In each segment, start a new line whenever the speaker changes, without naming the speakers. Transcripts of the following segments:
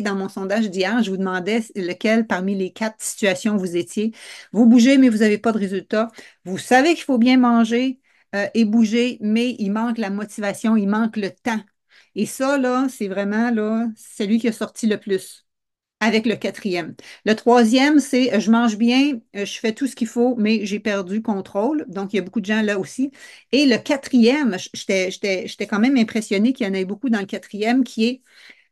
Dans mon sondage d'hier, je vous demandais lequel parmi les quatre situations vous étiez. Vous bougez, mais vous n'avez pas de résultat. Vous savez qu'il faut bien manger euh, et bouger, mais il manque la motivation, il manque le temps. Et ça, là, c'est vraiment là, celui qui a sorti le plus avec le quatrième. Le troisième, c'est je mange bien, euh, je fais tout ce qu'il faut, mais j'ai perdu contrôle. Donc, il y a beaucoup de gens là aussi. Et le quatrième, j'étais quand même impressionnée qu'il y en ait beaucoup dans le quatrième, qui est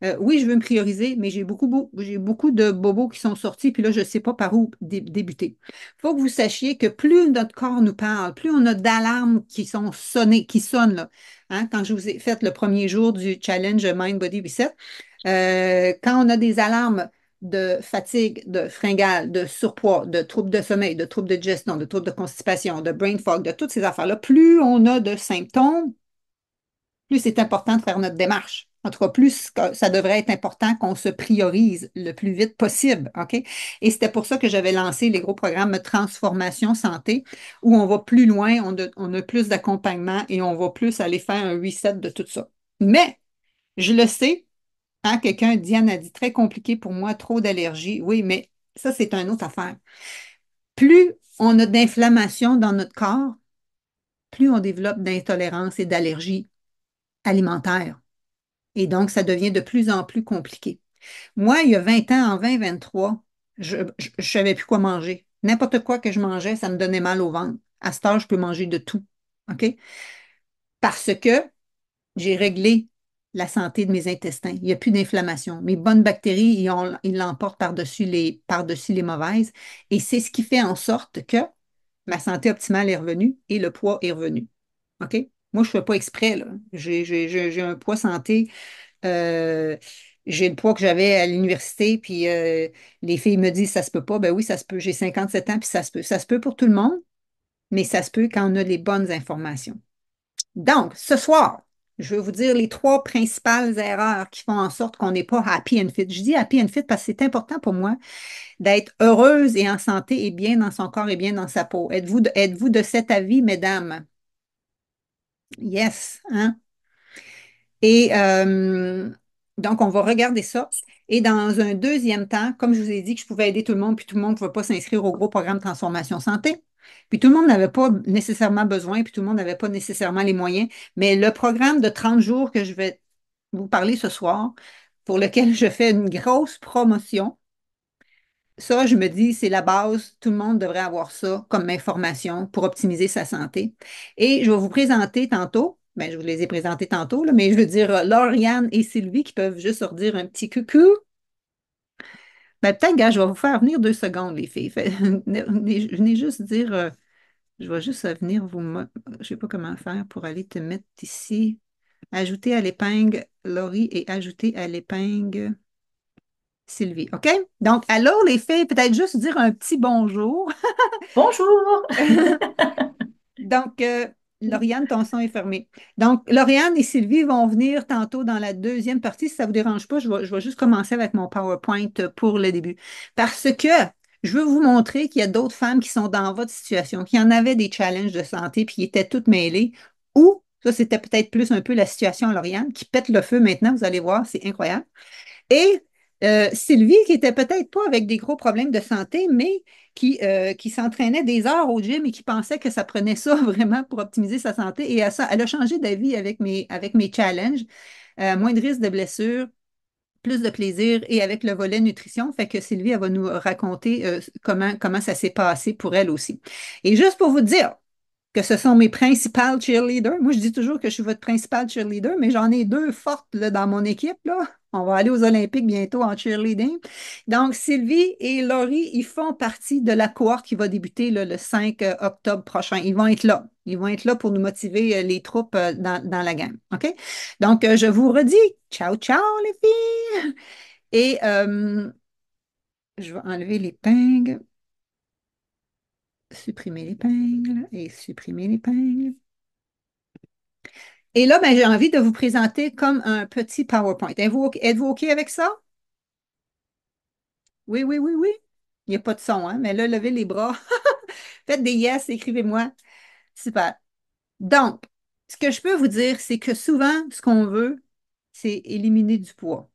euh, oui, je veux me prioriser, mais j'ai beaucoup, beaucoup de bobos qui sont sortis, puis là, je ne sais pas par où débuter. Il faut que vous sachiez que plus notre corps nous parle, plus on a d'alarmes qui sont sonnées, qui sonnent. Hein, quand je vous ai fait le premier jour du challenge Mind Body Reset, euh, quand on a des alarmes de fatigue, de fringale, de surpoids, de troubles de sommeil, de troubles de digestion, de troubles de constipation, de brain fog, de toutes ces affaires-là, plus on a de symptômes, plus c'est important de faire notre démarche en tout cas plus, ça devrait être important qu'on se priorise le plus vite possible, OK? Et c'était pour ça que j'avais lancé les gros programmes Transformation Santé, où on va plus loin, on, a plus d'accompagnement et on va plus aller faire un reset de tout ça. Mais, je le sais, hein, quelqu'un, Diane a dit, très compliqué pour moi, trop d'allergies. Oui, mais ça, c'est une autre affaire. Plus on a d'inflammation dans notre corps, plus on développe d'intolérance et d'allergies alimentaires. Et donc, ça devient de plus en plus compliqué. Moi, il y a 20 ans, en 2023, je ne savais plus quoi manger. N'importe quoi que je mangeais, ça me donnait mal au ventre. À ce âge, je peux manger de tout. OK? Parce que j'ai réglé la santé de mes intestins. Il n'y a plus d'inflammation. Mes bonnes bactéries, ils l'emportent par-dessus les, par les mauvaises. Et c'est ce qui fait en sorte que ma santé optimale est revenue et le poids est revenu. OK? Moi, je ne fais pas exprès. J'ai, un poids santé. Euh, j'ai le poids que j'avais à l'université, puis euh, les filles me disent ça se peut pas. Ben oui, ça se peut. J'ai 57 ans, puis ça se peut. Ça se peut pour tout le monde, mais ça se peut quand on a les bonnes informations. Donc, ce soir, je vais vous dire les trois principales erreurs qui font en sorte qu'on n'est pas happy and fit. Je dis happy and fit parce que c'est important pour moi d'être heureuse et en santé et bien dans son corps et bien dans sa peau. Êtes-vous êtes-vous de cet avis, mesdames? Yes. Hein? Et euh, donc, on va regarder ça. Et dans un deuxième temps, comme je vous ai dit que je pouvais aider tout le monde, puis tout le monde ne pouvait pas s'inscrire au gros programme Transformation Santé, puis tout le monde n'avait pas nécessairement besoin, puis tout le monde n'avait pas nécessairement les moyens, mais le programme de 30 jours que je vais vous parler ce soir, pour lequel je fais une grosse promotion, ça, je me dis, c'est la base. Tout le monde devrait avoir ça comme information pour optimiser sa santé. Et je vais vous présenter tantôt, ben, je vous les ai présentés tantôt, mais je veux dire euh, Lauriane et Sylvie qui peuvent juste redire un petit coucou. Ben, peut-être, gars, je vais vous faire venir deux secondes, les filles. Je venez juste dire, euh, je vais juste euh, venir vous. Je ne sais pas comment faire pour aller te mettre ici. Ajouter à l'épingle, Laurie, et ajouter à l'épingle. Sylvie. OK? Donc, alors, les filles, peut-être juste dire un petit bonjour. bonjour! Donc, euh, Lauriane, ton son est fermé. Donc, Lauriane et Sylvie vont venir tantôt dans la deuxième partie. Si ça ne vous dérange pas, je vais, je vais, juste commencer avec mon PowerPoint pour le début. Parce que je veux vous montrer qu'il y a d'autres femmes qui sont dans votre situation, qui en avaient des challenges de santé puis qui étaient toutes mêlées ou ça, c'était peut-être plus un peu la situation à Lauriane qui pète le feu maintenant, vous allez voir, c'est incroyable. Et euh, Sylvie, qui était peut-être pas avec des gros problèmes de santé, mais qui, euh, qui s'entraînait des heures au gym et qui pensait que ça prenait ça vraiment pour optimiser sa santé. Et à ça elle a changé d'avis avec mes, avec mes challenges. Euh, moins de risque de blessures, plus de plaisir et avec le volet nutrition, fait que Sylvie, va nous raconter euh, comment, comment ça s'est passé pour elle aussi. Et juste pour vous dire, que ce sont mes principales cheerleaders. Moi, je dis toujours que je suis votre principale cheerleader, mais j'en ai deux fortes dans mon équipe. Là. On va aller aux Olympiques bientôt en cheerleading. Donc, Sylvie et Laurie, ils font partie de la cohorte qui va débuter le 5 euh, octobre prochain. Ils vont être là. Ils vont être là pour nous motiver euh, les troupes euh, dans, la gamme. OK? Donc, je vous redis, ciao, ciao les filles! Et je vais enlever les pingues supprimer l'épingle et supprimer l'épingle. Et là, ben, j'ai envie de vous présenter comme un petit PowerPoint. Êtes-vous OK, avec ça? Oui, oui, oui, oui. Il n'y a pas de son, hein? mais là, levez les bras. Faites des yes, écrivez-moi. Super. Donc, ce que je peux vous dire, c'est que souvent, ce qu'on veut, c'est éliminer du poids.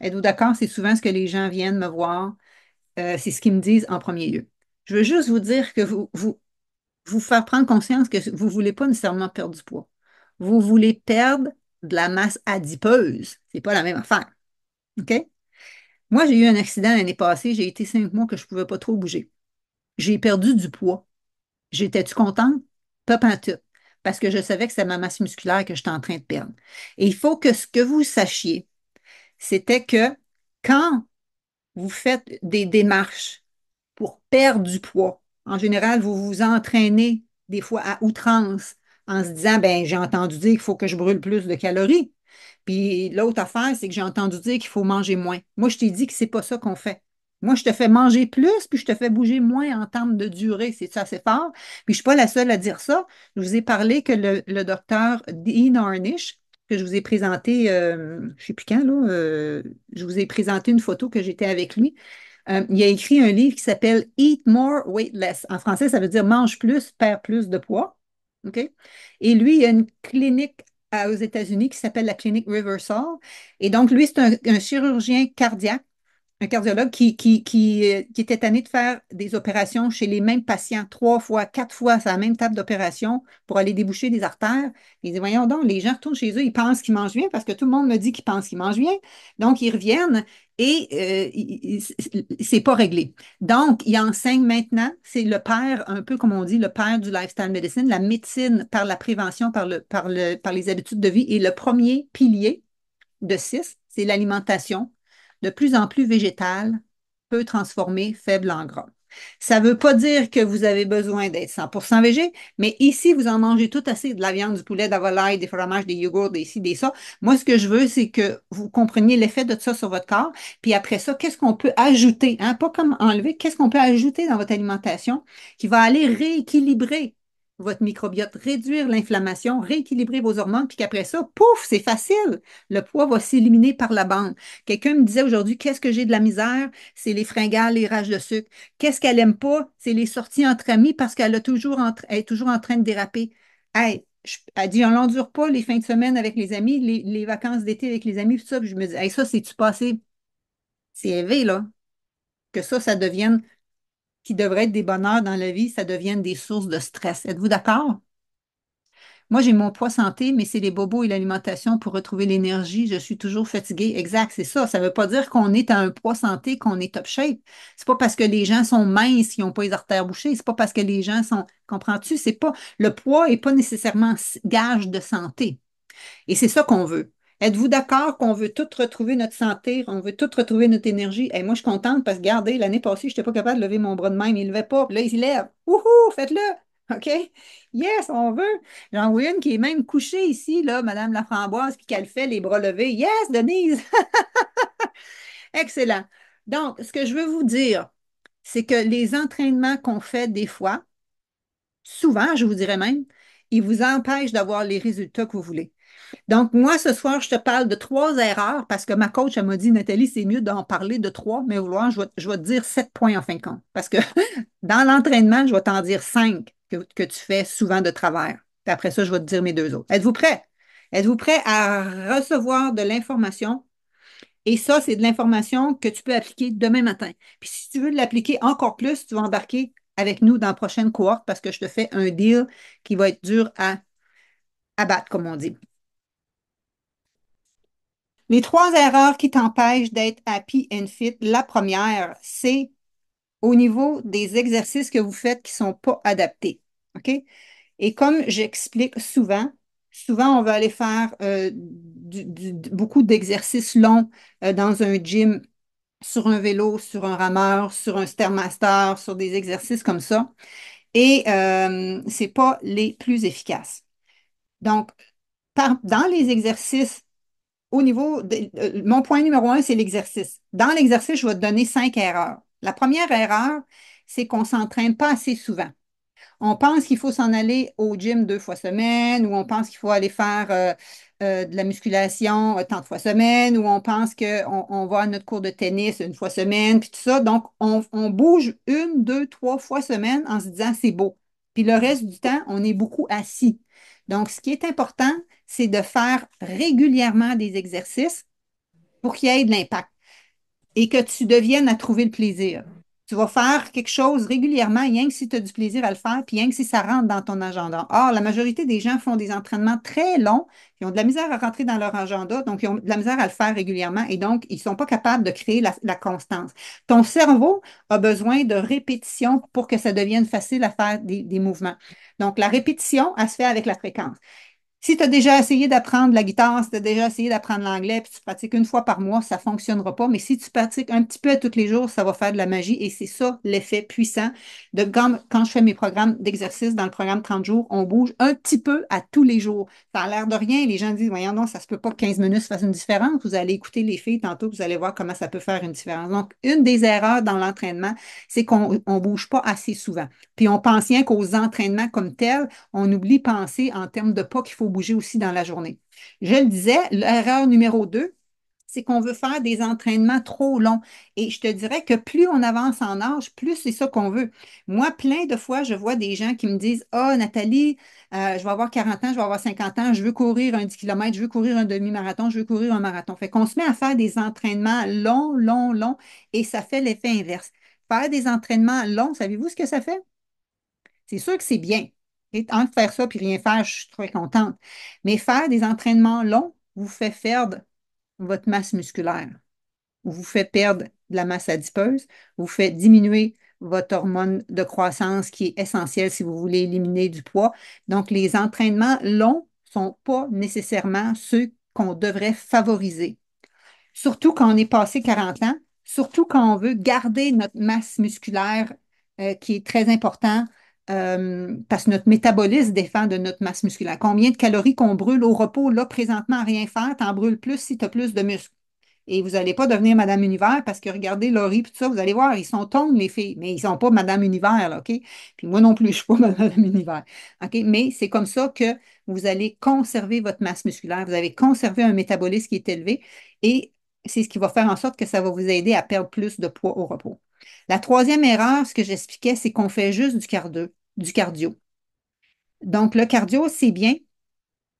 Êtes-vous d'accord? C'est souvent ce que les gens viennent me voir. Euh, c'est ce qu'ils me disent en premier lieu. Je veux juste vous dire que vous, vous, faire prendre conscience que vous ne voulez pas nécessairement perdre du poids. Vous voulez perdre de la masse adipeuse. Ce n'est pas la même affaire. OK? Moi, j'ai eu un accident l'année passée. J'ai été cinq mois que je ne pouvais pas trop bouger. J'ai perdu du poids. J'étais-tu contente? Pas pantoute. Parce que je savais que c'est ma masse musculaire que j'étais en train de perdre. Et il faut que ce que vous sachiez, c'était que quand vous faites des démarches pour perdre du poids. En général, vous vous entraînez des fois à outrance en se disant, ben j'ai entendu dire qu'il faut que je brûle plus de calories. Puis l'autre affaire, c'est que j'ai entendu dire qu'il faut manger moins. Moi, je t'ai dit que c'est pas ça qu'on fait. Moi, je te fais manger plus, puis je te fais bouger moins en termes de durée. C'est assez fort. Puis je suis pas la seule à dire ça. Je vous ai parlé que le, docteur Dean Arnish, que je vous ai présenté, je euh, je sais plus quand, là, euh, je vous ai présenté une photo que j'étais avec lui. Euh, il a écrit un livre qui s'appelle Eat More, Weight Less. En français, ça veut dire mange plus, perds plus de poids. Et lui, il a une clinique aux États-Unis qui s'appelle la clinique Riversall. Et donc, lui, c'est un chirurgien cardiaque un cardiologue qui, euh, qui, était tanné de faire des opérations chez les mêmes patients trois fois, quatre fois sur la même table d'opération pour aller déboucher des artères. Il dit, voyons donc, les gens retournent chez eux, ils pensent qu'ils mangent bien parce que tout le monde me dit qu'ils pensent qu'ils mangent bien. Donc, ils reviennent et euh, ce c'est pas réglé. Donc, il enseigne maintenant, c'est le père, un peu comme on dit, le père du lifestyle medicine, la médecine par la prévention, par, le, par, le, par les habitudes de vie. Et le premier pilier de six, c'est l'alimentation de plus en plus végétal peut transformer faible en gras. Ça ne veut pas dire que vous avez besoin d'être 100% végé, mais ici, vous en mangez tout assez, de la viande, du poulet, de la volaille, des fromages, des yogourts, des ci, des ça. Moi, ce que je veux, c'est que vous compreniez l'effet de ça sur votre corps. Puis après ça, qu'est-ce qu'on peut ajouter? Hein? Pas comme enlever, qu'est-ce qu'on peut ajouter dans votre alimentation qui va aller rééquilibrer votre microbiote, réduire l'inflammation, rééquilibrer vos hormones, puis qu'après ça, pouf, c'est facile. Le poids va s'éliminer par la bande. Quelqu'un me disait aujourd'hui, qu'est-ce que j'ai de la misère? C'est les fringales, les rages de sucre. Qu'est-ce qu'elle aime pas? C'est les sorties entre amis parce qu'elle est toujours en train de déraper. Hey, elle dit, on l'endure pas les fins de semaine avec les amis, les, vacances d'été avec les amis, tout ça. je me dis, ça, c'est-tu passé? C'est élevé, là. Que ça, ça devienne qui devraient être des bonheurs dans la vie, ça devienne des sources de stress. Êtes-vous d'accord? Moi, j'ai mon poids santé, mais c'est les bobos et l'alimentation pour retrouver l'énergie. Je suis toujours fatiguée. Exact, c'est ça. Ça ne veut pas dire qu'on est à un poids santé, qu'on est top shape. C'est pas parce que les gens sont minces, qu'ils n'ont pas les artères bouchées. C'est pas parce que les gens sont. Comprends-tu? C'est pas. Le poids n'est pas nécessairement gage de santé. Et c'est ça qu'on veut. Êtes-vous d'accord qu'on veut tout retrouver notre santé, on veut tout retrouver notre énergie? Et eh, moi, je suis contente parce que, regardez, l'année passée, je n'étais pas capable de lever mon bras de même. Il ne levait pas. là, il se lève. Wouhou, faites-le! OK? Yes, on veut. jean vois qui est même couchée ici, là, Madame la framboise puis qu'elle fait les bras levés. Yes, Denise! Excellent. Donc, ce que je veux vous dire, c'est que les entraînements qu'on fait des fois, souvent, je vous dirais même, ils vous empêchent d'avoir les résultats que vous voulez. Donc, moi, ce soir, je te parle de trois erreurs parce que ma coach, elle m'a dit, Nathalie, c'est mieux d'en parler de trois, mais vouloir, je vais, te dire sept points en fin de compte. Parce que dans l'entraînement, je vais t'en dire cinq que, tu fais souvent de travers. Puis après ça, je vais te dire mes deux autres. Êtes-vous prêt Êtes-vous prêt à recevoir de l'information? Et ça, c'est de l'information que tu peux appliquer demain matin. Puis si tu veux l'appliquer encore plus, tu vas embarquer avec nous dans la prochaine cohorte parce que je te fais un deal qui va être dur à abattre, comme on dit. Les trois erreurs qui t'empêchent d'être happy and fit, la première, c'est au niveau des exercices que vous faites qui ne sont pas adaptés. OK? Et comme j'explique souvent, souvent on va aller faire euh, beaucoup d'exercices longs euh, dans un gym, sur un vélo, sur un rameur, sur un stairmaster, sur des exercices comme ça. Et euh, ce n'est pas les plus efficaces. Donc, dans les exercices au niveau, de, euh, mon point numéro un, c'est l'exercice. Dans l'exercice, je vais te donner cinq erreurs. La première erreur, c'est qu'on ne s'entraîne pas assez souvent. On pense qu'il faut s'en aller au gym deux fois semaine, ou on pense qu'il faut aller faire euh, euh, de la musculation tant de fois semaine, ou on pense qu'on on va à notre cours de tennis une fois semaine, puis tout ça. Donc, on, on bouge une, deux, trois fois semaine en se disant c'est beau. Puis le reste du temps, on est beaucoup assis. Donc, ce qui est important, c'est de faire régulièrement des exercices pour qu'il y ait de l'impact et que tu deviennes à trouver le plaisir. Tu vas faire quelque chose régulièrement, rien que si tu as du plaisir à le faire, puis rien que si ça rentre dans ton agenda. Or, la majorité des gens font des entraînements très longs, ils ont de la misère à rentrer dans leur agenda, donc ils ont de la misère à le faire régulièrement, et donc ils ne sont pas capables de créer la, constance. Ton cerveau a besoin de répétition pour que ça devienne facile à faire des, des mouvements. Donc, la répétition, elle se fait avec la fréquence. Si tu as déjà essayé d'apprendre la guitare, si tu as déjà essayé d'apprendre l'anglais, puis tu pratiques une fois par mois, ça ne fonctionnera pas. Mais si tu pratiques un petit peu à tous les jours, ça va faire de la magie. Et c'est ça l'effet puissant de quand, je fais mes programmes d'exercice dans le programme 30 jours, on bouge un petit peu à tous les jours. Ça a l'air de rien. Les gens disent, voyons non, ça ne se peut pas que 15 minutes fasse une différence. Vous allez écouter les filles tantôt, vous allez voir comment ça peut faire une différence. Donc, une des erreurs dans l'entraînement, c'est qu'on ne bouge pas assez souvent. Puis on pense bien qu'aux entraînements comme tels, on oublie penser en termes de pas qu'il faut bouger aussi dans la journée. Je le disais, l'erreur numéro deux, c'est qu'on veut faire des entraînements trop longs. Et je te dirais que plus on avance en âge, plus c'est ça qu'on veut. Moi, plein de fois, je vois des gens qui me disent Ah, oh, Nathalie, euh, je vais avoir 40 ans, je vais avoir 50 ans, je veux courir un 10 km, je veux courir un demi-marathon, je veux courir un marathon. Fait qu'on se met à faire des entraînements longs, longs, longs, et ça fait l'effet inverse. Faire des entraînements longs, savez-vous ce que ça fait? C'est sûr que c'est bien. Et de faire ça puis rien faire, je suis très contente. Mais faire des entraînements longs vous fait perdre votre masse musculaire, vous fait perdre de la masse adipeuse, vous fait diminuer votre hormone de croissance qui est essentielle si vous voulez éliminer du poids. Donc, les entraînements longs sont pas nécessairement ceux qu'on devrait favoriser. Surtout quand on est passé 40 ans, surtout quand on veut garder notre masse musculaire euh, qui est très important euh, parce que notre métabolisme défend de notre masse musculaire. Combien de calories qu'on brûle au repos, là, présentement, rien faire, t'en brûles plus si tu as plus de muscles. Et vous n'allez pas devenir Madame Univers parce que regardez Laurie et tout ça, vous allez voir, ils sont tonnes, les filles, mais ils ne sont pas Madame Univers, là, OK? Puis moi non plus, je ne suis pas Madame Univers. OK? Mais c'est comme ça que vous allez conserver votre masse musculaire, vous allez conserver un métabolisme qui est élevé et c'est ce qui va faire en sorte que ça va vous aider à perdre plus de poids au repos. La troisième erreur, ce que j'expliquais, c'est qu'on fait juste du cardio du cardio. Donc, le cardio, c'est bien.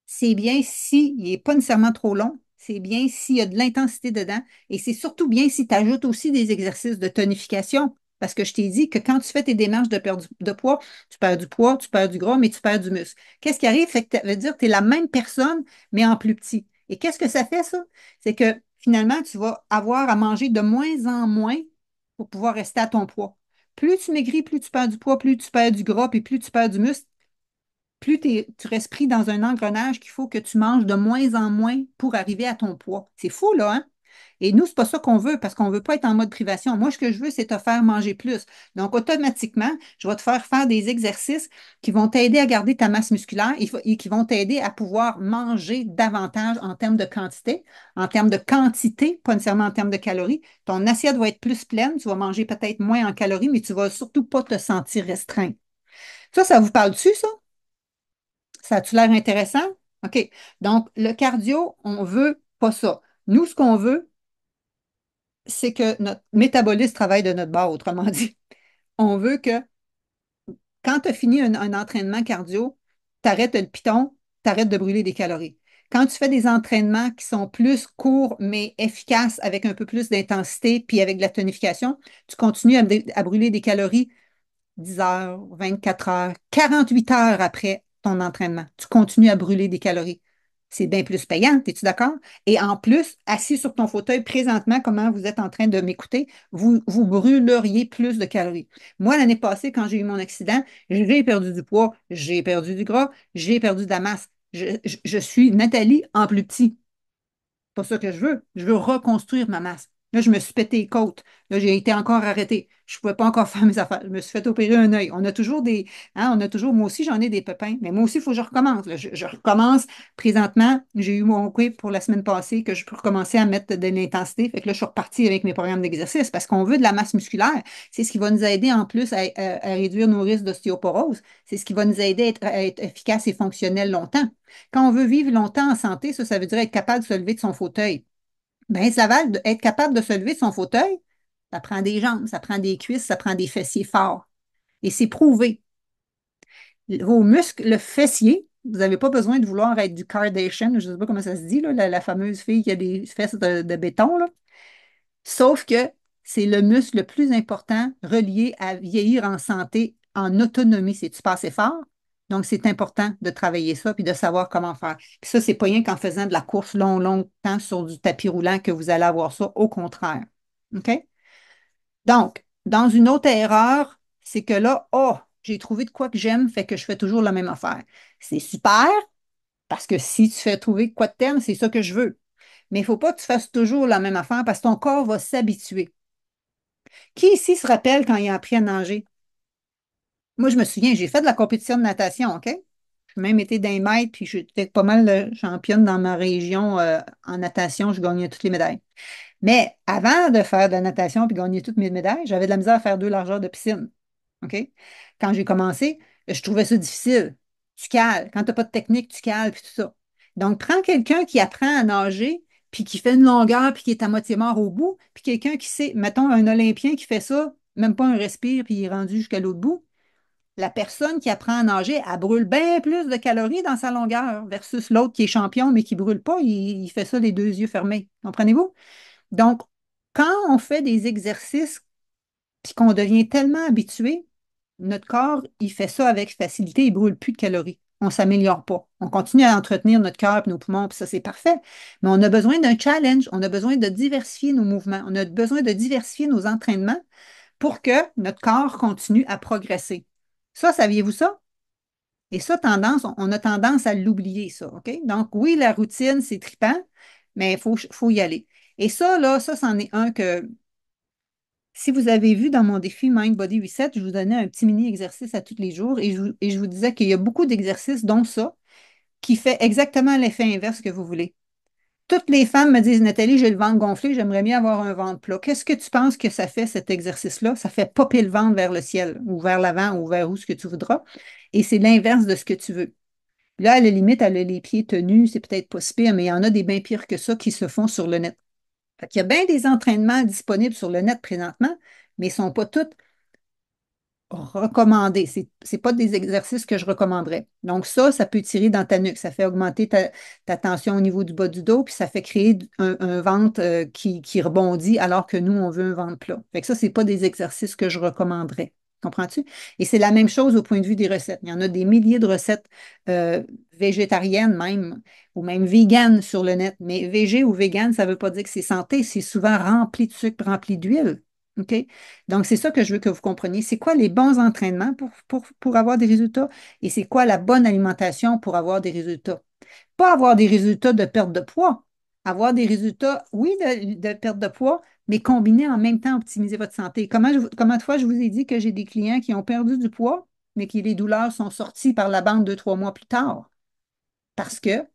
C'est bien s'il n'est pas nécessairement trop long. C'est bien s'il y a de l'intensité dedans. Et c'est surtout bien si tu ajoutes aussi des exercices de tonification. Parce que je t'ai dit que quand tu fais tes démarches de de poids, tu perds du poids, tu perds du gras, mais tu perds du muscle. Qu'est-ce qui arrive? ça veut dire que tu es la même personne, mais en plus petit. Et qu'est-ce que ça fait, ça? C'est que finalement, tu vas avoir à manger de moins en moins pour pouvoir rester à ton poids. Plus tu maigris, plus tu perds du poids, plus tu perds du gras, et plus tu perds du muscle, plus tu restes pris dans un engrenage qu'il faut que tu manges de moins en moins pour arriver à ton poids. C'est fou, là, hein? Et nous, n'est pas ça qu'on veut parce qu'on veut pas être en mode privation. Moi, ce que je veux, c'est te faire manger plus. Donc, automatiquement, je vais te faire faire des exercices qui vont t'aider à garder ta masse musculaire et qui vont t'aider à pouvoir manger davantage en termes de quantité, en termes de quantité, pas nécessairement en termes de calories. Ton assiette va être plus pleine, tu vas manger peut-être moins en calories, mais tu vas surtout pas te sentir restreint. Ça, ça vous parle dessus, ça? Ça a-tu l'air intéressant? OK. Donc, le cardio, on veut pas ça. Nous, ce qu'on veut, c'est que notre métabolisme travaille de notre bord, autrement dit. On veut que quand tu as fini un, entraînement cardio, tu arrêtes le piton, tu arrêtes de brûler des calories. Quand tu fais des entraînements qui sont plus courts mais efficaces avec un peu plus d'intensité puis avec de la tonification, tu continues à, à brûler des calories 10 heures, 24 heures, 48 heures après ton entraînement. Tu continues à brûler des calories c'est bien plus payant, es-tu d'accord? Et en plus, assis sur ton fauteuil présentement, comment vous êtes en train de m'écouter, vous, vous brûleriez plus de calories. Moi, l'année passée, quand j'ai eu mon accident, j'ai perdu du poids, j'ai perdu du gras, j'ai perdu de la masse. Je, suis Nathalie en plus petit. Pas ça que je veux. Je veux reconstruire ma masse. Là, je me suis pété les côtes. Là, j'ai été encore arrêtée. Je ne pouvais pas encore faire mes affaires. Je me suis fait opérer un œil. On a toujours des. Hein, on a toujours. Moi aussi, j'en ai des pépins. Mais moi aussi, il faut que je recommence. je, recommence présentement. J'ai eu mon coup pour la semaine passée que je peux recommencer à mettre de l'intensité. Fait que là, je suis repartie avec mes programmes d'exercice parce qu'on veut de la masse musculaire. C'est ce qui va nous aider en plus à, réduire nos risques d'ostéoporose. C'est ce qui va nous aider à être, efficace et fonctionnel longtemps. Quand on veut vivre longtemps en santé, ça, ça veut dire être capable de se lever de son fauteuil Bien, ça va être capable de se lever de son fauteuil. Ça prend des jambes, ça prend des cuisses, ça prend des fessiers forts. Et c'est prouvé. Vos muscles, le fessier, vous n'avez pas besoin de vouloir être du Kardashian, je ne sais pas comment ça se dit, la, fameuse fille qui a des fesses de, béton. Là. Sauf que c'est le muscle le plus important relié à vieillir en santé, en autonomie. C'est-tu passé fort? Donc, c'est important de travailler ça puis de savoir comment faire. Puis ça, c'est pas rien qu'en faisant de la course long, longtemps sur du tapis roulant que vous allez avoir ça. Au contraire. OK? Donc, dans une autre erreur, c'est que là, oh, j'ai trouvé de quoi que j'aime, fait que je fais toujours la même affaire. C'est super, parce que si tu fais trouver quoi de t'aimes, c'est ça que je veux. Mais il ne faut pas que tu fasses toujours la même affaire parce que ton corps va s'habituer. Qui ici se rappelle quand il a appris à nager? Moi, je me souviens, j'ai fait de la compétition de natation, OK? J'ai même été d'un mètre, puis j'étais pas mal euh, championne dans ma région euh, en natation. Je gagnais toutes les médailles. Mais avant de faire de la natation puis gagner toutes mes médailles, j'avais de la misère à faire deux largeurs de piscine. OK? Quand j'ai commencé, je trouvais ça difficile. Tu cales. Quand tu n'as pas de technique, tu cales, puis tout ça. Donc, prends quelqu'un qui apprend à nager, puis qui fait une longueur, puis qui est à moitié mort au bout, puis quelqu'un qui sait, mettons, un Olympien qui fait ça, même pas un respire, puis il est rendu jusqu'à l'autre bout la personne qui apprend à nager, elle brûle bien plus de calories dans sa longueur versus l'autre qui est champion mais qui ne brûle pas, il, fait ça les deux yeux fermés. Comprenez-vous? Donc, quand on fait des exercices puis qu'on devient tellement habitué, notre corps, il fait ça avec facilité, il ne brûle plus de calories. On ne s'améliore pas. On continue à entretenir notre cœur et nos poumons, puis ça, c'est parfait. Mais on a besoin d'un challenge, on a besoin de diversifier nos mouvements, on a besoin de diversifier nos entraînements pour que notre corps continue à progresser. Ça, saviez-vous ça? Et ça, tendance, on a tendance à l'oublier, ça, OK? Donc, oui, la routine, c'est tripant, mais il faut, y aller. Et ça, là, ça, c'en est un que, si vous avez vu dans mon défi Mind Body Reset, je vous donnais un petit mini-exercice à tous les jours et je, et je vous disais qu'il y a beaucoup d'exercices, dont ça, qui fait exactement l'effet inverse que vous voulez toutes les femmes me disent Nathalie, j'ai le ventre gonflé, j'aimerais mieux avoir un ventre plat. Qu'est-ce que tu penses que ça fait cet exercice-là? Ça fait popper le ventre vers le ciel ou vers l'avant ou vers où ce que tu voudras. Et c'est l'inverse de ce que tu veux. Là, à la limite, elle a les pieds tenus, c'est peut-être pas si pire, mais il y en a des bien pires que ça qui se font sur le net. il y a bien des entraînements disponibles sur le net présentement, mais ils ne sont pas tous recommander. Ce n'est pas des exercices que je recommanderais. Donc, ça, ça peut tirer dans ta nuque. Ça fait augmenter ta, tension au niveau du bas du dos, puis ça fait créer un, ventre euh, qui, qui, rebondit alors que nous, on veut un ventre plat. Fait ça, ce n'est pas des exercices que je recommanderais. Comprends-tu? Et c'est la même chose au point de vue des recettes. Il y en a des milliers de recettes euh, végétariennes même, ou même véganes sur le net. Mais végé ou végane, ça ne veut pas dire que c'est santé. C'est souvent rempli de sucre, rempli d'huile. OK? Donc, c'est ça que je veux que vous compreniez. C'est quoi les bons entraînements pour, avoir des résultats et c'est quoi la bonne alimentation pour avoir des résultats? Pas avoir des résultats de perte de poids, avoir des résultats, oui, de, perte de poids, mais combiner en même temps optimiser votre santé. Comment, comment de fois je vous ai dit que j'ai des clients qui ont perdu du poids, mais que les douleurs sont sorties par la bande deux, trois mois plus tard? Parce que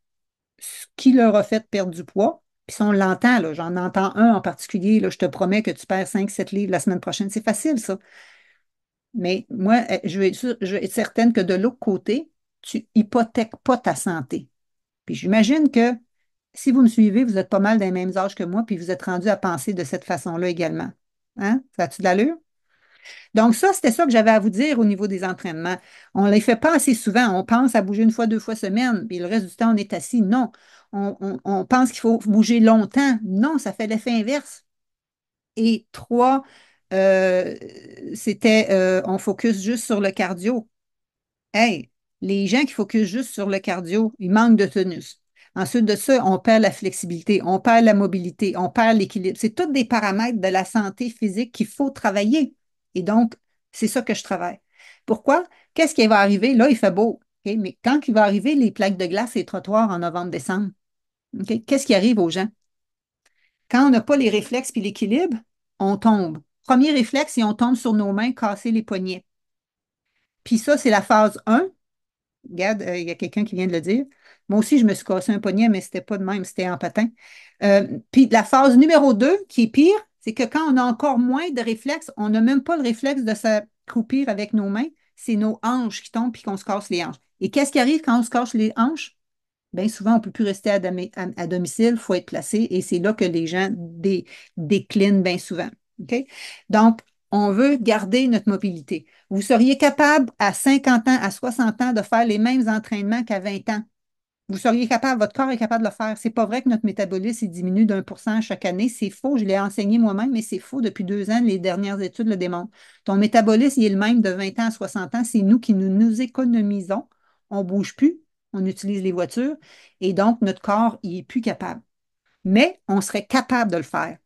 ce qui leur a fait perdre du poids, puis si on l'entend, j'en entends un en particulier, là, je te promets que tu perds 5-7 livres la semaine prochaine. C'est facile, ça. Mais moi, eh, je suis être certaine que de l'autre côté, tu hypothèques pas ta santé. Puis j'imagine que si vous me suivez, vous êtes pas mal des mêmes âges que moi, puis vous êtes rendu à penser de cette façon-là également. Hein? Ça tu de l'allure? Donc, ça, c'était ça que j'avais à vous dire au niveau des entraînements. On ne les fait pas assez souvent. On pense à bouger une fois, deux fois semaine, puis le reste du temps, on est assis. Non on, pense qu'il faut bouger longtemps. Non, ça fait l'effet inverse. Et trois, euh, c'était euh, on focus juste sur le cardio. Hey, les gens qui focus juste sur le cardio, ils manquent de tenus. Ensuite de ça, on perd la flexibilité, on perd la mobilité, on perd l'équilibre. C'est tous des paramètres de la santé physique qu'il faut travailler. Et donc, c'est ça que je travaille. Pourquoi? Qu'est-ce qui va arriver? Là, il fait beau. Mais quand il va arriver les plaques de glace et les trottoirs en novembre-décembre, qu'est-ce qui arrive aux gens? Quand on n'a pas les réflexes puis l'équilibre, on tombe. Premier réflexe, si on tombe sur nos mains, casser les poignets. Puis ça, c'est la phase 1. Regarde, euh, il y a quelqu'un qui vient de le dire. Moi aussi, je me suis cassé un poignet, mais ce n'était pas de même, c'était en patin. Euh, puis la phase numéro 2, qui est pire, c'est que quand on a encore moins de réflexes, on n'a même pas le réflexe de s'accroupir avec nos mains. C'est nos hanches qui tombent puis qu'on se casse les hanches. Et qu'est-ce qui arrive quand on se cache les hanches? Bien souvent, on ne peut plus rester à, domicile, il faut être placé et c'est là que les gens déclinent bien souvent. Donc, on veut garder notre mobilité. Vous seriez capable à 50 ans, à 60 ans de faire les mêmes entraînements qu'à 20 ans. Vous seriez capable, votre corps est capable de le faire. Ce n'est pas vrai que notre métabolisme diminue d'un pour cent chaque année. C'est faux. Je l'ai enseigné moi-même, mais c'est faux. Depuis deux ans, les dernières études le démontrent. Ton métabolisme, il est le même de 20 ans à 60 ans. C'est nous qui nous économisons on ne bouge plus, on utilise les voitures, et donc notre corps il est plus capable. Mais on serait capable de le faire.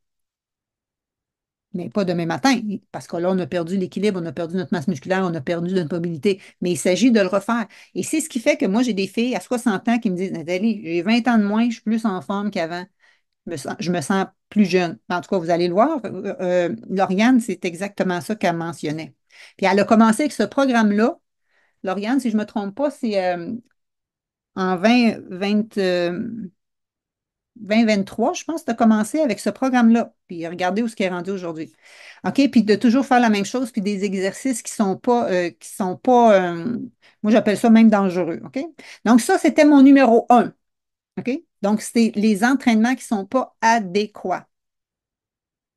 Mais pas demain matin, parce que là, on a perdu l'équilibre, on a perdu notre masse musculaire, on a perdu notre mobilité. Mais il s'agit de le refaire. Et c'est ce qui fait que moi, j'ai des filles à 60 ans qui me disent Nathalie, j'ai 20 ans de moins, je suis plus en forme qu'avant. Je me, sens, plus jeune. En tout cas, vous allez le voir. Euh, euh c'est exactement ça qu'elle mentionnait. Puis elle a commencé avec ce programme-là Lauriane, si je ne me trompe pas, c'est euh, en 2023, euh, je pense, tu as commencé avec ce programme-là. Puis regardez où ce qui est rendu aujourd'hui. OK? Puis de toujours faire la même chose, puis des exercices qui ne sont pas, euh, qui sont pas moi j'appelle ça même dangereux. OK? Donc, ça, c'était mon numéro un. OK? Donc, c'est les entraînements qui ne sont pas adéquats.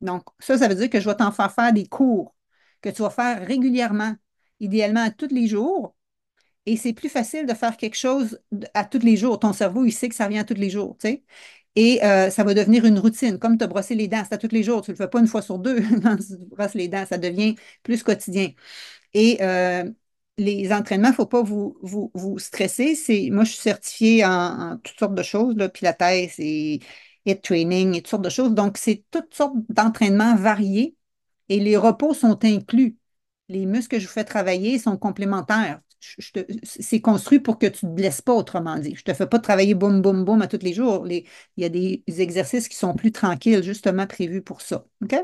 Donc, ça, ça veut dire que je vais t'en faire faire des cours que tu vas faire régulièrement idéalement à tous les jours. Et c'est plus facile de faire quelque chose à tous les jours. Ton cerveau, il sait que ça vient à tous les jours, tu sais. Et euh, ça va devenir une routine, comme te brosser les dents. C'est à tous les jours. Tu ne le fais pas une fois sur deux quand tu brosses les dents. Ça devient plus quotidien. Et euh, les entraînements, il ne faut pas vous, vous, stresser. moi, je suis certifiée en, toutes sortes de choses, là, pilates et training et toutes sortes de choses. Donc, c'est toutes sortes d'entraînements variés et les repos sont inclus les muscles que je vous fais travailler sont complémentaires. C'est construit pour que tu ne te blesses pas, autrement dit. Je ne te fais pas travailler boum, boum, boum à tous les jours. il y a des exercices qui sont plus tranquilles, justement prévus pour ça. OK?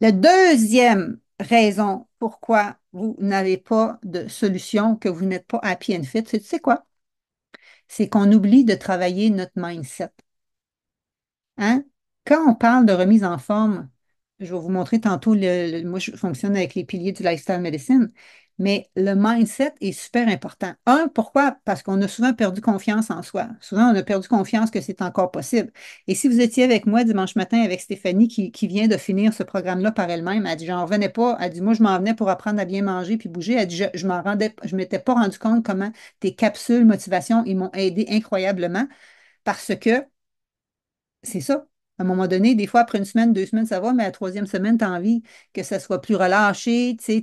La deuxième raison pourquoi vous n'avez pas de solution, que vous n'êtes pas happy and fit, c'est tu quoi? C'est qu'on oublie de travailler notre mindset. Hein? Quand on parle de remise en forme, je vais vous montrer tantôt, le, moi, je fonctionne avec les piliers du lifestyle medicine, mais le mindset est super important. Un, pourquoi? Parce qu'on a souvent perdu confiance en soi. Souvent, on a perdu confiance que c'est encore possible. Et si vous étiez avec moi dimanche matin avec Stéphanie, qui, vient de finir ce programme-là par elle-même, elle dit, j'en revenais pas. Elle dit, moi, je m'en venais pour apprendre à bien manger puis bouger. Elle dit, je, je m'en rendais, je m'étais pas rendu compte comment tes capsules motivation, ils m'ont aidé incroyablement parce que c'est ça. À un moment donné, des fois, après une semaine, deux semaines, ça va, mais la troisième semaine, tu as envie que ça soit plus relâché, tu sais,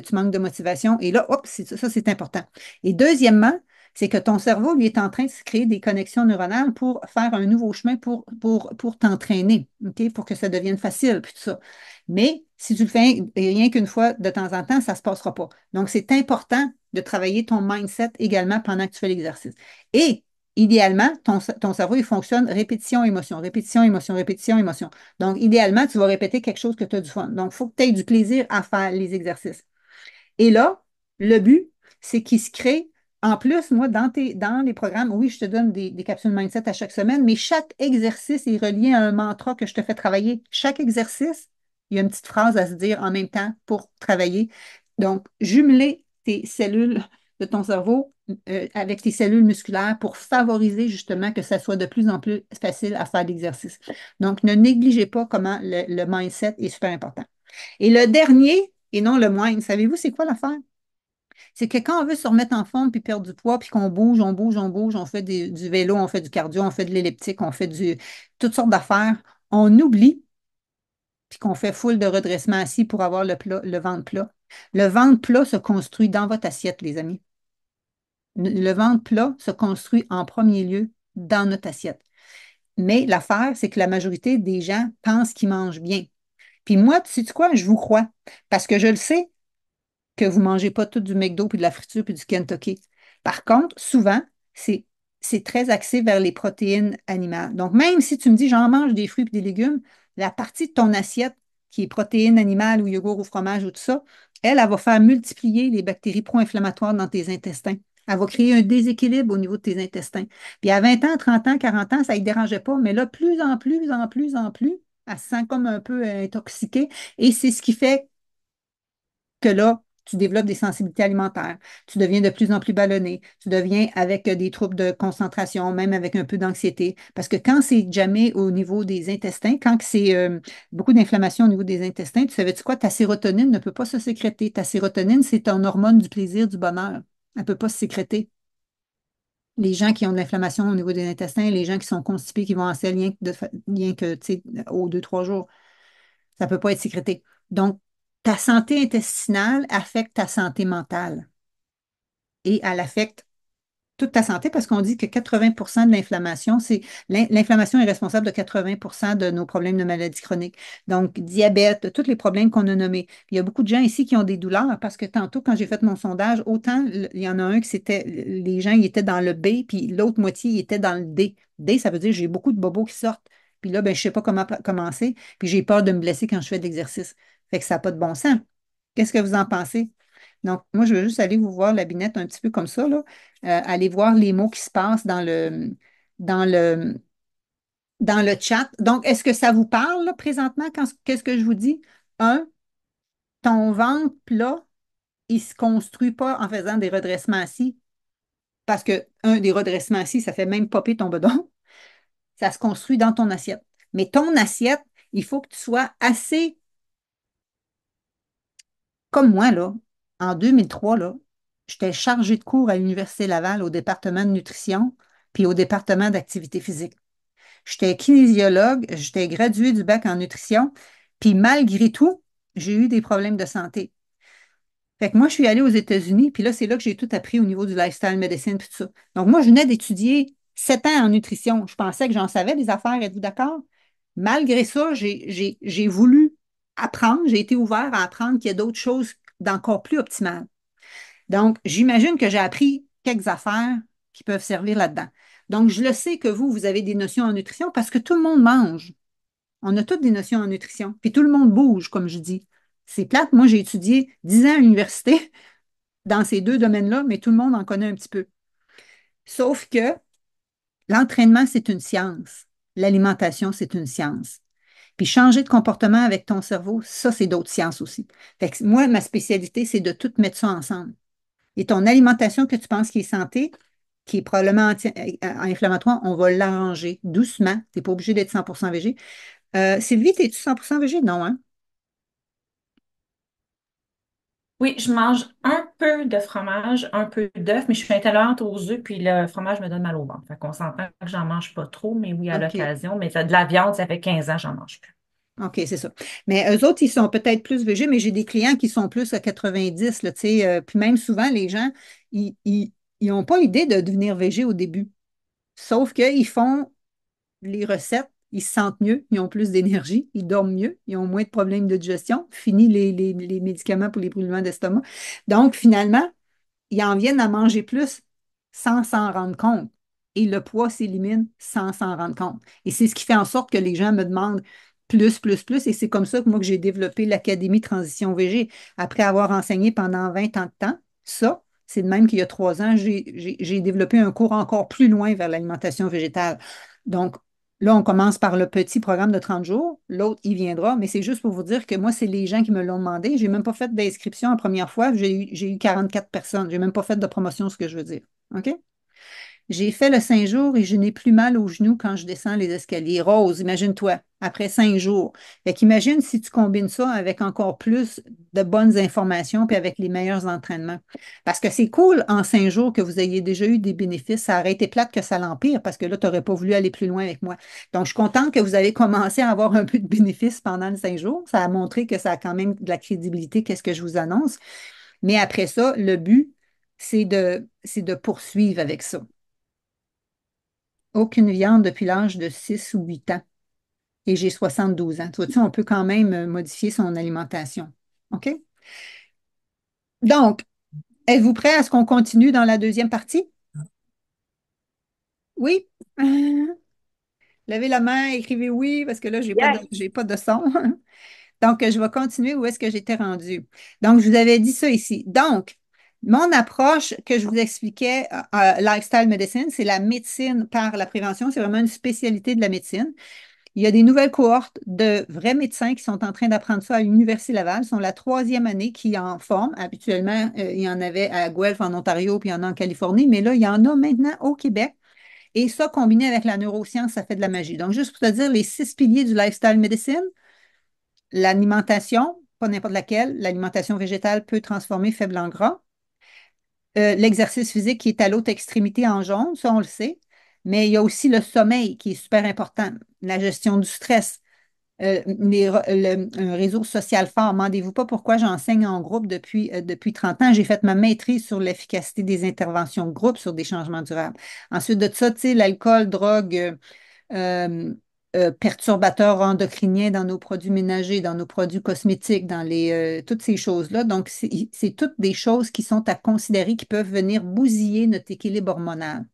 tu manques de motivation. Et là, hop, ça, c'est important. Et deuxièmement, c'est que ton cerveau, lui, est en train de se créer des connexions neuronales pour faire un nouveau chemin pour, pour, pour t'entraîner, pour que ça devienne facile, puis tout ça. Mais si tu le fais rien qu'une fois de temps en temps, ça ne se passera pas. Donc, c'est important de travailler ton mindset également pendant que tu fais l'exercice. Et idéalement, ton, cerveau, il fonctionne répétition, émotion, répétition, émotion, répétition, émotion. Donc, idéalement, tu vas répéter quelque chose que tu as du fun. Donc, il faut que tu aies du plaisir à faire les exercices. Et là, le but, c'est qu'il se crée. En plus, moi, dans, tes, dans les programmes, oui, je te donne des, des capsules mindset à chaque semaine, mais chaque exercice est relié à un mantra que je te fais travailler. Chaque exercice, il y a une petite phrase à se dire en même temps pour travailler. Donc, jumeler tes cellules de ton cerveau euh, avec tes cellules musculaires pour favoriser justement que ça soit de plus en plus facile à faire l'exercice. Donc, ne négligez pas comment le, mindset est super important. Et le dernier, et non le moindre, savez-vous c'est quoi l'affaire? C'est que quand on veut se remettre en forme puis perdre du poids, puis qu'on bouge, on bouge, on bouge, on fait du vélo, on fait du cardio, on fait de l'elliptique, on fait du, toutes sortes d'affaires, on oublie puis qu'on fait foule de redressement assis pour avoir le, le ventre plat. Le ventre plat se construit dans votre assiette, les amis le ventre plat se construit en premier lieu dans notre assiette. Mais l'affaire, c'est que la majorité des gens pensent qu'ils mangent bien. Puis moi, tu sais quoi, je vous crois, parce que je le sais que vous ne mangez pas tout du McDo, puis de la friture, puis du Kentucky. Par contre, souvent, c'est c'est très axé vers les protéines animales. Donc, même si tu me dis j'en mange des fruits et des légumes, la partie de ton assiette qui est protéines animales ou yogourt ou fromage ou tout ça, elle, elle va faire multiplier les bactéries pro-inflammatoires dans tes intestins. Elle va créer un déséquilibre au niveau de tes intestins. Puis à 20 ans, 30 ans, 40 ans, ça ne dérangeait pas, mais là, plus en plus, en plus, en plus, elle se sent comme un peu euh, intoxiquée. Et c'est ce qui fait que là, tu développes des sensibilités alimentaires, tu deviens de plus en plus ballonné, tu deviens avec euh, des troubles de concentration, même avec un peu d'anxiété. Parce que quand c'est jamais au niveau des intestins, quand c'est euh, beaucoup d'inflammation au niveau des intestins, tu savais-tu quoi? Ta sérotonine ne peut pas se sécréter. Ta sérotonine, c'est ton hormone du plaisir, du bonheur. Elle ne peut pas se sécréter. Les gens qui ont de l'inflammation au niveau des intestins, les gens qui sont constipés, qui vont en selle rien que, tu sais aux deux, trois jours, ça ne peut pas être sécrété. Donc, ta santé intestinale affecte ta santé mentale et elle affecte toute ta santé parce qu'on dit que 80 de l'inflammation, c'est l'inflammation est responsable de 80 de nos problèmes de maladies chroniques. Donc, diabète, tous les problèmes qu'on a nommés. Il y a beaucoup de gens ici qui ont des douleurs parce que tantôt, quand j'ai fait mon sondage, autant il y en a un que c'était les gens, ils étaient dans le B, puis l'autre moitié, ils étaient dans le D. D, ça veut dire j'ai beaucoup de bobos qui sortent. Puis là, ben, je ne sais pas comment commencer, puis j'ai peur de me blesser quand je fais de l'exercice. Fait que ça n'a pas de bon sens. Qu'est-ce que vous en pensez? Donc, moi, je veux juste aller vous voir la binette un petit peu comme ça, là. Euh, aller voir les mots qui se passent dans le, dans le, dans le chat. Donc, est-ce que ça vous parle présentement? Qu'est-ce que je vous dis? Un, ton ventre plat, il ne se construit pas en faisant des redressements assis. Parce que, un, des redressements assis, ça fait même popper ton bedon. Ça se construit dans ton assiette. Mais ton assiette, il faut que tu sois assez, comme moi, là, en 2003, là, j'étais chargée de cours à l'Université Laval au département de nutrition puis au département d'activité physique. J'étais kinésiologue, j'étais graduée du bac en nutrition, puis malgré tout, j'ai eu des problèmes de santé. Fait que moi, je suis allée aux États-Unis, puis là, c'est là que j'ai tout appris au niveau du lifestyle médecine, puis tout ça. Donc, moi, je venais d'étudier sept ans en nutrition. Je pensais que j'en savais des affaires, êtes-vous d'accord? Malgré ça, j'ai voulu apprendre, j'ai été ouvert à apprendre qu'il y a d'autres choses d'encore plus optimale. Donc, j'imagine que j'ai appris quelques affaires qui peuvent servir là-dedans. Donc, je le sais que vous, vous avez des notions en nutrition parce que tout le monde mange. On a toutes des notions en nutrition. Puis tout le monde bouge, comme je dis. C'est plate. Moi, j'ai étudié 10 ans à l'université dans ces deux domaines-là, mais tout le monde en connaît un petit peu. Sauf que l'entraînement, c'est une science. L'alimentation, c'est une science. Puis changer de comportement avec ton cerveau, ça, c'est d'autres sciences aussi. moi, ma spécialité, c'est de tout mettre ça ensemble. Et ton alimentation que tu penses qui est santé, qui est probablement euh, inflammatoire, on va l'arranger doucement. Tu n'es pas obligé d'être 100 végé. Euh, Sylvie, es-tu 100 végé? Non, hein?
Oui, je mange un peu de fromage, un peu d'œuf, mais je suis intolérante aux œufs, puis le fromage me donne mal au ventre. Fait qu'on s'entend que j'en mange pas trop, mais oui, à l'occasion. Mais de la viande, ça fait 15 ans, j'en mange plus.
OK, c'est ça. Mais eux autres, ils sont peut-être plus végés, mais j'ai des clients qui sont plus à 90, là, tu sais. Euh, puis même souvent, les gens, ils n'ont pas idée de devenir végé au début. Sauf qu'ils font les recettes ils se sentent mieux, ils ont plus d'énergie, ils dorment mieux, ils ont moins de problèmes de digestion, fini les, médicaments pour les brûlements d'estomac. Donc, finalement, ils en viennent à manger plus sans s'en rendre compte. Et le poids s'élimine sans s'en rendre compte. Et c'est ce qui fait en sorte que les gens me demandent plus, plus, plus. Et c'est comme ça que moi, que j'ai développé l'Académie Transition VG. Après avoir enseigné pendant 20 ans de temps, ça, c'est de même qu'il y a trois ans, j'ai développé un cours encore plus loin vers l'alimentation végétale. Donc, Là, on commence par le petit programme de 30 jours. L'autre, il viendra. Mais c'est juste pour vous dire que moi, c'est les gens qui me l'ont demandé. Je n'ai même pas fait d'inscription la première fois. J'ai eu, 44 personnes. Je n'ai même pas fait de promotion, ce que je veux dire. OK? J'ai fait le 5 jours et je n'ai plus mal aux genoux quand je descends les escaliers. Rose, imagine-toi après cinq jours. Fait qu'imagine si tu combines ça avec encore plus de bonnes informations puis avec les meilleurs entraînements. Parce que c'est cool en cinq jours que vous ayez déjà eu des bénéfices. Ça aurait été plate que ça l'empire parce que là, tu n'aurais pas voulu aller plus loin avec moi. Donc, je suis contente que vous avez commencé à avoir un peu de bénéfices pendant les cinq jours. Ça a montré que ça a quand même de la crédibilité, qu'est-ce que je vous annonce. Mais après ça, le but, c'est de, c'est de poursuivre avec ça. Aucune viande depuis l'âge de 6 ou 8 ans et j'ai 72 ans. Tu vois, tu on peut quand même euh, modifier son alimentation. OK? Donc, êtes-vous prêt à ce qu'on continue dans la deuxième partie? Oui? Levez la main, écrivez oui, parce que là, je n'ai pas, de son. Donc, je vais continuer où est-ce que j'étais rendue. Donc, je vous avais dit ça ici. Donc, mon approche que je vous expliquais, à euh, euh, Lifestyle Medicine, c'est la médecine par la prévention. C'est vraiment une spécialité de la médecine. Il y a des nouvelles cohortes de vrais médecins qui sont en train d'apprendre ça à l'Université Laval. Ils sont la troisième année qui en forment. Habituellement, euh, il y en avait à Guelph en Ontario, puis il y en a en Californie, mais là, il y en a maintenant au Québec. Et ça, combiné avec la neuroscience, ça fait de la magie. Donc, juste pour te dire, les six piliers du lifestyle medicine, l'alimentation, pas n'importe laquelle, l'alimentation végétale peut transformer faible en gras. Euh, l'exercice physique qui est à l'autre extrémité en jaune, ça on le sait mais il y a aussi le sommeil qui est super important, la gestion du stress, euh, un réseau social fort. Mendez-vous pas pourquoi j'enseigne en groupe depuis, euh, depuis 30 ans. J'ai fait ma maîtrise sur l'efficacité des interventions de groupe sur des changements durables. Ensuite de ça, l'alcool, drogue, euh, perturbateurs endocriniens dans nos produits ménagers, dans nos produits cosmétiques, dans les, toutes ces choses-là. Donc, c'est toutes des choses qui sont à considérer, qui peuvent venir bousiller notre équilibre hormonal.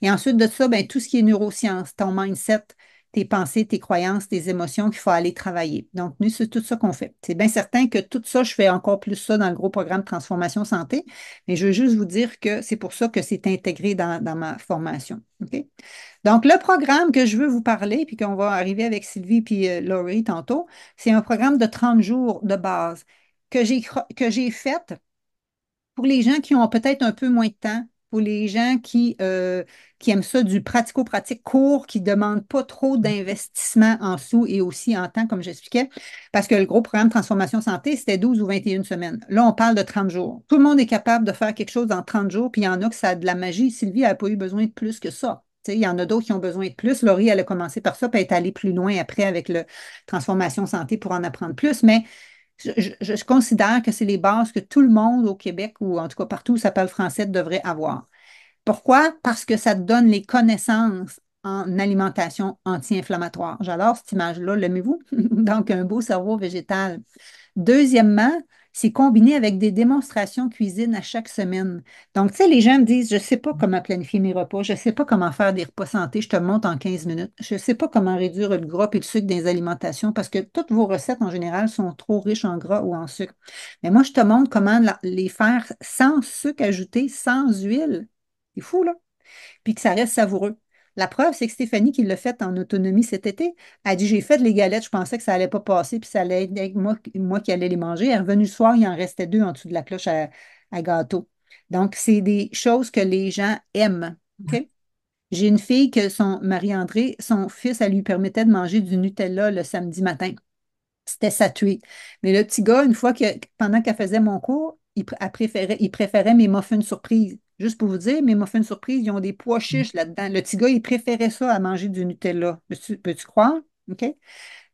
Et ensuite de ça, ben, tout ce qui est neurosciences, ton mindset, tes pensées, tes croyances, tes émotions qu'il faut aller travailler. Donc, nous, c'est tout ça qu'on fait. C'est bien certain que tout ça, je fais encore plus ça dans le gros programme Transformation Santé, mais je veux juste vous dire que c'est pour ça que c'est intégré dans, ma formation. Donc, le programme que je veux vous parler, puis qu'on va arriver avec Sylvie puis euh, Laurie tantôt, c'est un programme de 30 jours de base que j'ai fait pour les gens qui ont peut-être un peu moins de temps pour les gens euh, qui, aiment ça du pratico-pratique court, qui ne demandent pas trop mm. d'investissement en sous et aussi en temps, comme j'expliquais, parce que le gros programme Transformation Santé, c'était 12 ou 21 semaines. Là, on parle de 30 jours. Tout le monde est capable de faire quelque chose en 30 jours, puis il y en a qui ça a de la magie. Sylvie n'a pas eu besoin de plus que ça. il y en a d'autres qui ont besoin de plus. Laurie, elle a commencé par ça, puis elle est allée plus loin après avec le transformation santé pour en apprendre plus. Mais je, considère que c'est les bases que tout le monde au Québec, ou en tout cas partout où ça français, devrait avoir. Pourquoi? Parce que ça donne les connaissances en alimentation anti-inflammatoire. J'adore cette image-là, l'aimez-vous? Donc, un beau cerveau végétal. Deuxièmement, c'est combiné avec des démonstrations cuisine à chaque semaine. Donc, tu sais, les gens me disent, je ne sais pas comment planifier mes repas, je ne sais pas comment faire des repas santé, je te montre en 15 minutes, je ne sais pas comment réduire le gras et le sucre dans alimentations parce que toutes vos recettes en général sont trop riches en gras ou en sucre. Mais moi, je te montre comment les faire sans sucre ajouté, sans huile. C'est fou, là. Puis que ça reste savoureux. La preuve, c'est que Stéphanie, qui l'a faite en autonomie cet été, a dit J'ai fait les galettes, je pensais que ça allait pas passer, puis ça allait être moi, qui allais les manger. Elle est revenue le soir, il en restait deux en dessous de la cloche à, gâteau. Donc, c'est des choses que les gens aiment. J'ai une fille que son Marie-André, son fils, elle lui permettait de manger du Nutella le samedi matin. C'était sa Mais le petit gars, une fois que pendant qu'elle faisait mon cours, il, préférait, il préférait mes muffins surprises. Juste pour vous dire, mais m'a fait une surprise, ils ont des pois mm. chiches là-dedans. Le petit gars, il préférait ça à manger du Nutella. Peux-tu croire? OK?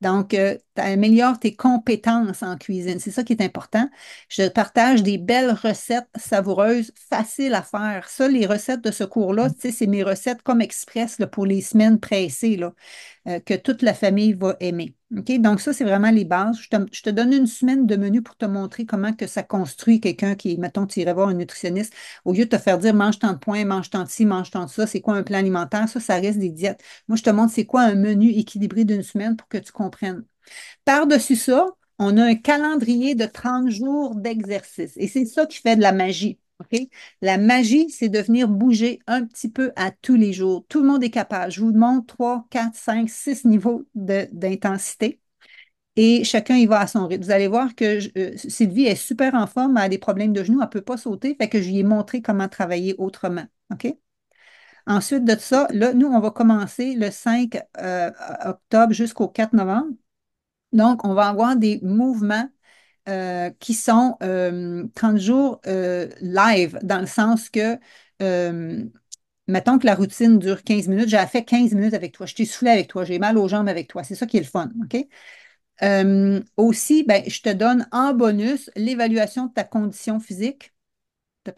Donc, euh, tu améliores tes compétences en cuisine. C'est ça qui est important. Je partage des belles recettes savoureuses, faciles à faire. Ça, les recettes de ce cours-là, mm. c'est mes recettes comme express pour les semaines pressées, là, euh, que toute la famille va aimer. Donc, ça, c'est vraiment les bases. Je te, donne une semaine de menu pour te montrer comment que ça construit quelqu'un qui, mettons, tu irais voir un nutritionniste. Au lieu de te faire dire mange tant de points, mange tant de ci, mange tant de ça, c'est quoi un plan alimentaire? Ça, ça reste des diètes. Moi, je te montre c'est quoi un menu équilibré d'une semaine pour que tu comprennes comprennent. Par-dessus ça, on a un calendrier de 30 jours d'exercice. Et c'est ça qui fait de la magie. ok? La magie, c'est de venir bouger un petit peu à tous les jours. Tout le monde est capable. Je vous montre 3, 4, 5, 6 niveaux d'intensité. Et chacun y va à son rythme. Vous allez voir que euh, Sylvie est super en forme, elle a des problèmes de genoux, elle ne peut pas sauter, fait que je lui ai montré comment travailler autrement. OK? Ensuite de ça, là, nous, on va commencer le 5 euh, octobre jusqu'au 4 novembre. Donc, on va avoir des mouvements euh, qui sont 30 euh, jours live, dans le sens que mettons que la routine dure 15 minutes, j'ai fait 15 minutes avec toi, je t'ai soufflé avec toi, j'ai mal aux jambes avec toi. C'est ça qui est le fun, OK? aussi, ben, je te donne en bonus l'évaluation de ta condition physique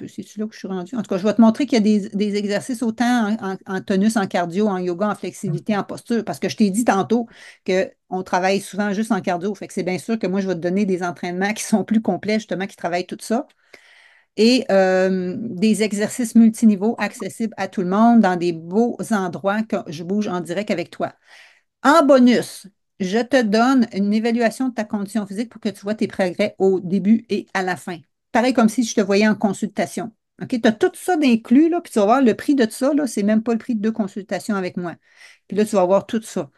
c'est-tu là que je suis rendue? En tout cas, je vais te montrer qu'il y a des, exercices autant en, en, en, cardio, en yoga, en flexibilité, en posture, parce que je t'ai dit tantôt qu'on travaille souvent juste en cardio. Fait que c'est bien sûr que moi, je vais te donner des entraînements qui sont plus complets, justement, qui travaillent tout ça. Et euh, des exercices multiniveaux accessibles à tout le monde dans des beaux endroits que je bouge en direct avec toi. En bonus, je te donne une évaluation de ta condition physique pour que tu vois tes progrès au début et à la fin pareil comme si je te voyais en consultation. OK? Tu as tout ça d'inclus, là, puis tu vas voir le prix de tout ça, là, c'est même pas le prix de deux consultations avec moi. Puis là, tu vas voir tout ça.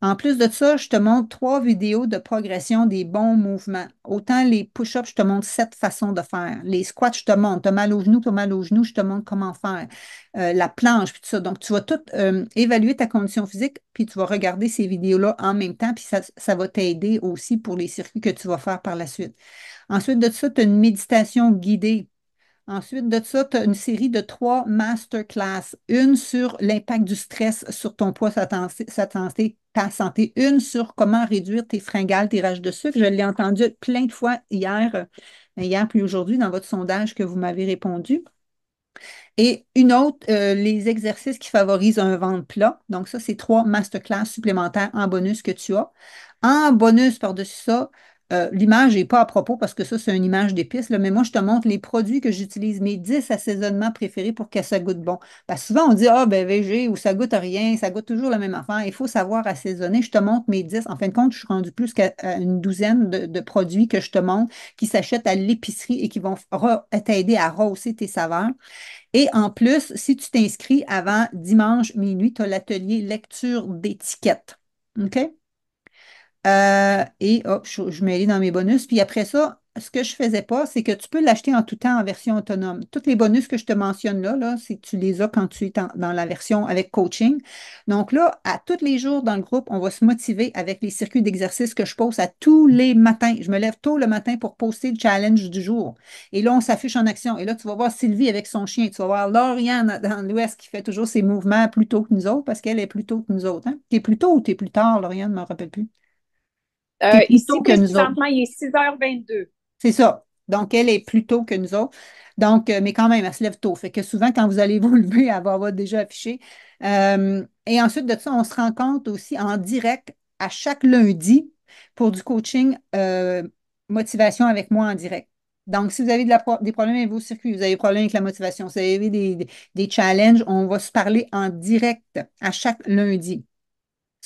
En plus de ça, je te montre trois vidéos de progression des bons mouvements. Autant les push-ups, je te montre sept façons de faire. Les squats, je te montre. Tu mal aux genoux, tu mal aux genoux, je te montre comment faire. Euh, la planche, puis tout ça. Donc, tu vas tout euh, évaluer ta condition physique, puis tu vas regarder ces vidéos-là en même temps, puis ça, ça va t'aider aussi pour les circuits que tu vas faire par la suite. Ensuite de ça, tu as une méditation guidée Ensuite de ça, tu as une série de trois masterclass. Une sur l'impact du stress sur ton poids, sa santé, ta santé. Une sur comment réduire tes fringales, tes rages de sucre. Je l'ai entendu plein de fois hier, euh, hier puis aujourd'hui dans votre sondage que vous m'avez répondu. Et une autre, euh, les exercices qui favorisent un ventre plat. Donc ça, c'est trois masterclass supplémentaires en bonus que tu as. En bonus par-dessus ça, euh, l'image n'est pas à propos parce que ça, c'est une image d'épices, mais moi, je te montre les produits que j'utilise, mes 10 assaisonnements préférés pour que ça goûte bon. Parce que souvent, on dit Ah, ben végé ou ça goûte rien, ça goûte toujours la même affaire. Il faut savoir assaisonner. Je te montre mes 10. En fin de compte, je suis rendu plus qu'à une douzaine de, produits que je te montre qui s'achètent à l'épicerie et qui vont t'aider à rehausser tes saveurs. Et en plus, si tu t'inscris avant dimanche minuit, tu as l'atelier lecture d'étiquettes. OK? Euh, et hop, je, mets les dans mes bonus. Puis après ça, ce que je ne faisais pas, c'est que tu peux l'acheter en tout temps en version autonome. Tous les bonus que je te mentionne là, là c'est tu les as quand tu es dans la version avec coaching. Donc là, à tous les jours dans le groupe, on va se motiver avec les circuits d'exercice que je pose à tous les matins. Je me lève tôt le matin pour poster le challenge du jour. Et là, on s'affiche en action. Et là, tu vas voir Sylvie avec son chien. Tu vas voir Lauriane dans l'Ouest qui fait toujours ses mouvements plus tôt que nous autres parce qu'elle est plus tôt que nous autres. Hein. Tu es plus tôt ou t'es plus tard, Lauriane, je ne me rappelle plus. Euh, ici, que nous
il est 6h22.
C'est ça. Donc, elle est plus tôt que nous autres. Donc, euh, mais quand même, elle se lève tôt. Fait que souvent, quand vous allez vous lever, elle va avoir déjà affiché. Euh, et ensuite de ça, on se rencontre aussi en direct à chaque lundi pour du coaching motivation avec moi en direct. Donc, si vous avez des problèmes avec vos circuits, vous avez des problèmes avec la motivation, si vous avez des, des, challenges, on va se parler en direct à chaque lundi.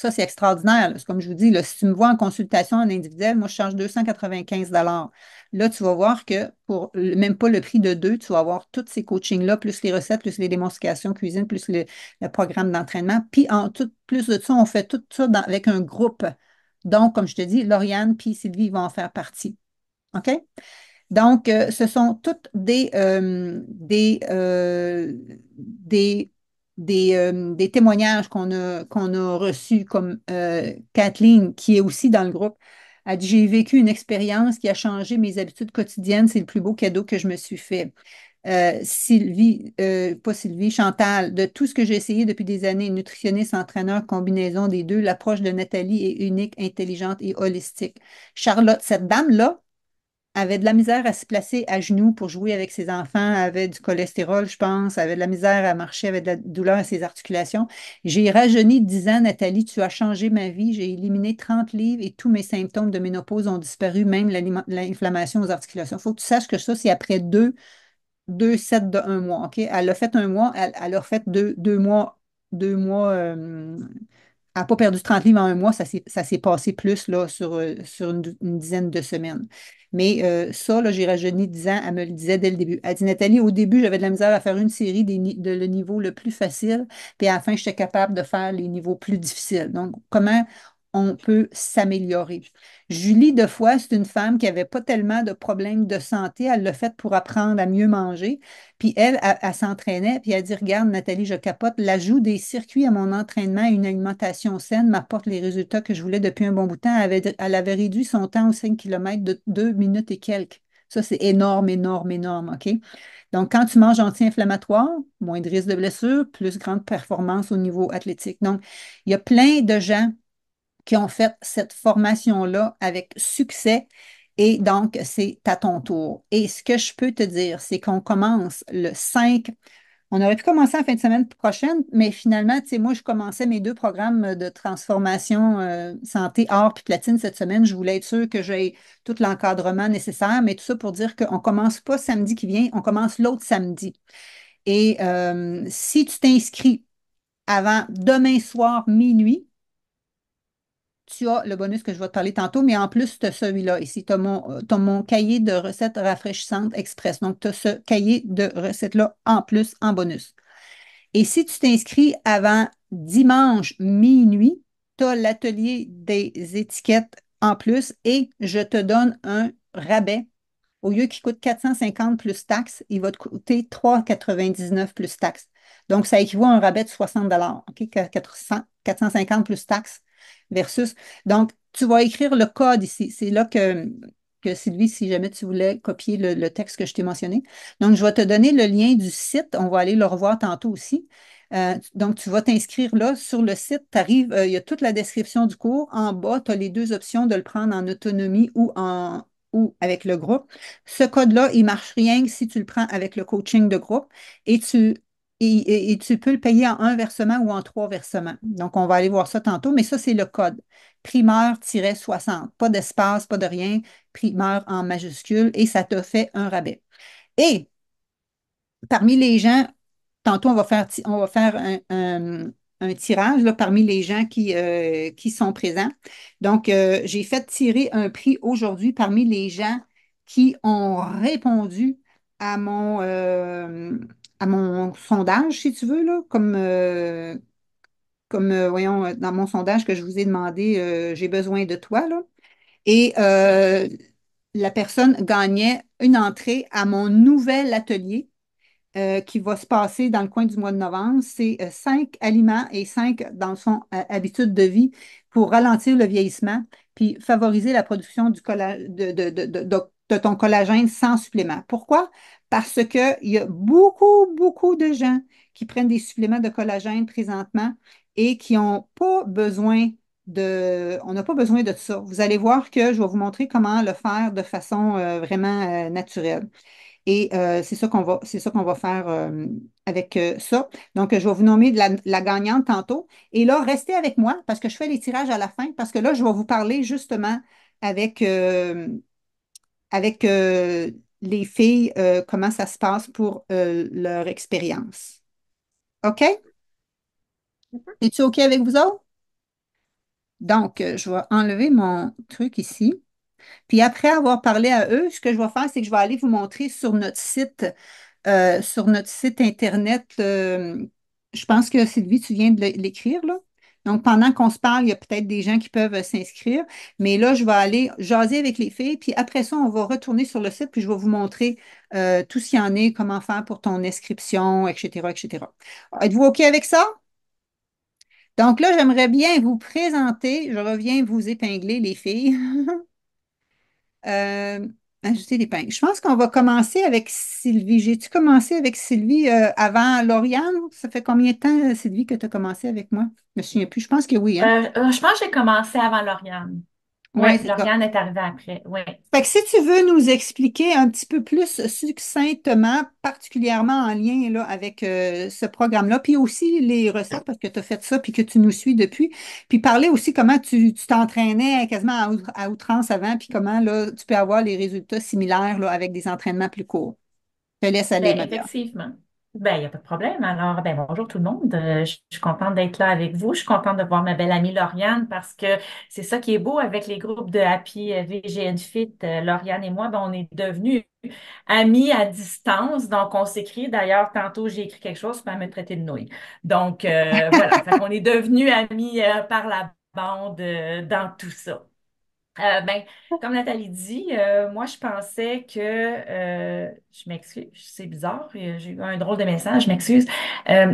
Ça, c'est extraordinaire. Comme je vous dis, si tu me vois en consultation en individuel, moi, je charge 295 Là, tu vas voir que pour même pas le prix de deux, tu vas avoir tous ces coachings-là, plus les recettes, plus les démonstrations cuisine, plus le, programme d'entraînement. Puis, en tout, plus de ça, on fait tout ça avec un groupe. Donc, comme je te dis, Lauriane puis Sylvie vont en faire partie. OK? Donc, euh, ce sont toutes des, euh, des, euh, des des, euh, des témoignages qu'on a, a reçus, comme euh, Kathleen, qui est aussi dans le groupe, a dit J'ai vécu une expérience qui a changé mes habitudes quotidiennes, c'est le plus beau cadeau que je me suis fait. Euh, Sylvie, pas Sylvie, Chantal, de tout ce que j'ai essayé depuis des années, nutritionniste, entraîneur, combinaison des deux, l'approche de Nathalie est unique, intelligente et holistique. Charlotte, cette dame-là, avait de la misère à se placer à genoux pour jouer avec ses enfants, avait du cholestérol, je pense, avait de la misère à marcher, avait de la douleur à ses articulations. J'ai rajeuni 10 ans, Nathalie, tu as changé ma vie, j'ai éliminé 30 livres et tous mes symptômes de ménopause ont disparu, même l'inflammation aux articulations. Il faut que tu saches que ça, c'est après deux, deux sets de un mois. ok Elle a fait un mois, elle, a fait deux, deux mois, deux mois. n'a euh, pas perdu 30 livres en un mois, ça s'est passé plus là, sur, euh, sur une dizaine de semaines. Mais euh, ça, j'ai rajeuni dix ans, elle me le disait dès le début. Elle dit Nathalie, au début, j'avais de la misère à faire une série des, de le niveau le plus facile, puis à la fin, j'étais capable de faire les niveaux plus difficiles. Donc, comment on peut s'améliorer. Julie, de fois, c'est une femme qui n'avait pas tellement de problèmes de santé. Elle l'a fait pour apprendre à mieux manger. Puis elle, elle, s'entraînait, puis elle dit Regarde, Nathalie, je capote. L'ajout des circuits à mon entraînement et une alimentation saine m'apporte les résultats que je voulais depuis un bon bout de temps. Elle avait, réduit son temps aux 5 km de 2 minutes et quelques. Ça, c'est énorme, énorme, énorme. OK? Donc, quand tu manges anti-inflammatoire, moins de risque de blessure, plus grande performance au niveau athlétique. Donc, il y a plein de gens qui ont fait cette formation-là avec succès. Et donc, c'est à ton tour. Et ce que je peux te dire, c'est qu'on commence le 5. On aurait pu commencer en fin de semaine prochaine, mais finalement, tu sais, moi, je commençais mes deux programmes de transformation euh, santé, or puis platine cette semaine. Je voulais être sûre que j'ai tout l'encadrement nécessaire, mais tout ça pour dire qu'on ne commence pas samedi qui vient, on commence l'autre samedi. Et euh, si tu t'inscris avant demain soir minuit, tu as le bonus que je vais te parler tantôt, mais en plus, tu as celui-là ici. Tu as, euh, mon cahier de recettes rafraîchissantes express. Donc, tu as ce cahier de recettes-là en plus, en bonus. Et si tu t'inscris avant dimanche minuit, tu as l'atelier des étiquettes en plus et je te donne un rabais. Au lieu qu'il coûte 450 plus taxes, il va te coûter 3,99 plus taxes. Donc, ça équivaut à un rabais de 60 OK? 450 plus taxes versus. Donc, tu vas écrire le code ici. C'est là que, que Sylvie, si jamais tu voulais copier le, texte que je t'ai mentionné. Donc, je vais te donner le lien du site. On va aller le revoir tantôt aussi. Euh, donc, tu vas t'inscrire là sur le site. Tu arrives, euh, il y a toute la description du cours. En bas, tu as les deux options de le prendre en autonomie ou en, ou avec le groupe. Ce code-là, il marche rien si tu le prends avec le coaching de groupe et tu et, tu peux le payer en un versement ou en trois versements. Donc, on va aller voir ça tantôt, mais ça, c'est le code. Primeur-60. Pas d'espace, pas de rien. Primeur en majuscule et ça te fait un rabais. Et parmi les gens, tantôt, on va faire, on va faire un, tirage là, parmi les gens qui, euh, qui sont présents. Donc, euh, j'ai fait tirer un prix aujourd'hui parmi les gens qui ont répondu à mon. Euh, à mon sondage, si tu veux, là, comme, euh, comme euh, voyons, euh, dans mon sondage que je vous ai demandé, j'ai besoin de toi, Et la personne gagnait une entrée à mon nouvel atelier qui va se passer dans le coin du mois de novembre. C'est cinq aliments et cinq, dans son habitude de vie pour ralentir le vieillissement puis favoriser la production du collage de, de, de de ton collagène sans supplément. Pourquoi? Parce qu'il y a beaucoup, beaucoup de gens qui prennent des suppléments de collagène présentement et qui n'ont pas besoin de, on n'a pas besoin de ça. Vous allez voir que je vais vous montrer comment le faire de façon euh, vraiment euh, naturelle. Et euh, c'est ça qu'on va, c'est va faire avec ça. Donc, je vais vous nommer la, gagnante tantôt. Et là, restez avec moi parce que je fais les tirages à la fin, parce que là, je vais vous parler justement avec avec euh, les filles, euh, comment ça se passe pour euh, leur expérience. OK? Mhm. Es-tu OK avec vous autres? Donc, je vais enlever mon truc ici. Puis après avoir parlé à eux, ce que je vais faire, c'est que je vais aller vous montrer sur notre site, sur notre site Internet. je pense que Sylvie, tu viens de l'écrire, là. Donc, pendant qu'on se parle, il y a peut-être des gens qui peuvent euh, s'inscrire. Mais là, je vais aller jaser avec les filles. Puis après ça, on va retourner sur le site, puis je vais vous montrer euh, tout ce qu'il y en est, comment faire pour ton inscription, etc., etc. Êtes-vous OK avec ça? Donc là, j'aimerais bien vous présenter, je reviens vous épingler les filles. Euh, Ajouter des Je pense qu'on va commencer avec Sylvie. J'ai-tu commencé avec Sylvie euh, avant Lauriane? Ça fait combien de temps, euh, Sylvie, que tu as commencé avec moi? Je me souviens plus. Je pense que oui. Hein?
Euh, je pense que j'ai commencé avant Lauriane. Oui, ouais, est arrivée après. Ouais.
Fait que si tu veux nous expliquer un petit peu plus succinctement, particulièrement en lien là, avec euh, ce programme-là, puis aussi les recettes, parce que tu as fait ça, puis que tu nous suis depuis, puis parler aussi comment tu t'entraînais quasiment à, outrance avant, puis comment là, tu peux avoir les résultats similaires là, avec des entraînements plus courts. Je te laisse aller. Ben, effectivement.
Ben, il n'y a pas de problème. Alors, ben, bonjour tout le monde. Euh, je suis contente d'être là avec vous. Je suis contente de voir ma belle amie Lauriane parce que c'est ça qui est beau avec les groupes de Happy euh, VGN Fit. Euh, Lauriane et moi, ben, on est devenus amis à distance. Donc, on s'écrit. D'ailleurs, tantôt, j'ai écrit quelque chose, pour me traiter de nouilles.
Donc, voilà.
on est devenus amis par la bande dans tout ça. Euh, ben, comme Nathalie dit, euh, moi, je pensais que, euh, je m'excuse, c'est bizarre, j'ai eu un drôle de message, je m'excuse.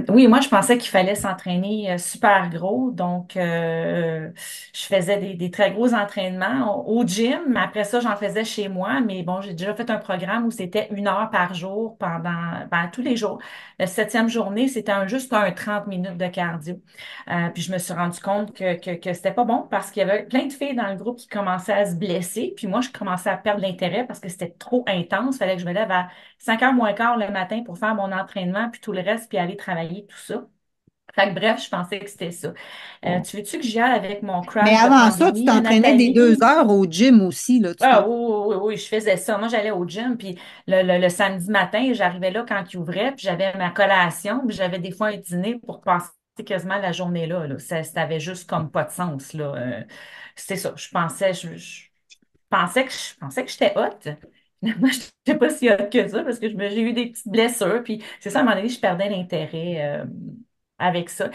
oui, moi, je pensais qu'il fallait s'entraîner super gros, donc je faisais des, très gros entraînements au, gym gym. Après ça, j'en faisais chez moi, mais bon, j'ai déjà fait un programme où c'était une heure par jour pendant, ben, tous les jours. La septième journée, c'était juste un 30 minutes de cardio. puis je me suis rendu compte que, que, que c'était pas bon parce qu'il y avait plein de filles dans le groupe qui commençaient à se blesser. Puis moi, je commençais à perdre l'intérêt parce que c'était trop intense. Il fallait que je me lève à 5 h moins quart le matin pour faire mon entraînement, puis tout le reste, puis aller travailler, tout ça. bref, je pensais que c'était ça. Euh, tu veux-tu que j'y aille avec mon craft? Mais avant ça, tu t'entraînais des deux
heures au gym aussi. Là, ah,
oui, oui, oui, je faisais ça. Moi, j'allais au gym, puis le, samedi matin, j'arrivais là quand il ouvrait, puis j'avais ma collation, puis j'avais des fois un dîner pour passer quasiment la journée là. Ça, avait juste comme pas de sens. Là. Euh, c'est ça. Je pensais, pensais que je pensais que j'étais haute. Finalement, je n'étais pas si haute que ça parce que j'ai eu des petites blessures. Puis c'est ça, à un moment donné, je perdais l'intérêt euh, avec ça.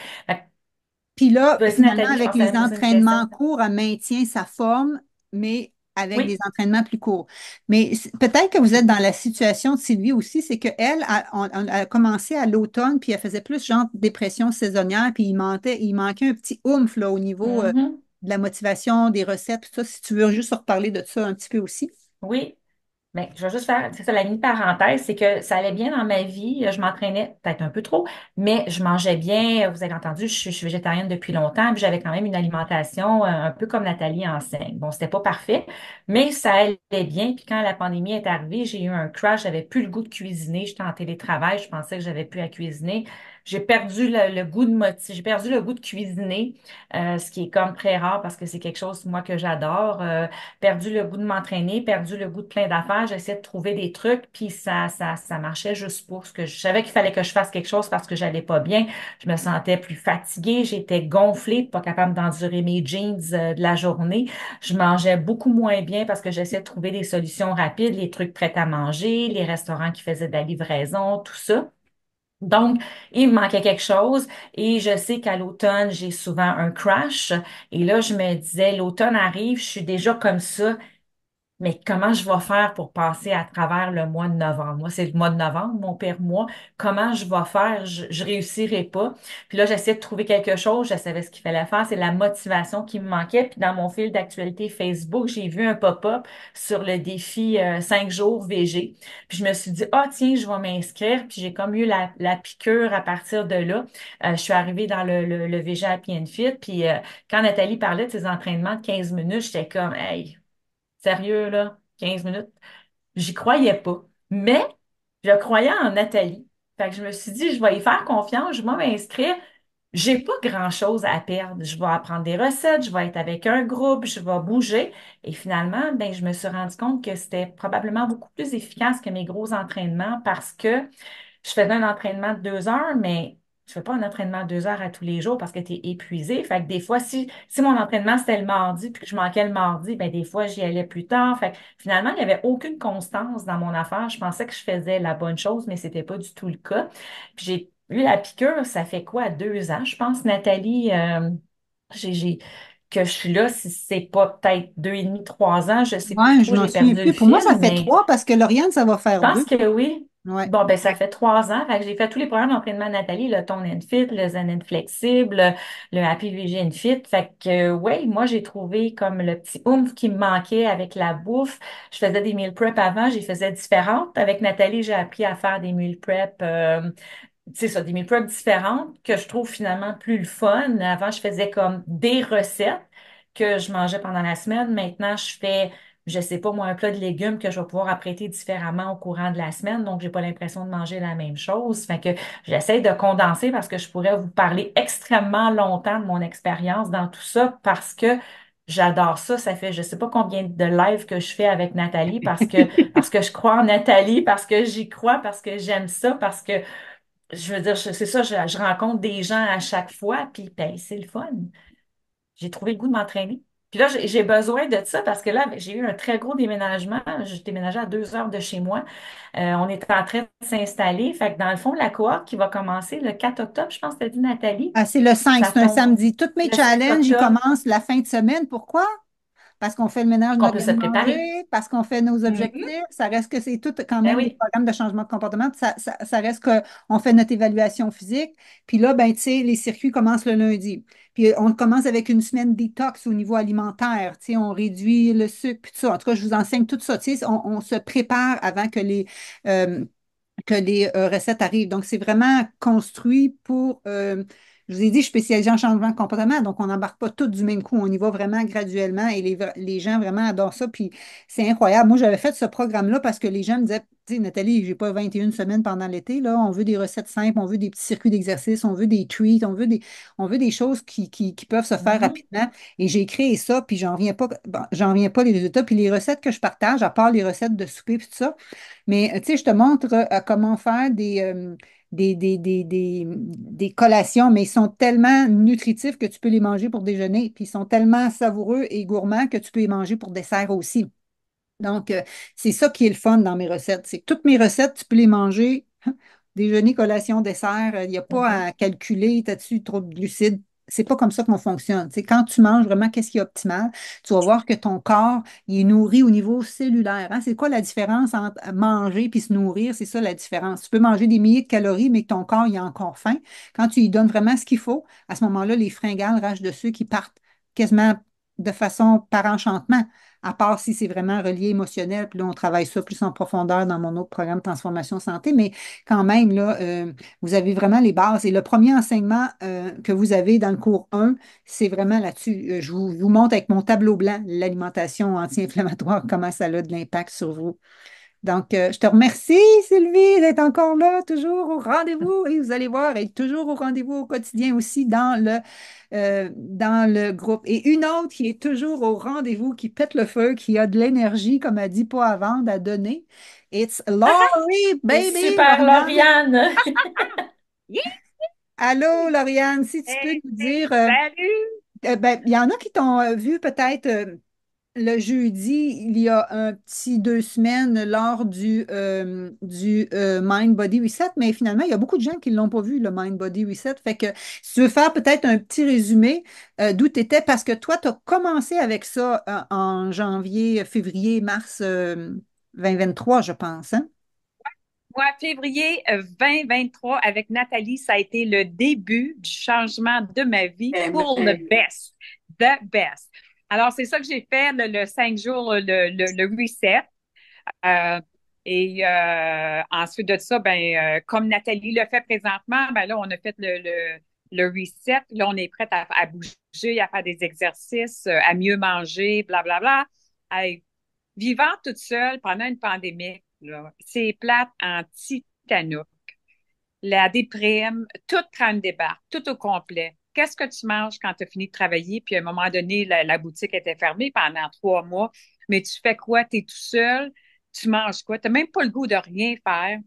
Puis là, finalement, avec les entraînements courts, elle maintient sa forme, mais avec des entraînements plus courts. Mais peut-être que vous êtes dans la situation de Sylvie aussi, c'est qu'elle a, a commencé à l'automne, puis elle faisait plus genre dépression saisonnière, puis il, manquait un petit oomph au niveau euh, mm-hmm de la motivation, des recettes, tout ça, si tu veux juste reparler de ça un petit peu aussi. Oui.
mais ben, je vais juste faire ça, la mini-parenthèse, c'est que ça allait bien dans ma vie. Je m'entraînais peut-être un peu trop, mais je mangeais bien. Vous avez entendu, je, suis végétarienne depuis longtemps, puis j'avais quand même une alimentation euh, un peu comme Nathalie enseigne. Bon, c'était pas parfait, mais ça allait bien. Puis quand la pandémie est arrivée, j'ai eu un crash, j'avais plus le goût de cuisiner. J'étais en télétravail, je pensais que j'avais plus à cuisiner. J'ai perdu le, goût de motif, j'ai perdu le goût de cuisiner, euh, ce qui est comme très rare parce que c'est quelque chose moi que j'adore. Euh, perdu le goût de m'entraîner, perdu le goût de plein d'affaires. J'essayais de trouver des trucs, puis ça, ça, ça marchait juste pour ce que je savais qu'il fallait que je fasse quelque chose parce que j'allais pas bien. Je me sentais plus fatiguée, j'étais gonflée, pas capable d'endurer mes jeans euh, de la journée. Je mangeais beaucoup moins bien parce que j'essayais de trouver des solutions rapides, les trucs prêts à manger, les restaurants qui faisaient de la livraison, tout ça. Donc, il me manquait quelque chose et je sais qu'à l'automne, j'ai souvent un crash. Et là, je me disais, l'automne arrive, je suis déjà comme ça mais comment je vais faire pour passer à travers le mois de novembre? Moi, c'est le mois de novembre, mon père, moi. Comment je vais faire? Je, je réussirai pas. Puis là, j'essaie de trouver quelque chose. Je savais ce qu'il fallait faire. C'est la motivation qui me manquait. Puis dans mon fil d'actualité Facebook, j'ai vu un pop-up sur le défi euh, cinq 5 jours VG. Puis je me suis dit, ah tiens, je vais m'inscrire. Puis j'ai comme eu la, la, piqûre à partir de là. Euh, je suis arrivée dans le, le, le VG à Fit. Puis euh, quand Nathalie parlait de ses entraînements de 15 minutes, j'étais comme, hey, Sérieux, là, 15 minutes. J'y croyais pas. Mais je croyais en Nathalie. Fait que je me suis dit, je vais y faire confiance, je vais m'inscrire. J'ai pas grand-chose à perdre. Je vais apprendre des recettes, je vais être avec un groupe, je vais bouger. Et finalement, ben, je me suis rendu compte que c'était probablement beaucoup plus efficace que mes gros entraînements parce que je faisais un entraînement de deux heures, mais tu fais pas un entraînement deux heures à tous les jours parce que tu es épuisé. Fait que des fois, si, si mon entraînement c'était le mardi puis que je manquais le mardi, ben des fois j'y allais plus tard. Fait finalement, il n'y avait aucune constance dans mon affaire. Je pensais que je faisais la bonne chose, mais ce n'était pas du tout le cas. Puis j'ai eu la piqûre, ça fait quoi, deux ans? Je pense, Nathalie, euh, que je suis là, si c'est pas peut-être deux et demi, trois ans, je sais
pas plus je où j'ai perdu le Pour moi, ça fait trois parce que l'Orient, ça va faire Je pense que oui. Bon, ben ça fait
trois ans. que j'ai fait tous les programmes d'entraînement Nathalie, le Ton and Fit, le Zen Flexible, le Happy Vision Fit. Fait que, ouais, moi, j'ai trouvé comme le petit oomph qui me manquait avec la bouffe. Je faisais des meal prep avant, j'y faisais différentes. Avec Nathalie, j'ai appris à faire des meal prep euh, tu sais ça, des meal prep différentes que je trouve finalement plus le fun. Avant, je faisais comme des recettes que je mangeais pendant la semaine. Maintenant, je fais je sais pas, moi, un plat de légumes que je vais pouvoir apprêter différemment au courant de la semaine, donc j'ai pas l'impression de manger la même chose. Fait que j'essaie de condenser parce que je pourrais vous parler extrêmement longtemps de mon expérience dans tout ça parce que J'adore ça. Ça fait je sais pas combien de lives que je fais avec Nathalie parce que parce que je crois en Nathalie, parce que j'y crois, parce que j'aime ça, parce que je veux dire, c'est ça, je, rencontre des gens à chaque fois, puis ben, c'est le fun. J'ai trouvé le goût de m'entraîner. Puis là, j'ai besoin de ça parce que là, j'ai eu un très gros déménagement. Je déménagé à deux heures de chez moi. Euh, on est en train de s'installer. Fait que dans le fond, la cohorte qui va commencer le 4 octobre, je pense que tu dit Nathalie. Ah, c'est le 5, c'est un
samedi. Toutes mes challenges, ils commencent la fin de semaine. Pourquoi? Parce qu'on fait le ménage de se préparer. parce qu'on fait nos mm-hmm. objectifs. Ça reste que c'est tout quand ben même ben programmes de changement de comportement. Ça, reste qu'on fait notre évaluation physique. Puis là, ben, tu sais, les circuits commencent le lundi. Puis euh, on commence avec une semaine détox au niveau alimentaire. Tu sais, on réduit le sucre, puis tout ça. En tout cas, je vous enseigne tout ça. on, se prépare avant que les. Euh, que les euh, recettes arrivent. Donc, c'est vraiment construit pour je vous ai dit, je suis spécialisée en changement de comportement, donc on n'embarque pas tout du même coup. On y va vraiment graduellement et les, gens vraiment adorent ça. Puis c'est incroyable. Moi, j'avais fait ce programme-là parce que les gens me disaient, tu sais, Nathalie, j'ai pas 21 semaines pendant l'été. Là, on veut des recettes simples, on veut des petits circuits d'exercice, on veut des tweets. on veut des, on veut des choses qui, qui, peuvent se faire mm-hmm. rapidement. Et j'ai créé ça, puis j'en reviens pas, j'en reviens pas les résultats. Puis les recettes que je partage, à part les recettes de souper, et tout ça. Mais tu sais, je te montre euh, comment faire des. Euh, des, collations, mais ils sont tellement nutritifs que tu peux les manger pour déjeuner, puis ils sont tellement savoureux et gourmands que tu peux les manger pour dessert aussi. Donc, euh, c'est ça qui est le fun dans mes recettes. C'est que toutes mes recettes, tu peux les manger hein, déjeuner, collation, dessert. Euh, il n'y a pas mm-hmm. à calculer, as-tu trop de glucides, c'est pas comme ça qu'on fonctionne. c'est quand tu manges vraiment, qu'est-ce qui est optimal? Tu vas voir que ton corps est nourri au niveau cellulaire. Hein? C'est quoi la différence entre manger et se nourrir? C'est ça la différence. Tu peux manger des milliers de calories, mais que ton corps il a encore faim. Quand tu lui donnes vraiment ce qu'il faut, à ce moment-là, les fringales rachent dessus qui partent quasiment de façon par enchantement à part si c'est vraiment relié émotionnel. Puis là, on travaille ça plus en profondeur dans mon autre programme Transformation Santé, mais quand même, là, euh, vous avez vraiment les bases. Et le premier enseignement euh, que vous avez dans le cours 1, c'est vraiment là-dessus. Euh, je vous, vous montre avec mon tableau blanc l'alimentation anti-inflammatoire, comment ça a de l'impact sur vous. Donc, euh, je te remercie, Sylvie, d'être encore là, toujours au rendez-vous. Et vous allez voir, elle est toujours au rendez-vous au quotidien aussi dans le, euh, dans le groupe. Et une autre qui est toujours au rendez-vous, qui pète le feu, qui a de l'énergie, comme elle dit pas avant, à donner. It's Laurie, ah, baby! Super, Lauriane! Allô, Lauriane, si tu peux nous dire... Euh, salut! Ben, il y en a qui t'ont vu peut-être le jeudi, il y a un petit deux semaines lors du, euh, du euh, Mind Body Reset, mais finalement, il y a beaucoup de gens qui ne l'ont pas vu, le Mind Body Reset. Fait que si tu veux faire peut-être un petit résumé euh, d'où tu étais, parce que toi, tu as commencé avec ça en janvier, février, mars 2023, je pense. Moi,
hein? février 2023, avec Nathalie, ça a été le début du changement de ma vie eh pour ben, le best, the best. Alors, c'est ça que j'ai fait le, cinq jours, le, le, reset. Euh, et euh, ensuite de ça, ben, euh, comme Nathalie le fait présentement, ben là, on a fait le, le, reset. Là, on est prête à, bouger, à faire des exercices, à mieux manger, blablabla. Bla, bla. bla. vivant toute seule pendant une pandémie, c'est plate en titanouk. La déprime, tout prend des débat, tout au complet qu'est-ce que tu manges quand tu as fini de travailler? Puis à un moment donné, la, boutique était fermée pendant trois mois. Mais tu fais quoi? Tu es tout seul? Tu manges quoi? Tu n'as même pas le goût de rien faire.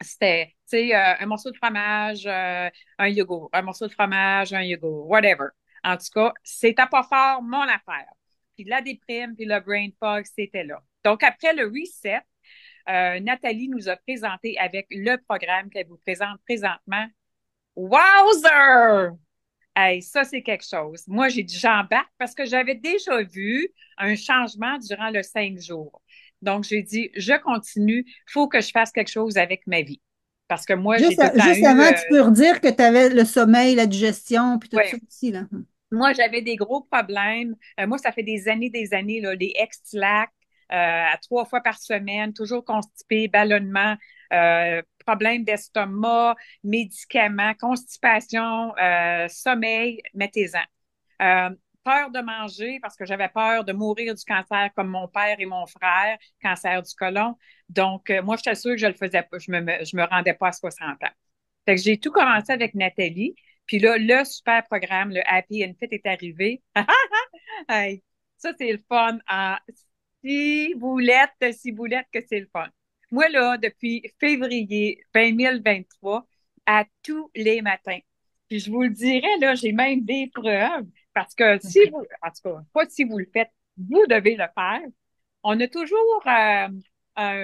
C'était, tu sais, euh, un morceau de fromage, euh, un yogourt, un morceau de fromage, un yogourt, whatever. En tout cas, c'était pas fort mon affaire. Puis la déprime, puis le brain fog, c'était là. Donc après le reset, euh, Nathalie nous a présenté avec le programme qu'elle vous présente présentement. Wowzer! ça, c'est quelque chose. Moi, j'ai dit, j'embarque parce que j'avais déjà vu un changement durant le cinq jours. Donc, j'ai dit, je continue, il faut que je fasse quelque chose avec ma vie. Parce que moi, j'ai Juste, avant, tu euh, peux
redire que tu avais le sommeil, la digestion, puis tout ça aussi.
Hmm. Moi, j'avais des gros problèmes. Euh, moi, ça fait des années, des années, là, les ex-lacs, euh, à trois fois par semaine, toujours constipé, ballonnement, euh, problèmes d'estomac, médicaments, constipation, euh, sommeil, mettez-en. Euh, peur de manger parce que j'avais peur de mourir du cancer comme mon père et mon frère, cancer du côlon. Donc, euh, moi, je t'assure que je le faisais pas, je me, je me rendais pas à 60 ans. Fait que j'ai tout commencé avec Nathalie. Puis là, le super programme, le Happy and Fit est arrivé. ça, c'est le fun. à ah, si l'êtes, si l'êtes, que c'est le fun. Moi, là, depuis février 2023, à tous les matins. Puis je vous le dirais, là, j'ai même des preuves parce que si vous, en tout cas, pas si vous le faites, vous devez le faire. On a toujours euh, un,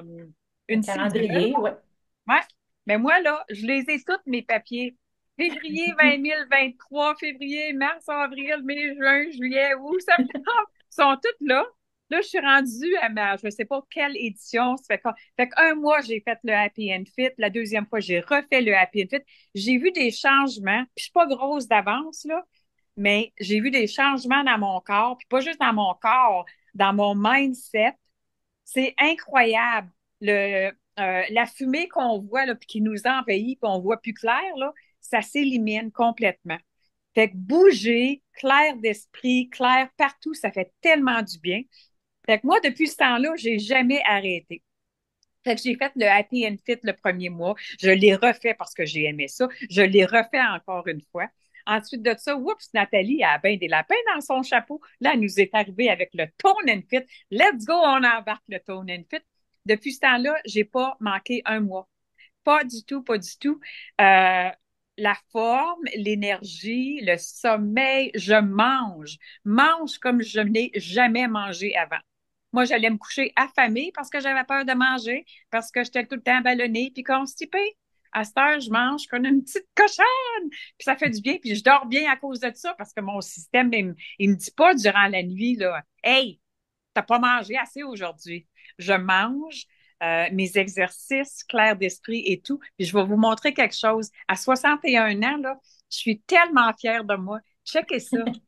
euh, une calendrier. Ouais. Mais moi, là, je les ai toutes, mes papiers. Février 2023, février, mars, avril, mai, juin, juillet, août, ils sont toutes là. Là, je suis rendue à ma, je ne sais pas quelle édition. Ça fait, fait un mois, j'ai fait le Happy and Fit. La deuxième fois, j'ai refait le Happy and Fit. J'ai vu des changements. Puis, je suis pas grosse d'avance, là, mais j'ai vu des changements dans mon corps. Puis, pas juste dans mon corps, dans mon mindset. C'est incroyable. Le, euh, la fumée qu'on voit, là, puis qui nous envahit, puis on voit plus clair, là, ça s'élimine complètement. Fait que bouger, clair d'esprit, clair partout, ça fait tellement du bien. Fait que moi, depuis ce temps-là, j'ai jamais arrêté. Fait que j'ai fait le Happy and Fit le premier mois. Je l'ai refait parce que j'ai aimé ça. Je l'ai refait encore une fois. Ensuite de ça, oups, Nathalie a bien des lapins dans son chapeau. Là, elle nous est arrivée avec le Tone and Fit. Let's go, on embarque le Tone and Fit. Depuis ce temps-là, j'ai pas manqué un mois. Pas du tout, pas du tout. Euh, la forme, l'énergie, le sommeil, je mange. Mange comme je n'ai jamais mangé avant. Moi, j'allais me coucher affamée parce que j'avais peur de manger, parce que j'étais tout le temps ballonnée puis constipée. À cette heure, je mange comme une petite cochonne, puis ça fait du bien, puis je dors bien à cause de ça, parce que mon système, il, ne me dit pas durant la nuit, là, « Hey, t'as pas mangé assez aujourd'hui. » Je mange, euh, mes exercices, clair d'esprit et tout, puis je vais vous montrer quelque chose. À 61 ans, là, je suis tellement fière de moi. Checkez ça.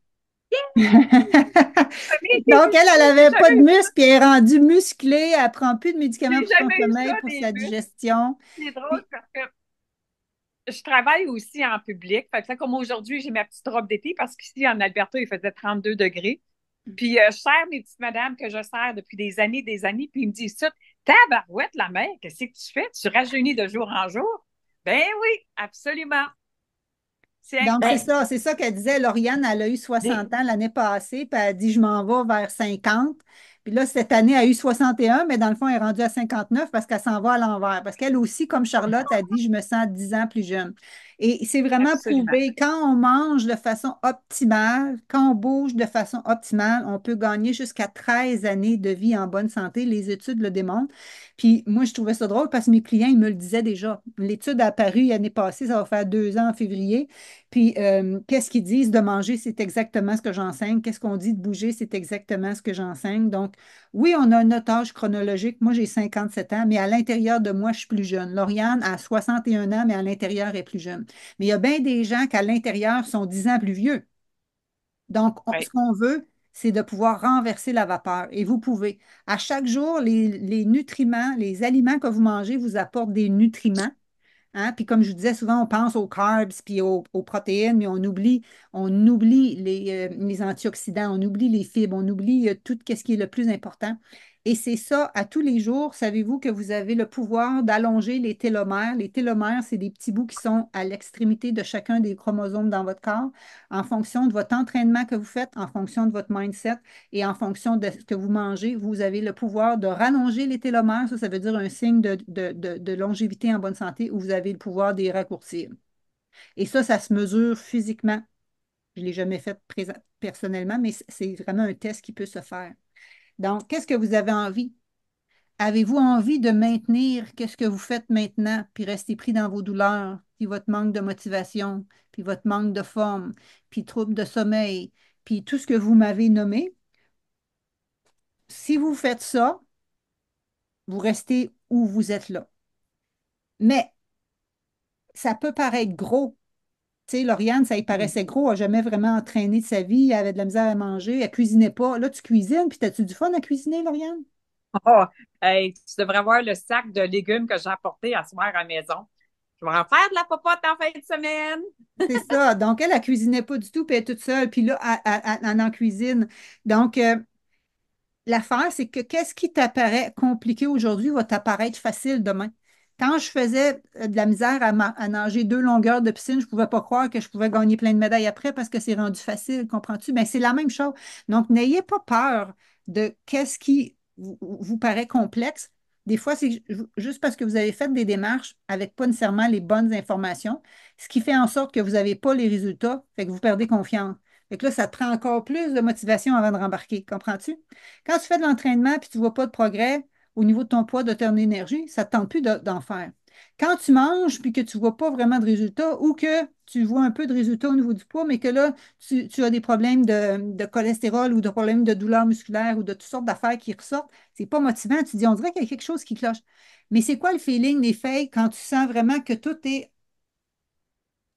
Donc, elle, elle n'avait pas de muscles, puis elle est rendue musclée, elle ne prend plus de médicaments pour son sommeil, pour sa digestion.
C'est drôle parce que je travaille aussi en public. comme aujourd'hui, j'ai ma petite robe d'été parce qu'ici, en Alberta, il faisait 32 degrés. Mm. Puis euh, je sers mes petites madames que je sers depuis des années, des années, puis ils me disent ta tabarouette, la mère, qu'est-ce que tu fais? Tu rajeunis de jour en jour? Ben oui, absolument c'est ben, ça,
c'est ça qu'elle disait. Lauriane, elle a eu 60 ans l'année passée, puis elle dit Je m'en vais vers 50. Puis là, cette année, elle a eu 61, mais dans le fond, elle est rendue à 59 parce qu'elle s'en va à l'envers. Parce qu'elle aussi, comme Charlotte, a dit Je me sens 10 ans plus jeune. Et c'est vraiment prouvé, quand on mange de façon optimale, quand on bouge de façon optimale, on peut gagner jusqu'à 13 années de vie en bonne santé. Les études le démontrent. Puis moi, je trouvais ça drôle parce que mes clients, ils me le disaient déjà. L'étude a apparu l'année passée, ça va faire deux ans en février. Puis euh, qu'est-ce qu'ils disent de manger, c'est exactement ce que j'enseigne. Qu'est-ce qu'on dit de bouger, c'est exactement ce que j'enseigne. Donc, oui, on a un otage chronologique. Moi, j'ai 57 ans, mais à l'intérieur de moi, je suis plus jeune. Lauriane a 61 ans, mais à l'intérieur elle est plus jeune. Mais il y a bien des gens qui, à l'intérieur sont 10 ans plus vieux. Donc, ce qu'on veut, c'est de pouvoir renverser la vapeur. Et vous pouvez. À chaque jour, les, nutriments, les aliments que vous mangez vous apportent des nutriments. Hein. Puis comme je vous disais souvent, on pense aux carbs puis aux, protéines, mais on oublie, on oublie euh, les, antioxydants, on oublie les fibres, on oublie tout euh, tout ce qui est le plus important. Et c'est ça, à tous les jours, savez-vous que vous avez le pouvoir d'allonger les télomères. Les télomères, c'est des petits bouts qui sont à l'extrémité de chacun des chromosomes dans votre corps, en fonction de votre entraînement que vous faites, en fonction de votre mindset et en fonction de ce que vous mangez, vous avez le pouvoir de rallonger les télomères. Ça, ça veut dire un signe de, longévité en bonne santé où vous avez le pouvoir les raccourcir. Et ça, ça se mesure physiquement. Je ne l'ai jamais fait personnellement, mais c'est vraiment un test qui peut se faire. Donc, qu'est-ce que vous avez envie? Avez-vous envie de maintenir qu'est-ce que vous faites maintenant, puis rester pris dans vos douleurs, puis votre manque de motivation, puis votre manque de forme, puis troubles de sommeil, puis tout ce que vous m'avez nommé? Si vous faites ça, vous restez où vous êtes là. Mais ça peut paraître gros sais, Lauriane, ça y mm. paraissait gros, elle n'a jamais vraiment entraîné de sa vie, elle avait de la misère à manger, elle cuisinait pas. Là, tu cuisines, puis as-tu du fun à cuisiner, Lauriane? Oh,
tu devrais voir le sac de légumes que j'ai apporté à soir à la maison. Je vais en faire de la popote en fin de semaine.
C'est ça. Donc, elle, elle cuisinait pas du tout, puis elle est toute seule, puis là, elle, en cuisine. Donc, la euh, l'affaire, c'est que qu'est-ce qui t'apparaît compliqué aujourd'hui va t'apparaître facile demain. Quand je faisais euh, de la misère à, nager deux longueurs de piscine, je ne pouvais pas croire que je pouvais gagner plein de médailles après parce que c'est rendu facile, comprends-tu? Mais ben, c'est la même chose. Donc, n'ayez pas peur de qu'est-ce qui vous, paraît complexe. Des fois, c'est juste parce que vous avez fait des démarches avec pas nécessairement les bonnes informations, ce qui fait en sorte que vous n'avez pas les résultats, fait que vous perdez confiance. Fait que là, ça te prend encore plus de motivation avant de rembarquer, comprends-tu? Quand tu fais de l'entraînement puis tu ne vois pas de progrès, au niveau de ton poids, de ton énergie, ça ne tente plus d'en faire. Quand tu manges puis que tu ne vois pas vraiment de résultats ou que tu vois un peu de résultats au niveau du poids, mais que là, tu, as des problèmes de, de, cholestérol ou de problèmes de douleurs musculaires ou de toutes sortes d'affaires qui ressortent, c'est pas motivant. Tu dis, on dirait qu'il y a quelque chose qui cloche. Mais c'est quoi le feeling, l'effet, quand tu sens vraiment que tout est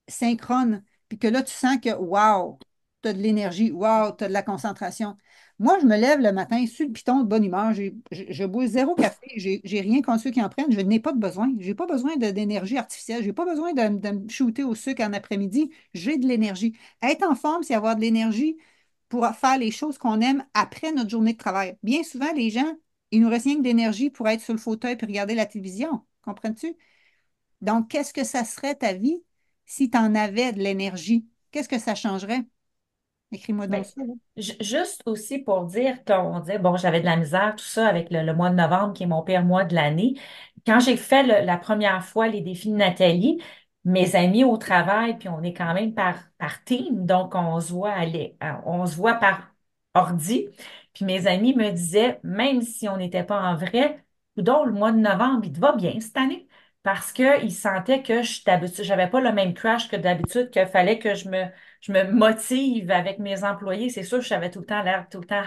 synchrone, puis que là, tu sens que, wow, tu as de l'énergie, wow, tu as de la concentration. Moi, je me lève le matin sur le piton de bonne humeur. Je, bois zéro café. J'ai rien contre ceux qui en prennent. Je n'ai pas de besoin. Je n'ai pas besoin d'énergie artificielle. Je n'ai pas besoin de, me shooter au sucre en après-midi. J'ai de l'énergie. Être en forme, c'est avoir de l'énergie pour faire les choses qu'on aime après notre journée de travail. Bien souvent, les gens, ils nous restent rien que d'énergie pour être sur le fauteuil et regarder la télévision. Comprends-tu? Donc, qu'est-ce que ça serait ta vie si tu en avais de l'énergie? Qu'est-ce que ça changerait? Écris-moi ben,
Juste aussi pour dire qu'on dit, bon, j'avais de la misère, tout ça, avec le, mois de novembre, qui est mon pire mois de l'année. Quand j'ai fait la première fois les défis de Nathalie, mes amis au travail, puis on est quand même par, par team, donc on se voit aller, on se voit par ordi. Puis mes amis me disaient, même si on n'était pas en vrai, donc le mois de novembre, il te va bien cette année parce qu'ils sentaient que je n'avais pas le même crash que d'habitude, qu'il fallait que je me je me motive avec mes employés. C'est sûr, je savais tout le temps l'air tout le temps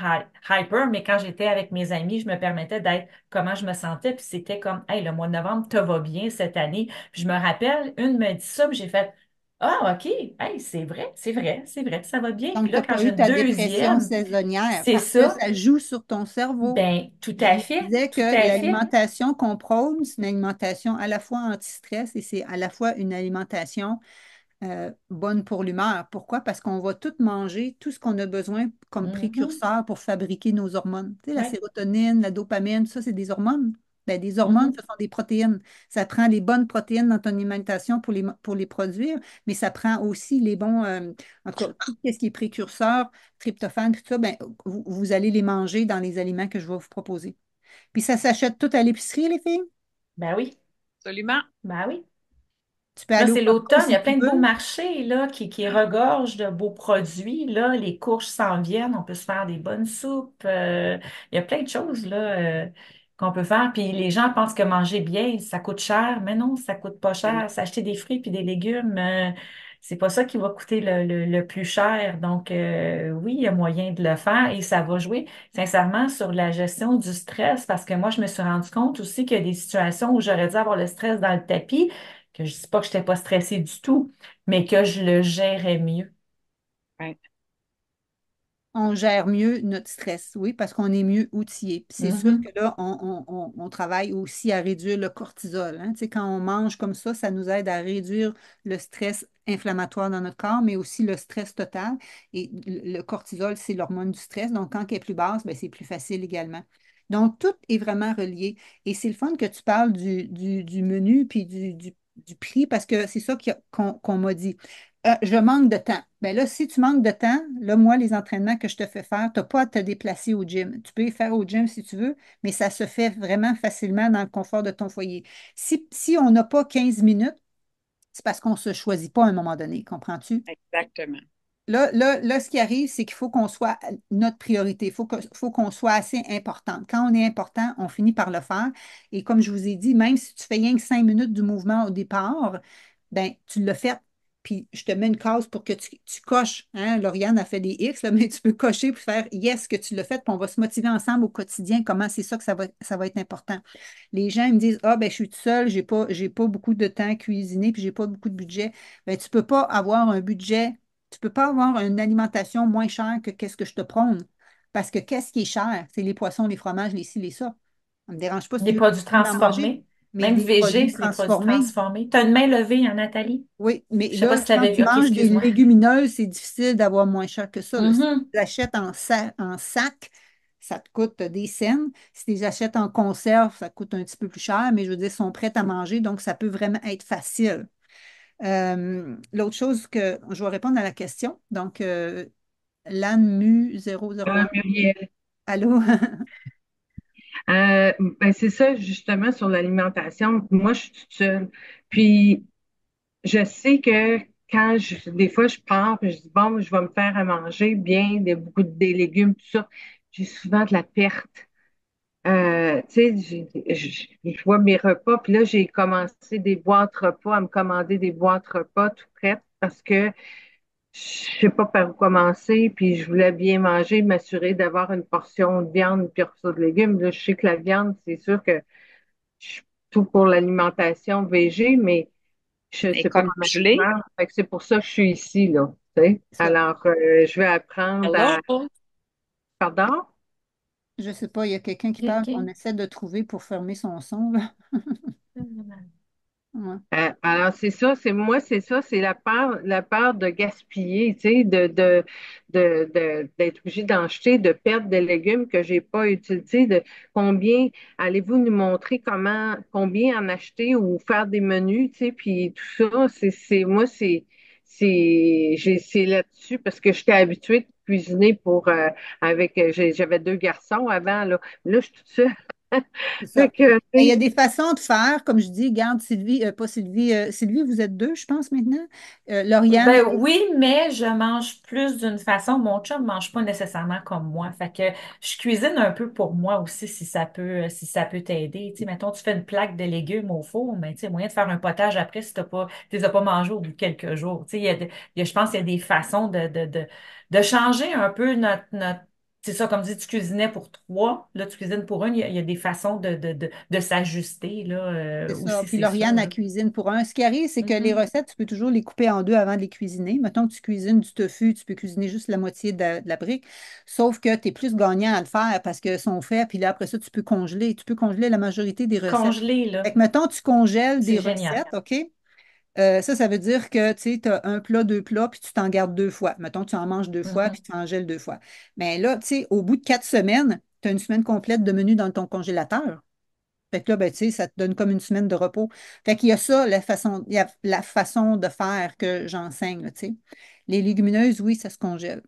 hyper, mais quand j'étais avec mes amis, je me permettais d'être comment je me sentais. Puis c'était comme, hey, le mois de novembre, te va bien cette année. je me rappelle, une me dit ça, puis j'ai fait, ah, OK. Hey, c'est vrai, c'est vrai, c'est vrai, ça
va bien. Donc, là, quand j'ai ta deuxième, C'est ça. ça joue sur ton cerveau. Bien, tout à fait. Je disais que l'alimentation qu'on prône, c'est une alimentation à la fois anti-stress et c'est à la fois une alimentation euh, bonne pour l'humeur. Pourquoi? Parce qu'on va tout manger, tout ce qu'on a besoin comme mm-hmm. précurseur pour fabriquer nos hormones. Tu sais, La sérotonine, la dopamine, ça, c'est des hormones. Ben, des hormones, mm-hmm. ce sont des protéines. Ça prend les bonnes protéines dans ton alimentation pour les, pour les produire, mais ça prend aussi les bons, euh, encore tout ce qui est précurseur, tryptophane, tout ça, ben, vous, vous, allez les manger dans les aliments que je vais vous proposer. Puis ça s'achète tout à l'épicerie, les filles? Ben oui. Absolument. Ben oui c'est l'automne, il y a plein de beaux
marchés là, qui, qui regorgent de beaux produits. Là, les courges s'en viennent, on peut se faire des bonnes soupes. Euh, il y a plein de choses euh, qu'on peut faire. Puis les gens pensent que manger bien, ça coûte cher, mais non, ça coûte pas cher. S'acheter des fruits puis des légumes, euh, c'est pas ça qui va coûter le, plus cher. Donc, oui, il y a moyen de le faire et ça va jouer sincèrement sur la gestion du stress parce que moi, je me suis rendu compte aussi qu'il y a des situations où j'aurais dû avoir le stress dans le tapis que je dis pas que je n'étais pas stressée du tout, mais que je le gérais mieux.
On gère mieux notre stress, oui, parce qu'on est mieux outillé. C'est sûr mm-hmm. que là, on, travaille aussi à réduire le cortisol. Hein. quand on mange comme ça, ça nous aide à réduire le stress inflammatoire dans notre corps, mais aussi le stress total. Et le cortisol, c'est l'hormone du stress. Donc, quand elle est plus basse, ben, c'est plus facile également. Donc, tout est vraiment relié. Et c'est le fun que tu parles du, menu puis du du prix parce que c'est ça qu'on m'a dit. Euh, je manque de temps. Bien là, si tu manques de temps, là, moi, les entraînements que je te fais faire, tu n'as pas à te déplacer au gym. Tu peux y faire au gym si tu veux, mais ça se fait vraiment facilement dans le confort de ton foyer. Si, si on n'a pas 15 minutes, c'est parce qu'on ne se choisit pas à un moment donné, comprends-tu? Exactement. Là, ce qui arrive, c'est qu'il faut qu'on soit notre priorité. Il faut qu'on soit assez importante. Quand on est important, on finit par le faire. Et comme je vous ai dit, même si tu fais rien que cinq minutes du mouvement au départ, ben, tu le fais, Puis je te mets une case pour que tu, coches. Hein? Lauriane a fait des X, mais tu peux cocher pour faire yes que tu le fait. Puis on va se motiver ensemble au quotidien. Comment c'est ça que ça va, ça va être important. Les gens ils me disent Ah, ben, je suis seule, seul, j'ai pas, pas beaucoup de temps à cuisiner, puis je n'ai pas beaucoup de budget. Ben, tu peux pas avoir un budget tu ne peux pas avoir une alimentation moins chère que qu'est-ce que je te prône. Parce que qu'est-ce qui est cher? C'est les poissons, les fromages, les ci, les ça. Ça ne me dérange pas. les produits transformés. Même végé, c'est transformés. Tu as une main levée, Nathalie? Oui, mais je sais là, des légumineuses, c'est difficile d'avoir moins cher que ça. Si mm-hmm. tu les en, en, sac, ça te coûte des scènes. Si tu les achètes en conserve, ça coûte un petit peu plus cher, mais je veux dire, ils sont prêtes à manger, donc ça peut vraiment être facile. Euh, l'autre chose que je vais répondre à la question. Donc, euh, mu 001. Allô?
Euh, ben c'est ça, justement, sur l'alimentation. Moi, je suis toute seule. Puis, je sais que quand des fois, je pars, je dis, bon, je vais me faire à manger bien, des, beaucoup de, des légumes, tout ça. J'ai souvent de la perte euh, tu sais, je vois mes repas, puis là, j'ai commencé des boîtes repas, à me commander des boîtes repas tout prêtes parce que je sais pas par où commencer, puis je voulais bien manger, m'assurer d'avoir une portion de viande, un portion de légumes. Là, je sais que la viande, c'est sûr que je suis tout pour l'alimentation végé, mais je sais pas C'est pour ça que je suis ici, là. Alors, euh, je vais apprendre à... Pardon?
Je sais pas, il y a quelqu'un qui parle, on essaie de trouver pour fermer son son.
Ah, alors, c'est ça, c'est moi, c'est ça, c'est la peur, la de gaspiller, de, d'être obligé d'en de perdre des légumes que je n'ai pas utilisés, de combien allez-vous nous montrer comment, combien en acheter ou faire des menus, tu puis tout ça, c'est, moi, c'est, c'est, c'est là-dessus parce que j'étais habituée cuisiner pour euh, avec euh, j'avais deux garçons avant là. Là, je suis toute
seule. Ben, il y a des façons de faire, comme je dis, garde Sylvie, euh, pas Sylvie, euh, Sylvie, vous êtes deux, je pense, maintenant. Euh, ben
oui, mais je mange plus d'une façon. Mon chum ne mange pas nécessairement comme moi. Fait que je cuisine un peu pour moi aussi, si ça peut, si ça peut t'aider. Tu mettons, tu fais une plaque de légumes au four, mais tu moyen de faire un potage après si tu ne les as pas mangé au bout de quelques jours. je pense qu'il y a des façons de, de, de changer un peu notre, notre c'est ça, comme dit, tu cuisinais pour trois, là, tu cuisines pour un, il y, a, des façons de, s'ajuster. Là, euh, aussi, Puis Lauriane, elle
cuisine pour un. Ce qui arrive, c'est que les mm-hmm. recettes, tu peux toujours les couper en deux avant de les cuisiner. Mettons que tu cuisines du tofu, tu peux cuisiner juste la moitié de, la brique, sauf que tu es plus gagnant à le faire parce que sont faits, puis là, après ça, tu peux congeler. Tu peux congeler la majorité des recettes. Congeler, là. Fait que, mettons, tu congèles des recettes, OK? Euh, ça, ça veut dire que tu as un plat, deux plats, puis tu t'en gardes deux fois. Mettons, tu en manges deux mm fois, mm. puis tu en gèles deux fois. Mais là, tu sais, au bout de quatre semaines, tu as une semaine complète de menu dans ton congélateur. Fait que là, ben, ça te donne comme une semaine de repos. Fait qu'il y a ça, la façon, y a la façon de faire que j'enseigne. Les légumineuses, oui, ça se congèle.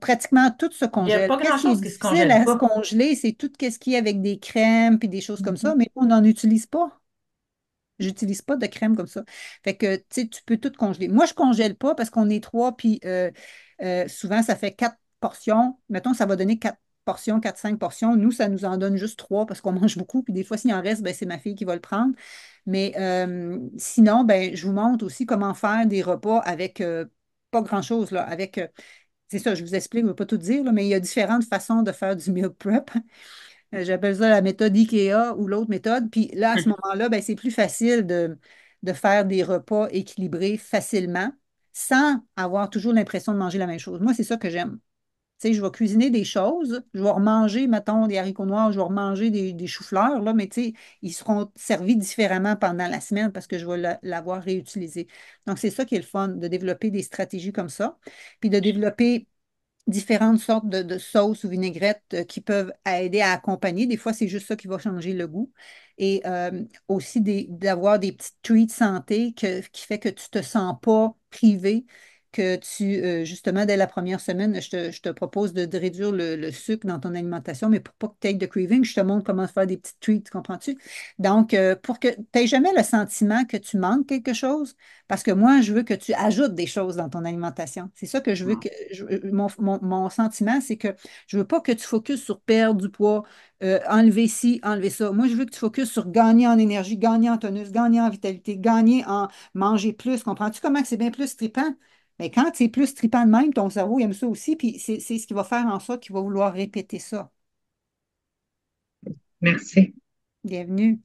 Pratiquement tout se congèle. Il n'y a pas grand-chose qui se congèle. À se c'est tout ce qui est avec des crèmes puis des choses comme mm ça, mais on n'en utilise pas. J'utilise pas de crème comme ça. Fait que, tu sais, tu peux tout congeler. Moi, je congèle pas parce qu'on est trois, puis euh, euh, souvent, ça fait quatre portions. Mettons, ça va donner quatre portions, quatre, cinq portions. Nous, ça nous en donne juste trois parce qu'on mange beaucoup. Puis des fois, s'il en reste, ben, c'est ma fille qui va le prendre. Mais euh, sinon, ben, je vous montre aussi comment faire des repas avec pas grand-chose. là, Avec, c'est ça, je vous explique, je ne pas tout dire, là, mais il y a différentes façons de faire du meal prep. Euh, j'appelle ça la méthode IKEA ou l'autre méthode. Puis là, à ce moment-là, ben, c'est plus facile de, de, faire des repas équilibrés facilement sans avoir toujours l'impression de manger la même chose. Moi, c'est ça que j'aime. Tu sais, je vais cuisiner des choses, je vais remanger, mettons, des haricots noirs, je vais remanger des, des choux-fleurs, là, mais tu sais, ils seront servis différemment pendant la semaine parce que je vais l'avoir réutilisé. Donc, c'est ça qui est le fun, de développer des stratégies comme ça, puis de développer différentes sortes de, sauces ou vinaigrettes euh, qui peuvent aider à accompagner. Des fois, c'est juste ça qui va changer le goût. Et euh, aussi d'avoir des, petits petites treats santé qui fait que tu ne te sens pas privé que tu, euh, justement, dès la première semaine, je te, propose de, réduire le, sucre dans ton alimentation, mais pour pas que tu aies de craving, je te montre comment faire des petites treats, comprends-tu? Donc, euh, pour que tu n'aies jamais le sentiment que tu manques quelque chose, parce que moi, je veux que tu ajoutes des choses dans ton alimentation. C'est ça que je veux ah. que. Euh, mon, sentiment, c'est que je veux pas que tu focuses sur perdre du poids, enlever ci, enlever ça. Moi, je veux que tu focuses sur gagner en énergie, gagner en tonus, gagner en vitalité, gagner en manger plus. Comprends-tu comment c'est bien plus trippant? Mais quand c'est plus tripant de même, ton cerveau aime ça aussi, puis c'est ce qui va faire en sorte qu'il va vouloir répéter ça. Merci. Bienvenue.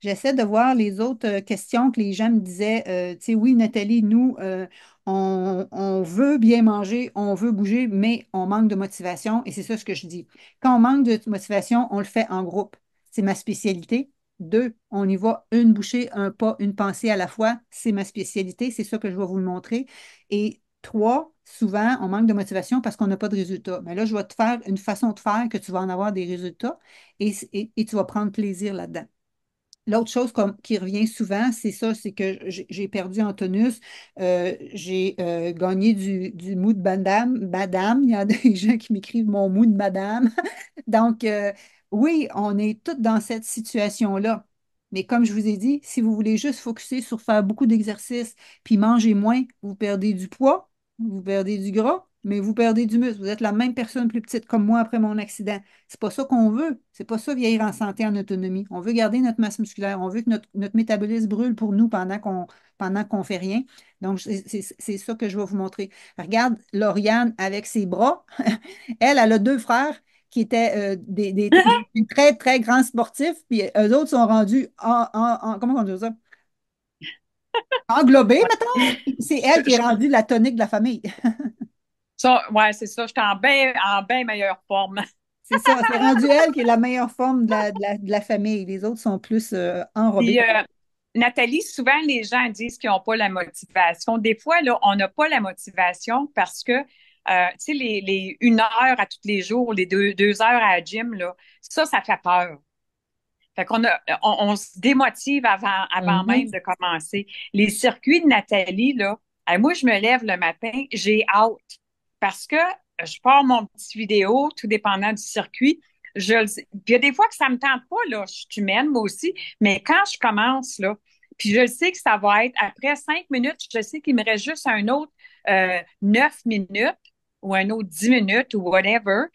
J'essaie de voir les autres euh, questions que les gens me disaient. Euh, tu sais, oui, Nathalie, nous, euh, on, on, veut bien manger, on veut bouger, mais on manque de motivation. Et c'est ça ce que je dis. Quand on manque de motivation, on le fait en groupe. C'est ma spécialité. Deux, on y voit une bouchée, un pas, une pensée à la fois. C'est ma spécialité, c'est ça que je vais vous montrer. Et trois, souvent, on manque de motivation parce qu'on n'a pas de résultats. Mais là, je vais te faire une façon de faire que tu vas en avoir des résultats et, tu vas prendre plaisir là-dedans. L'autre chose qui revient souvent, c'est ça, c'est que j'ai perdu en tonus, euh, j'ai euh, gagné du, du mou de madame, Il y a des gens qui m'écrivent mon mou de madame. Donc, euh, oui, on est tous dans cette situation-là. Mais comme je vous ai dit, si vous voulez juste focuser sur faire beaucoup d'exercices puis manger moins, vous perdez du poids, vous perdez du gras, mais vous perdez du muscle. Vous êtes la même personne plus petite comme moi après mon accident. C'est pas ça qu'on veut. C'est pas ça vieillir en santé, en autonomie. On veut garder notre masse musculaire. On veut que notre, métabolisme brûle pour nous pendant qu'on pendant qu'on fait rien. Donc, c'est ça que je vais vous montrer. Regarde Lauriane avec ses bras. elle, elle a deux frères qui étaient euh, des, très, très grands sportifs, puis euh, eux autres sont rendus en, comment on dit ça? Englobés, maintenant. C'est elle qui est rendue la tonique de la famille.
ouais, c'est ça. j'étais en bien en meilleure forme.
c'est ça. C'est rendu elle qui est la meilleure forme de la, famille. Les autres sont plus euh, enrobés.
Nathalie, souvent les gens disent qu'ils n'ont pas la motivation. Des fois, là, on n'a pas la motivation parce que euh, tu sais, les, les, une heure à tous les jours, les deux, heures à la gym, là, ça, ça fait peur. Fait qu'on on, se démotive avant, avant mm-hmm. même de commencer. Les circuits de Nathalie, là, moi, je me lève le matin, j'ai hâte parce que je pars mon petit vidéo, tout dépendant du circuit. Je, il y a des fois que ça me tente pas, là, je suis humaine, moi aussi, mais quand je commence, là, puis je sais que ça va être après cinq minutes, je sais qu'il me reste juste un autre euh, neuf minutes, ou un autre 10 minutes ou whatever,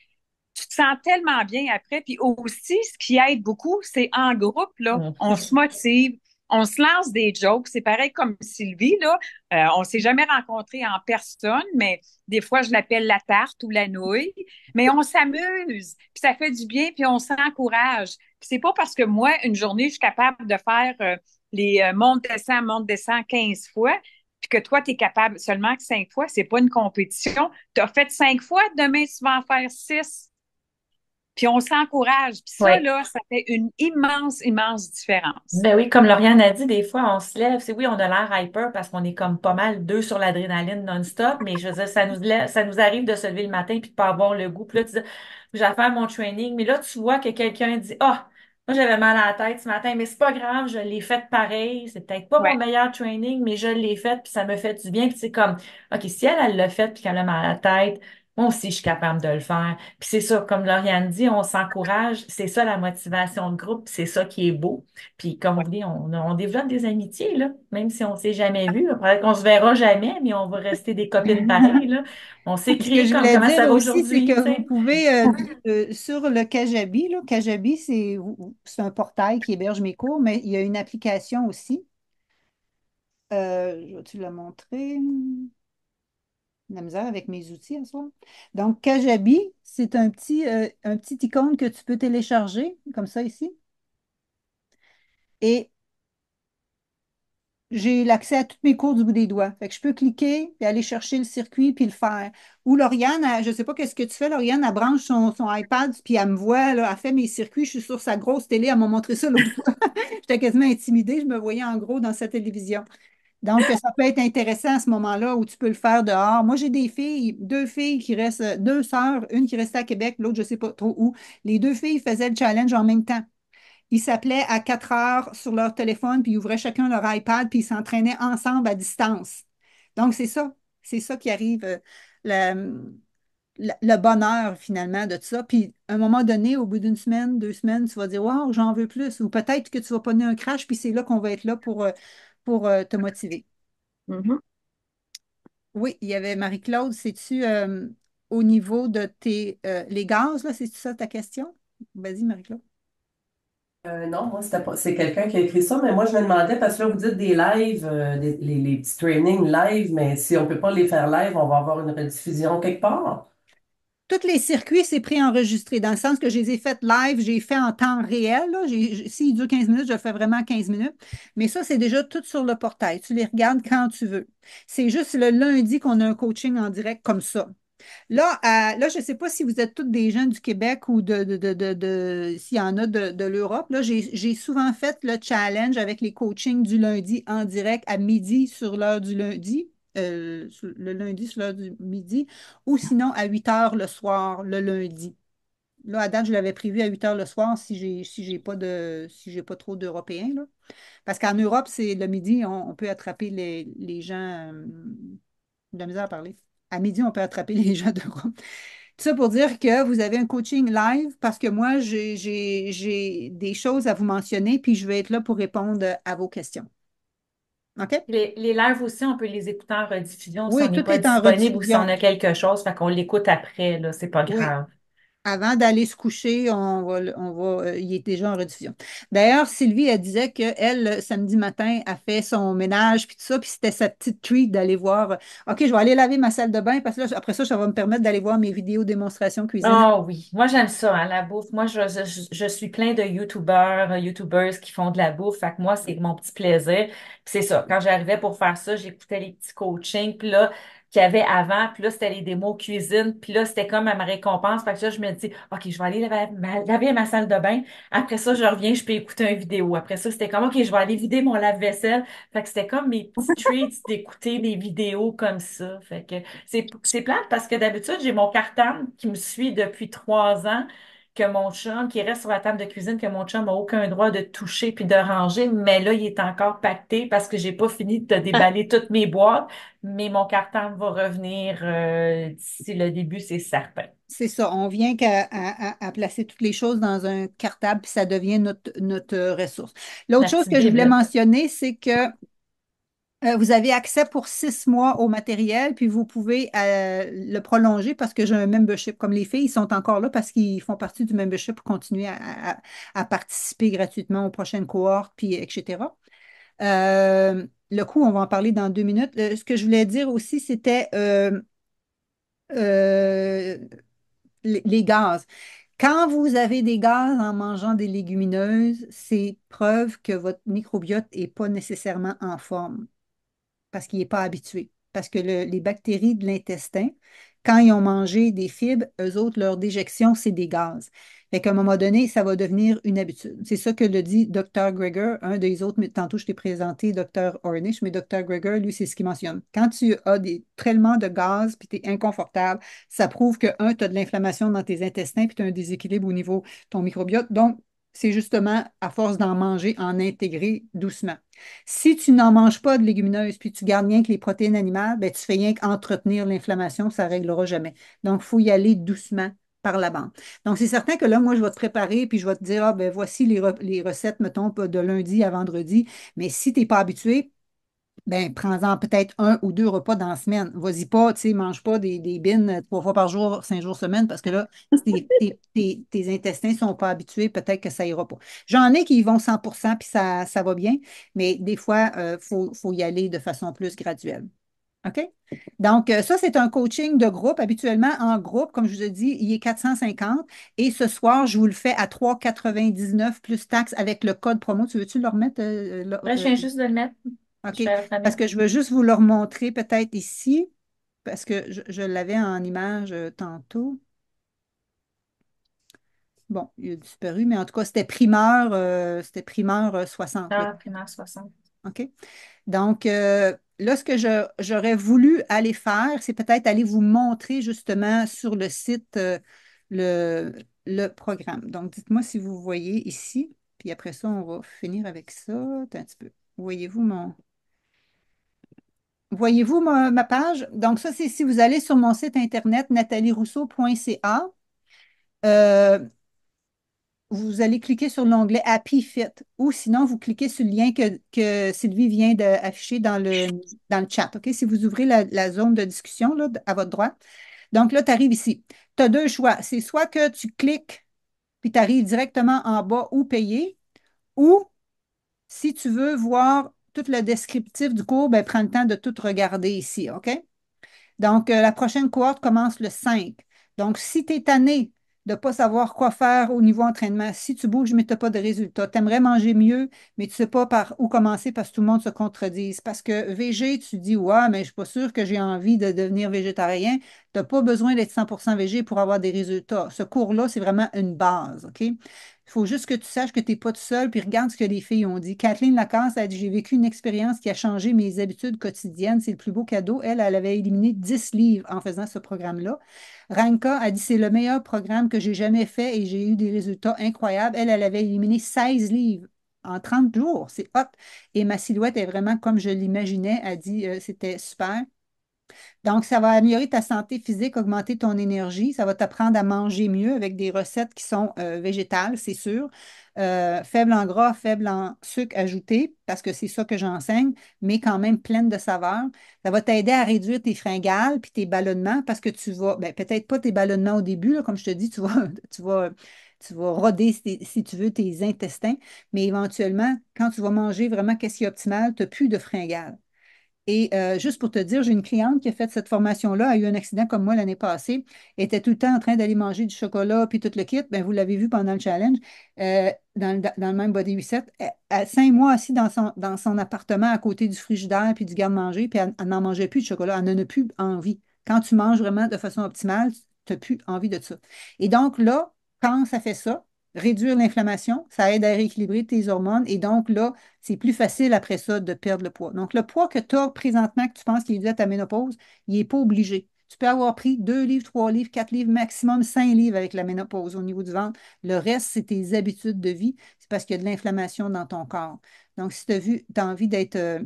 tu te sens tellement bien après. Puis aussi, ce qui aide beaucoup, c'est en groupe, là, mm. on se motive, on se lance des jokes. C'est pareil comme Sylvie, là. Euh, on s'est jamais rencontrés en personne, mais des fois, je l'appelle la tarte ou la nouille. Mais on s'amuse, puis ça fait du bien, puis on s'encourage. Puis c'est pas parce que moi, une journée, je suis capable de faire euh, les euh, monte, descend, monte, 15 fois, que toi, tu es capable seulement que cinq fois, c'est pas une compétition. Tu as fait cinq fois, demain, tu vas en faire six. Puis on s'encourage. Puis ça, là, ça
fait une immense, immense différence. Ben oui, comme Lauriane a dit, des fois, on se lève. C'est oui, on a l'air hyper parce qu'on est comme pas mal deux sur l'adrénaline non-stop, mais je veux dire, ça nous ça nous arrive de se lever le matin puis de pas avoir le goût. Puis là, tu dis, j'ai à faire mon training. Mais là, tu vois que quelqu'un dit, ah, moi, j'avais mal à la tête ce matin, mais c'est pas grave, je l'ai fait pareil. C'est peut-être pas mon meilleur training, mais je l'ai fait, puis ça me fait du bien. Puis c'est comme, OK, si elle, elle l'a fait, puis qu'elle a mal à la tête, moi aussi, je suis capable de le faire. Puis c'est ça, comme Lauriane dit, on s'encourage. C'est ça la motivation de groupe. C'est ça qui est beau. Puis comme on dit, on, développe des amitiés, là, même si on ne s'est jamais vu. On se verra jamais, mais on va rester des copines pareilles. Là. On s'écrit comme ça aujourd'hui. que vous
pouvez, euh, euh, sur le Kajabi, là, Kajabi, c'est un portail qui héberge mes cours, mais il y a une application aussi. Euh, je vais-tu la montrer? la misère avec mes outils en soi. Donc, Kajabi, c'est un petit, euh, un petit icône que tu peux télécharger, comme ça ici. Et j'ai l'accès à tous mes cours du bout des doigts. Fait que je peux cliquer, et aller chercher le circuit, puis le faire. Ou Lauriane, je ne sais pas qu'est-ce que tu fais, Lauriane, elle branche son, iPad, puis elle me voit, là, elle fait mes circuits, je suis sur sa grosse télé, elle m'a montré ça J'étais quasiment intimidée, je me voyais en gros dans sa télévision. Donc, ça peut être intéressant à ce moment-là où tu peux le faire dehors. Moi, j'ai des filles, deux filles qui restent, deux sœurs, une qui restait à Québec, l'autre, je ne sais pas trop où. Les deux filles faisaient le challenge en même temps. Ils s'appelaient à quatre heures sur leur téléphone, puis ouvraient chacun leur iPad, puis ils s'entraînaient ensemble à distance. Donc, c'est ça. C'est ça qui arrive, euh, le, bonheur finalement de tout ça. Puis, à un moment donné, au bout d'une semaine, deux semaines, tu vas dire Waouh, j'en veux plus. Ou peut-être que tu vas pas donner un crash, puis c'est là qu'on va être là pour. Euh, pour euh, te motiver. Mm-hmm. Oui, il y avait Marie-Claude. sais tu euh, au niveau de tes euh, les gaz, là, c'est ça ta question? Vas-y, Marie-Claude.
non, moi, c'est quelqu'un qui a écrit ça, mais moi, je me demandais, parce que là, vous dites des lives, des, les, les, petits trainings live, mais si on ne peut pas les faire live, on va avoir une rediffusion quelque part
tous les circuits, c'est préenregistré, dans le sens que je les ai faites live, j'ai fait en temps réel. S'ils dure 15 minutes, je fais vraiment 15 minutes. Mais ça, c'est déjà tout sur le portail. Tu les regardes quand tu veux. C'est juste le lundi qu'on a un coaching en direct comme ça. Là, euh, là je ne sais pas si vous êtes tous des jeunes du Québec ou de, de, de, de, s'il y en a de, l'Europe. Là, j'ai souvent fait le challenge avec les coachings du lundi en direct à midi sur l'heure du lundi. Euh, le lundi sur l'heure du midi, ou sinon à 8 heures le soir, le lundi. Là, à date, je l'avais prévu à 8 heures le soir si j'ai si pas si pas trop d'Européens. Parce qu'en Europe, c'est le midi, on, peut attraper les, les gens euh, de la misère à parler. À midi, on peut attraper les gens d'Europe. Tout ça pour dire que vous avez un coaching live parce que moi, j'ai des choses à vous mentionner, puis je vais être là pour répondre à vos questions. Les, les, lives aussi, on peut les écouter en rediffusion. Oui, si on tout est, pas est en rediffusion. Ou si on a
quelque chose, fait qu'on l'écoute après, là, c'est pas grave
avant d'aller se coucher, on va, on va, euh, il est déjà en rediffusion. D'ailleurs, Sylvie, elle disait qu'elle, samedi matin, a fait son ménage, puis tout ça, puis c'était sa petite treat d'aller voir, euh, OK, je vais aller laver ma salle de bain, parce que là, après ça, ça va me permettre d'aller voir mes vidéos démonstrations cuisine. Ah
oui, moi j'aime ça, hein, la bouffe. Moi, je, suis plein de YouTubeurs, euh, YouTubers qui font de la bouffe, fait que moi, c'est mon petit plaisir. c'est ça, quand j'arrivais pour faire ça, j'écoutais les petits coachings, puis là, qu'il y avait avant, puis là, c'était les démos cuisine, puis là, c'était comme à ma récompense. Fait que ça, je me dis, OK, je vais aller laver ma, salle de bain. Après ça, je reviens, je peux écouter une vidéo. Après ça, c'était comme, OK, je vais aller vider mon lave-vaisselle. Fait que c'était comme mes petits treats d'écouter des vidéos comme ça. Fait que c'est plate parce que d'habitude, j'ai mon carton qui me suit depuis trois ans que mon chum, qui reste sur la table de cuisine, que mon chum n'a aucun droit de toucher puis de ranger, mais là, il est encore pacté parce que j'ai pas fini de déballer toutes mes boîtes, mais mon cartable va revenir si euh, d'ici le début, c'est certain.
C'est ça, on vient qu'à à, placer toutes les choses dans un cartable, puis ça devient notre, notre euh, ressource. L'autre chose que je voulais mentionner, c'est que euh, vous avez accès pour six mois au matériel, puis vous pouvez euh, le prolonger parce que j'ai un membership. Comme les filles, ils sont encore là parce qu'ils font partie du membership pour continuer à, participer gratuitement aux prochaines cohortes, puis etc. Euh, le coup, on va en parler dans deux minutes. ce que je voulais dire aussi, c'était les gaz. Quand vous avez des gaz en mangeant des légumineuses, c'est preuve que votre microbiote n'est pas nécessairement en forme parce qu'il n'est pas habitué. Parce que les bactéries de l'intestin, quand ils ont mangé des fibres, eux autres, leur déjection, c'est des gaz. Fait qu'à un moment donné, ça va devenir une habitude. C'est ça que le dit Dr. Greger, un des autres, mais tantôt je t'ai présenté Dr. Ornish, mais Dr. Greger, lui, c'est ce qu'il mentionne. Quand tu as des traînements de gaz puis tu es inconfortable, ça prouve que, un, tu as de l'inflammation dans tes intestins puis tu as un déséquilibre au niveau de ton microbiote. Donc, c'est justement à force d'en manger, en intégrer doucement. Si tu n'en manges pas de légumineuses puis tu gardes rien que les protéines animales, ben, tu fais rien qu'entretenir l'inflammation, ça ne réglera jamais. Donc, il faut y aller doucement par la bande. Donc, c'est certain que là, moi, je vais te préparer puis je vais te dire, ah, ben, voici les, recettes les recettes, mettons, de lundi à vendredi. Mais si tu n'es pas habitué, ben, prends-en peut-être un ou deux repas dans la semaine. Vas-y pas, tu sais, mange pas des, des bines euh, trois fois par jour, cinq jours semaine, parce que là, tes, tes, intestins ne sont pas habitués, peut-être que ça ira pas. J'en ai qui vont 100 puis ça, ça va bien, mais des fois, il euh, faut, y aller de façon plus graduelle. OK? Donc, euh, ça, c'est un coaching de groupe. Habituellement, en groupe, comme je vous ai dit, il est 450. Et ce soir, je vous le fais à 3,99 plus taxes avec le code promo. Tu veux-tu le remettre? là, je viens juste de le mettre. OK. Parce que je veux juste vous le remontrer peut-être ici, parce que je, l'avais en image euh, tantôt. Bon, il a disparu, mais en tout cas, c'était primeur, euh, c'était primeur 60. Euh, ah, OK. Donc, là, ce que j'aurais voulu aller faire, c'est peut-être aller vous montrer justement sur le site le, le, programme. Donc, dites-moi si vous voyez ici, puis après ça, on va finir avec ça. un petit peu. Voyez-vous mon. Voyez-vous ma, page? Donc, ça, c'est si vous allez sur mon site internet nathalierousseau.ca, euh, vous allez cliquer sur l'onglet Happy Fit ou sinon vous cliquez sur le lien que, Sylvie vient d'afficher dans le, dans le chat. OK? Si vous ouvrez la, zone de discussion à votre droite. Donc là, tu arrives ici. Tu as deux choix. C'est soit que tu cliques puis tu arrives directement en bas ou payer ou si tu veux voir tout le descriptif du cours, ben, prends le temps de tout regarder ici, OK? Donc, euh, la prochaine cohorte commence le 5. Donc, si tu es tanné de ne pas savoir quoi faire au niveau entraînement, si tu bouges, mais tu n'as pas de résultats, tu aimerais manger mieux, mais tu ne sais pas par où commencer parce que tout le monde se contredise. Parce que VG, tu dis, ouais, mais je ne suis pas sûr que j'ai envie de devenir végétarien. Tu n'as pas besoin d'être 100% VG pour avoir des résultats. Ce cours-là, c'est vraiment une base, OK? Il faut juste que tu saches que tu n'es pas tout seul, puis regarde ce que les filles ont dit. Kathleen Lacasse a dit J'ai vécu une expérience qui a changé mes habitudes quotidiennes. C'est le plus beau cadeau. Elle, elle avait éliminé 10 livres en faisant ce programme-là. Ranka a dit C'est le meilleur programme que j'ai jamais fait et j'ai eu des résultats incroyables. Elle, elle avait éliminé 16 livres en 30 jours. C'est hop. Et ma silhouette est vraiment comme je l'imaginais. A dit euh, C'était super. Donc, ça va améliorer ta santé physique, augmenter ton énergie. Ça va t'apprendre à manger mieux avec des recettes qui sont euh, végétales, c'est sûr. Euh, faible en gras, faible en sucre ajouté, parce que c'est ça que j'enseigne, mais quand même pleine de saveurs. Ça va t'aider à réduire tes fringales puis tes ballonnements parce que tu vas, ben, peut-être pas tes ballonnements au début, là, comme je te dis, tu vas, tu vas, tu vas roder si, tu veux tes intestins, mais éventuellement, quand tu vas manger vraiment qu'est-ce qui est optimal, tu n'as plus de fringales. Et euh, juste pour te dire, j'ai une cliente qui a fait cette formation-là, a eu un accident comme moi l'année passée, était tout le temps en train d'aller manger du chocolat, puis tout le kit. Bien, vous l'avez vu pendant le challenge, euh, dans, le, même Body reset, à cinq mois assis dans son, dans son appartement à côté du frigidaire, puis du garde-manger, puis elle, elle n'en mangeait plus de chocolat, elle n'en a plus envie. Quand tu manges vraiment de façon optimale, tu n'as plus envie de ça. Et donc là, quand ça fait ça, réduire l'inflammation, ça aide à rééquilibrer tes hormones et donc là, c'est plus facile après ça de perdre le poids. Donc le poids que tu as présentement, que tu penses qu'il est dû à ta ménopause, il n'est pas obligé. Tu peux avoir pris deux livres, trois livres, quatre livres, maximum cinq livres avec la ménopause au niveau du ventre. Le reste, c'est tes habitudes de vie. C'est parce qu'il y a de l'inflammation dans ton corps. Donc, si tu as, envie d'être euh,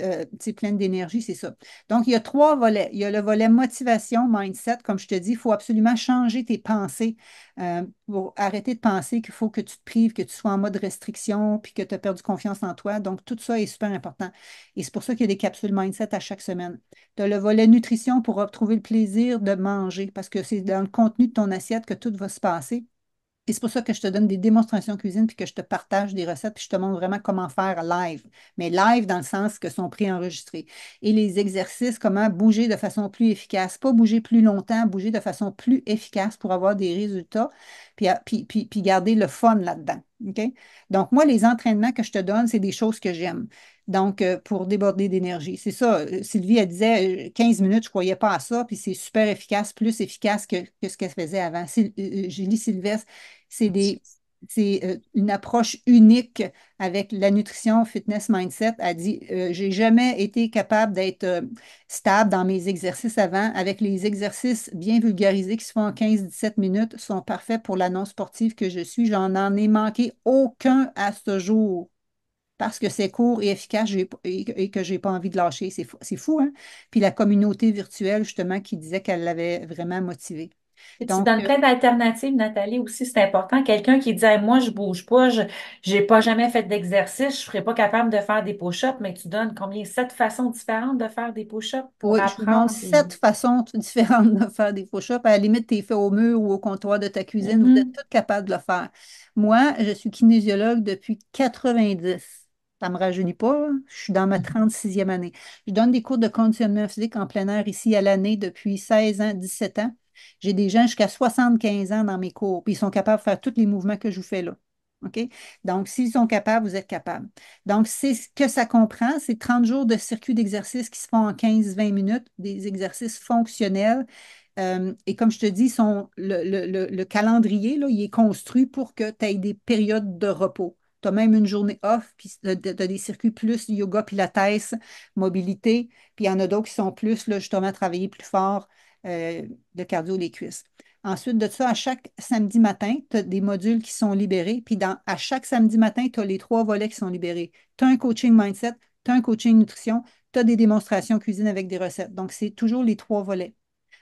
euh, pleine d'énergie, c'est ça. Donc, il y a trois volets. Il y a le volet motivation, mindset. Comme je te dis, il faut absolument changer tes pensées euh, pour arrêter de penser qu'il faut que tu te prives, que tu sois en mode restriction, puis que tu as perdu confiance en toi. Donc, tout ça est super important. Et c'est pour ça qu'il y a des capsules mindset à chaque semaine. Tu as le volet nutrition pour retrouver le plaisir de manger parce que c'est dans le contenu de ton assiette que tout va se passer. Et c'est pour ça que je te donne des démonstrations cuisine, puis que je te partage des recettes, puis je te montre vraiment comment faire live. Mais live dans le sens que sont préenregistrés. Et les exercices, comment bouger de façon plus efficace, pas bouger plus longtemps, bouger de façon plus efficace pour avoir des résultats, puis, euh, puis, garder le fun là-dedans. Ok Donc, moi, les entraînements que je te donne, c'est des choses que j'aime. Donc, euh, pour déborder d'énergie. C'est ça, euh, Sylvie, elle disait 15 euh, minutes, je ne croyais pas à ça, puis c'est super efficace, plus efficace que, ce qu'elle faisait avant. Julie Sylvestre, c'est des c'est une approche unique avec la nutrition fitness mindset. Elle dit j'ai jamais été capable d'être stable dans mes exercices avant. Avec les exercices bien vulgarisés qui se font en 15-17 minutes sont parfaits pour l'annonce sportive que je suis. J'en ai manqué aucun à ce jour parce que c'est court et efficace et que je n'ai pas envie de lâcher. C'est fou, fou, hein? Puis la communauté virtuelle, justement, qui disait qu'elle l'avait vraiment motivée. Et Donc, tu donnes plein euh, d'alternatives, Nathalie, aussi, c'est important. Quelqu'un qui disait, Moi, je ne bouge pas, je
n'ai pas jamais fait d'exercice, je ne serais pas capable de faire des push-ups, mais tu donnes combien Sept façons
différentes de faire des push-ups pour apprendre. Je sept façons différentes de faire des push-ups. À la limite, tu es fait au mur ou au comptoir de ta cuisine, vous mm-hmm. êtes toutes capables de le faire. Moi, je suis kinésiologue depuis 90 ça ne me rajeunit pas. Je suis dans ma 36e mmh. année. Je donne des cours de conditionnement physique en plein air ici à l'année depuis 16 ans, 17 ans. J'ai des gens jusqu'à 75 ans dans mes cours, puis ils sont capables de faire tous les mouvements que je vous fais là. OK? Donc, s'ils sont capables, vous êtes capables. Donc, c'est ce que ça comprend, c'est 30 jours de circuit d'exercice qui se font en 15-20 minutes, des exercices fonctionnels. Euh, et comme je te dis, le, calendrier, là, il est construit pour que tu aies des périodes de repos tu as même une journée off, puis tu as des circuits plus yoga, pilates, mobilité, puis il y en a d'autres qui sont plus, là, justement, travailler plus fort euh, le cardio, les cuisses. Ensuite de ça, à chaque samedi matin, tu as des modules qui sont libérés, puis dans, à chaque samedi matin, tu as les trois volets qui sont libérés. Tu as un coaching mindset, tu as un coaching nutrition, tu as des démonstrations cuisine avec des recettes. Donc, c'est toujours les trois volets.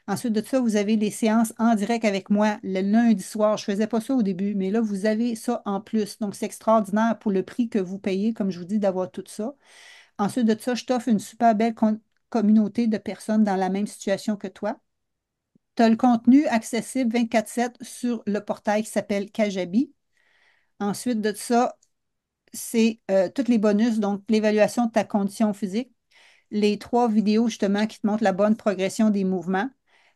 Ensuite de ça, vous avez les séances en direct avec moi le lundi soir. Je ne faisais pas ça au début, mais là, vous avez ça en plus. Donc, c'est extraordinaire pour le prix que vous payez, comme je vous dis, d'avoir tout ça. Ensuite de ça, je t'offre une super belle communauté de personnes dans la même situation que toi. Tu as le contenu accessible 24-7 sur le portail qui s'appelle Kajabi. Ensuite de ça, c'est euh, tous les bonus, donc l'évaluation de ta condition physique, les trois vidéos justement qui te montrent la bonne progression des mouvements,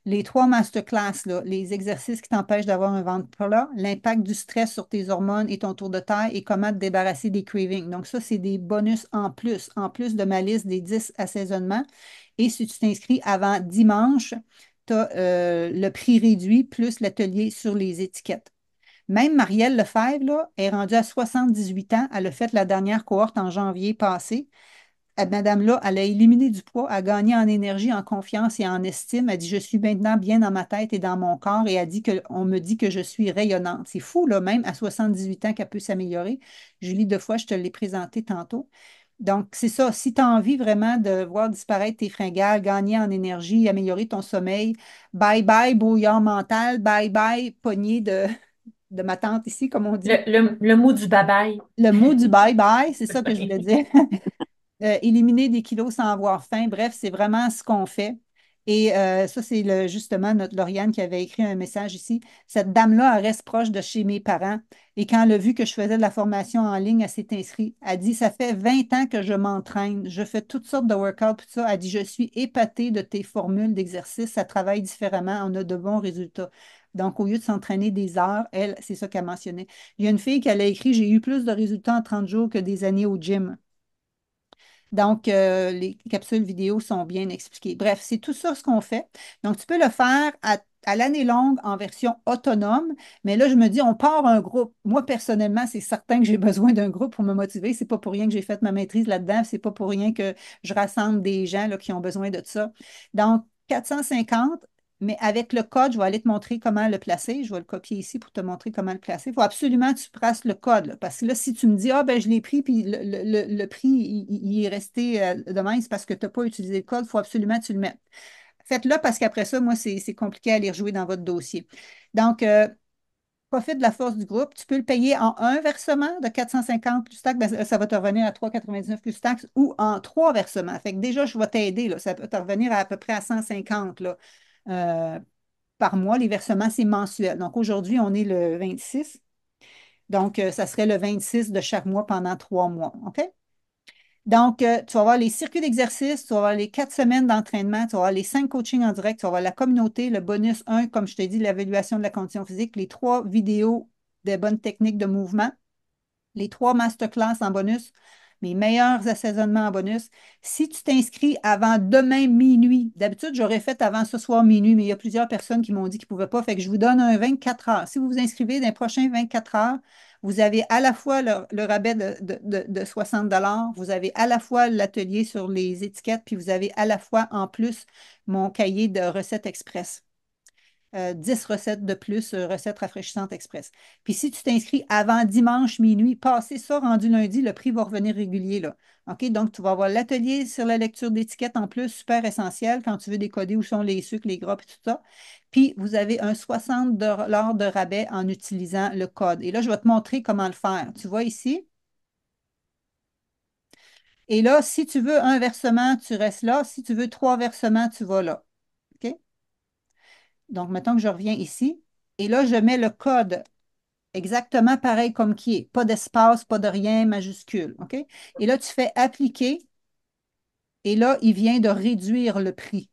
les trois masterclass, là, les exercices qui t'empêchent d'avoir un ventre plat, l'impact du stress sur tes hormones et ton tour de taille et comment te débarrasser des cravings. Donc, ça, c'est des bonus en plus, en plus de ma liste des 10 assaisonnements. Et si tu t'inscris avant dimanche, tu as euh, le prix réduit plus l'atelier sur les étiquettes. Même Marielle Lefebvre est rendue à 78 ans. Elle a fait la dernière cohorte en janvier passé madame-là, elle a éliminé du poids, a gagné en énergie, en confiance et en estime. Elle dit, je suis maintenant bien dans ma tête et dans mon corps. Et a dit qu'on me dit que je suis rayonnante. C'est fou, là, même à 78 ans qu'elle peut s'améliorer. Julie, deux fois, je te l'ai présenté tantôt. Donc, c'est ça. Si tu as envie vraiment de voir disparaître tes fringales, gagner en énergie, améliorer ton sommeil, bye bye, brouillard mental, bye bye, poignée de, de ma tante ici, comme on dit. Le,
le mot du bye-bye.
Le mot du bye-bye, c'est ça que je voulais dire. Euh, éliminer des kilos sans avoir faim. Bref, c'est vraiment ce qu'on fait. Et euh, ça, c'est justement notre Lauriane qui avait écrit un message ici. Cette dame-là reste proche de chez mes parents. Et quand elle a vu que je faisais de la formation en ligne, elle s'est inscrite. Elle dit Ça fait 20 ans que je m'entraîne. Je fais toutes sortes de workouts. Tout ça. Elle dit Je suis épatée de tes formules d'exercice. Ça travaille différemment. On a de bons résultats. Donc, au lieu de s'entraîner des heures, elle, c'est ça qu'elle mentionnait. Il y a une fille qui a écrit J'ai eu plus de résultats en 30 jours que des années au gym. Donc, euh, les capsules vidéo sont bien expliquées. Bref, c'est tout ça ce qu'on fait. Donc, tu peux le faire à l'année longue en version autonome. Mais là, je me dis, on part un groupe. Moi, personnellement, c'est certain que j'ai besoin d'un groupe pour me motiver. C'est pas pour rien que j'ai fait ma maîtrise là-dedans. C'est pas pour rien que je rassemble des gens là, qui ont besoin de ça. Donc, 450, mais avec le code, je vais aller te montrer comment le placer. Je vais le copier ici pour te montrer comment le placer. Il faut absolument que tu traces le code. parce que là, si tu me dis, ah, ben, je l'ai pris, puis le, prix, il, est resté euh, demain, c'est parce que tu n'as pas utilisé le code. Il faut absolument que tu le mettes. Faites-le parce qu'après ça, moi, c'est compliqué à aller rejouer dans votre dossier. Donc, euh, profite de la force du groupe. Tu peux le payer en un versement de 450 plus taxes, ben, ça va te revenir à 3,99 plus taxes, ou en trois versements. Fait que déjà, je vais t'aider. Ça peut te revenir à à peu près à 150. Là. Euh, par mois. Les versements, c'est mensuel. Donc aujourd'hui, on est le 26. Donc, euh, ça serait le 26 de chaque mois pendant trois mois. OK? Donc, euh, tu vas avoir les circuits d'exercice, tu vas avoir les quatre semaines d'entraînement, tu vas avoir les cinq coachings en direct, tu vas avoir la communauté, le bonus 1, comme je t'ai dit, l'évaluation de la condition physique, les trois vidéos des bonnes techniques de mouvement, les trois masterclass en bonus, mes meilleurs assaisonnements en bonus. Si tu t'inscris avant demain minuit, d'habitude, j'aurais fait avant ce soir minuit, mais il y a plusieurs personnes qui m'ont dit qu'ils ne pouvaient pas. Fait que je vous donne un 24 heures. Si vous vous inscrivez dans les prochains 24 heures, vous avez à la fois le, rabais de, de, de 60 vous avez à la fois l'atelier sur les étiquettes, puis vous avez à la fois en plus mon cahier de recettes express. 10 euh, recettes de plus, euh, recettes rafraîchissantes express. Puis si tu t'inscris avant dimanche minuit, passé ça, rendu lundi, le prix va revenir régulier. Là. OK? Donc, tu vas avoir l'atelier sur la lecture d'étiquette en plus, super essentiel quand tu veux décoder où sont les sucres, les gras, et tout ça. Puis, vous avez un 60 de rabais en utilisant le code. Et là, je vais te montrer comment le faire. Tu vois ici, et là, si tu veux un versement, tu restes là. Si tu veux trois versements, tu vas là. Donc, mettons que je reviens ici. Et là, je mets le code exactement pareil comme qui est. Pas d'espace, pas de rien, majuscule. OK? Et là, tu fais appliquer. Et là, il vient de réduire le prix.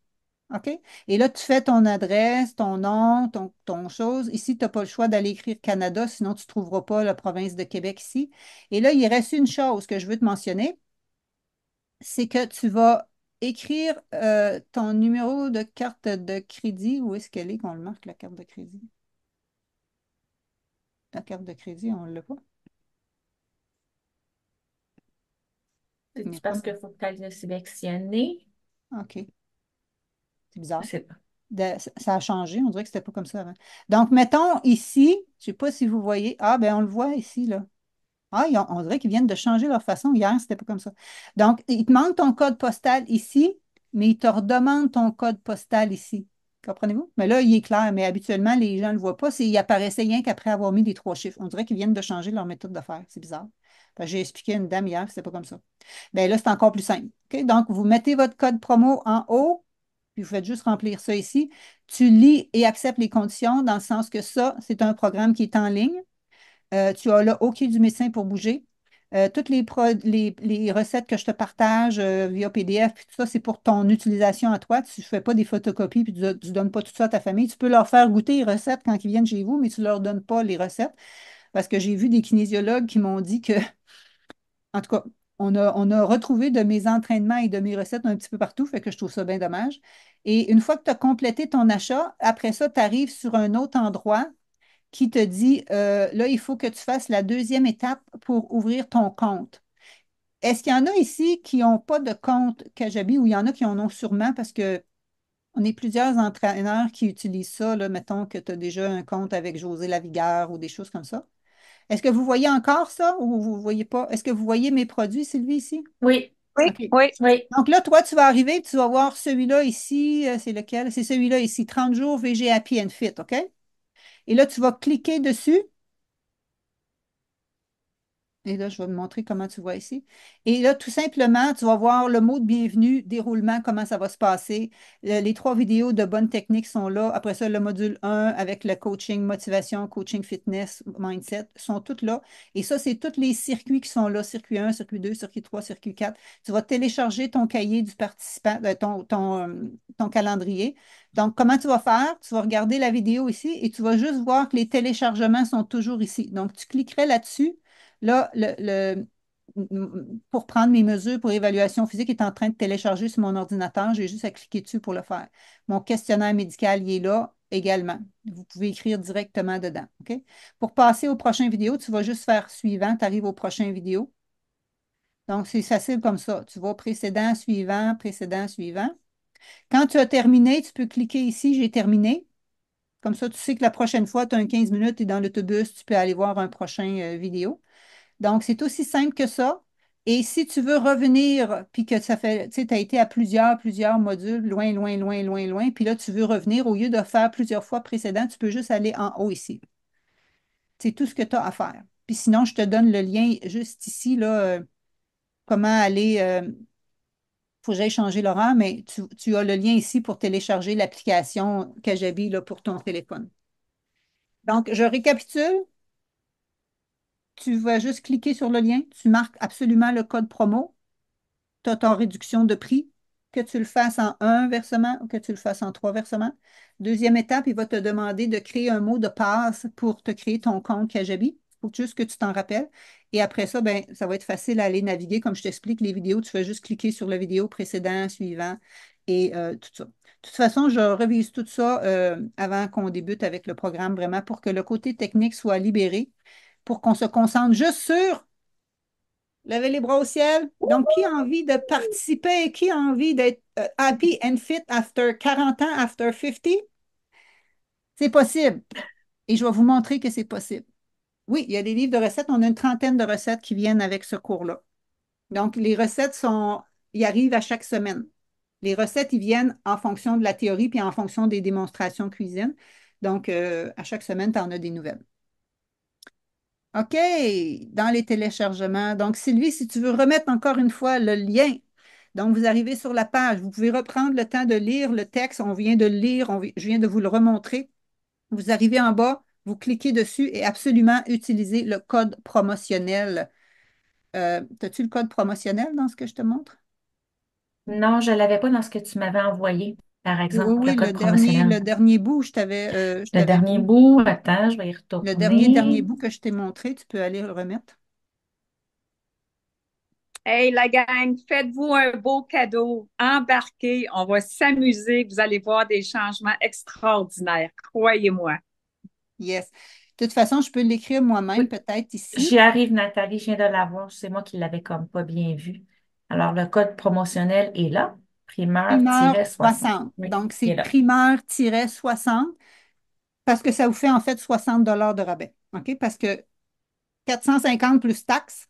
OK? Et là, tu fais ton adresse, ton nom, ton, ton chose. Ici, tu n'as pas le choix d'aller écrire Canada, sinon tu ne trouveras pas la province de Québec ici. Et là, il reste une chose que je veux te mentionner, c'est que tu vas écrire euh, ton numéro de carte de crédit. Où est-ce qu'elle est qu'on le marque, la carte de crédit? La carte de crédit, on ne l'a pas. C'est parce qu'il faut que tu le sélectionner. OK. C'est bizarre. ça a changé, on dirait que ce n'était pas comme ça avant. Donc, mettons ici, je ne sais pas si vous voyez. Ah, ben on le voit ici, là. Ah, on dirait qu'ils viennent de changer leur façon. Hier, c'était pas comme ça. Donc, il te demandent ton code postal ici, mais ils te redemandent ton code postal ici. Comprenez-vous? Mais là, il est clair, mais habituellement, les gens ne le voient pas. Il apparaissait rien qu'après avoir mis les trois chiffres. On dirait qu'ils viennent de changer leur méthode de faire. C'est bizarre. J'ai expliqué à une dame hier, c'était pas comme ça. Bien là, c'est encore plus simple. Donc, vous mettez votre code promo en haut, puis vous faites juste remplir ça ici. Tu lis et acceptes les conditions dans le sens que ça, c'est un programme qui est en ligne. Euh, tu as le OK du médecin pour bouger. Euh, toutes les, recettes que je te partage euh, via PDF, puis tout ça, c'est pour ton utilisation à toi. Tu ne fais pas des photocopies, puis tu ne donnes pas tout ça à ta famille. Tu peux leur faire goûter les recettes quand ils viennent chez vous, mais tu ne leur donnes pas les recettes. Parce que j'ai vu des kinésiologues qui m'ont dit que, en tout cas, on a, on a, retrouvé de mes entraînements et de mes recettes un petit peu partout, fait que je trouve ça bien dommage. Et une fois que tu as complété ton achat, après ça, tu arrives sur un autre endroit qui te dit, euh, là, il faut que tu fasses la deuxième étape pour ouvrir ton compte. Est-ce qu'il y en a ici qui n'ont pas de compte Kajabi ou il y en a qui en ont sûrement parce que on est plusieurs entraîneurs qui utilisent ça, là, mettons que tu as déjà un compte avec José Lavigueur ou des choses comme ça. Est-ce que vous voyez encore ça ou vous ne voyez pas? Est-ce que vous voyez mes produits, Sylvie, ici? Oui. Oui, oui, Donc là, toi, tu vas arriver, tu vas voir celui-là ici, euh, c'est lequel? C'est celui-là ici, 30 jours VG Happy and Fit, OK? Et là, tu vas cliquer dessus et là, je vais vous montrer comment tu vois ici. Et là, tout simplement, tu vas voir le mot de bienvenue, déroulement, comment ça va se passer. Les trois vidéos de bonne technique sont là. Après ça, le module 1 avec le coaching motivation, coaching fitness, mindset sont toutes là. Et ça, c'est tous les circuits qui sont là, circuit 1, circuit 2, circuit 3, circuit 4. Tu vas télécharger ton cahier du participant, euh, ton, ton, euh, ton calendrier. Donc, comment tu vas faire? Tu vas regarder la vidéo ici et tu vas juste voir que les téléchargements sont toujours ici. Donc, tu cliquerais là-dessus Là, pour prendre mes mesures pour évaluation physique est en train de télécharger sur mon ordinateur. J'ai juste à cliquer dessus pour le faire. Mon questionnaire médical, il est là également. Vous pouvez écrire directement dedans. Pour passer aux prochaines vidéos, tu vas juste faire suivant, tu arrives aux prochaines vidéos. Donc, c'est facile comme ça. Tu vas précédent, suivant, précédent, suivant. Quand tu as terminé, tu peux cliquer ici, j'ai terminé. Comme ça, tu sais que la prochaine fois, tu as un 15 minutes, et dans l'autobus, tu peux aller voir un prochain euh, vidéo. Donc, c'est aussi simple que ça. Et si tu veux revenir, puis que ça fait, tu sais, as été à plusieurs, plusieurs modules, loin, loin, loin, loin, loin, puis là, tu veux revenir, au lieu de faire plusieurs fois précédent, tu peux juste aller en haut ici. C'est tout ce que tu as à faire. Puis sinon, je te donne le lien juste ici, là, euh, comment aller. Il euh, faut que j'aille changer l'horaire, mais tu, as le lien ici pour télécharger l'application Kajabi là, pour ton téléphone. Donc, je récapitule tu vas juste cliquer sur le lien, tu marques absolument le code promo, tu as ton réduction de prix, que tu le fasses en un versement ou que tu le fasses en trois versements. Deuxième étape, il va te demander de créer un mot de passe pour te créer ton compte Kajabi. Il faut juste que tu t'en rappelles. Et après ça, ben, ça va être facile à aller naviguer. Comme je t'explique, les vidéos, tu vas juste cliquer sur la vidéo précédente, suivante et euh, tout ça. De toute façon, je revise tout ça euh, avant qu'on débute avec le programme vraiment pour que le côté technique soit libéré pour qu'on se concentre juste sur lever les bras au ciel. Donc, qui a envie de participer? Qui a envie d'être euh, happy and fit after 40 ans, after 50? C'est possible. Et je vais vous montrer que c'est possible. Oui, il y a des livres de recettes. On a une trentaine de recettes qui viennent avec ce cours-là. Donc, les recettes sont, ils arrivent à chaque semaine. Les recettes, ils viennent en fonction de la théorie puis en fonction des démonstrations cuisine. Donc, euh, à chaque semaine, tu en as des nouvelles. OK, dans les téléchargements. Donc, Sylvie, si tu veux remettre encore une fois le lien. Donc, vous arrivez sur la page, vous pouvez reprendre le temps de lire le texte. On vient de le lire, je viens de vous le remontrer. Vous arrivez en bas, vous cliquez dessus et absolument utilisez le code promotionnel. Euh, As-tu le code promotionnel dans ce que je te montre? Non, je ne l'avais pas dans ce que tu m'avais envoyé exemple. Oui, le, dernier, le dernier bout, je t'avais. Euh, le dernier bout, attends, je vais y retourner. Le dernier, dernier bout que je t'ai montré, tu peux aller le remettre. Hey, la gang, faites-vous un beau cadeau.
Embarquez, on va s'amuser. Vous allez voir des changements extraordinaires. Croyez-moi.
Yes. De toute façon, je peux l'écrire moi-même, peut-être ici. J'y arrive, Nathalie. Je
viens de l'avoir. C'est moi qui l'avais
comme pas bien vu. Alors, le code promotionnel est là
primaire 60 Donc, c'est
primaire 60 parce que ça vous fait en fait 60 de rabais. OK? Parce que 450 plus taxes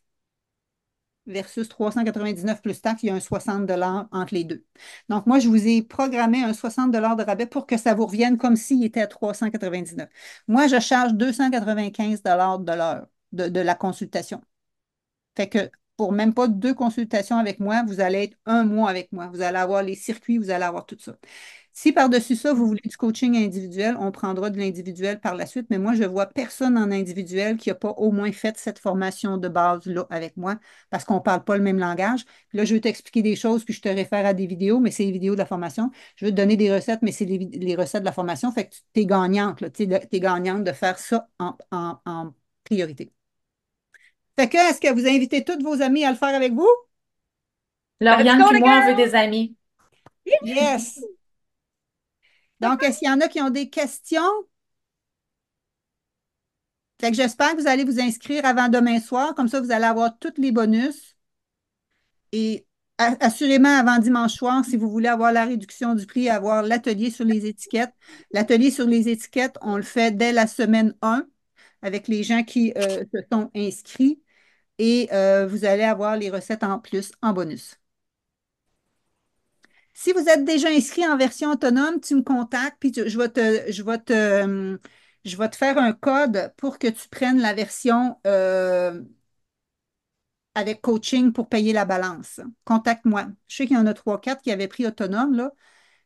versus 399 plus taxes, il y a un 60 entre les deux. Donc, moi, je vous ai programmé un 60 de rabais pour que ça vous revienne comme s'il était à 399. Moi, je charge 295 de l'heure de, de la consultation. Fait que pour même pas deux consultations avec moi, vous allez être un mois avec moi. Vous allez avoir les circuits, vous allez avoir tout ça. Si par-dessus ça, vous voulez du coaching individuel, on prendra de l'individuel par la suite, mais moi, je vois personne en individuel qui n'a pas au moins fait cette formation de base-là avec moi parce qu'on ne parle pas le même langage. là, je vais t'expliquer des choses, puis je te réfère à des vidéos, mais c'est les vidéos de la formation. Je vais te donner des recettes, mais c'est les, recettes de la formation. Fait que tu es gagnante, tu es, gagnante de faire ça en priorité. Fait que, est-ce que vous invitez tous vos amis à le faire avec vous? Lauriane et moi, on veut des amis. Yes! Donc, est-ce qu'il y en a qui ont des questions? que j'espère que vous allez vous inscrire avant demain soir. Comme ça, vous allez avoir tous les bonus. Et assurément, avant dimanche soir, si vous voulez avoir la réduction du prix, avoir l'atelier sur les étiquettes. L'atelier sur les étiquettes, on le fait dès la semaine 1 avec les gens qui euh, se sont inscrits et euh, vous allez avoir les recettes en plus, en bonus. Si vous êtes déjà inscrit en version autonome, tu me contactes, puis je, vais te, faire un code pour que tu prennes la version euh, avec coaching pour payer la balance. Contacte-moi. Je sais qu'il y en a trois quatre qui avaient pris autonome, là.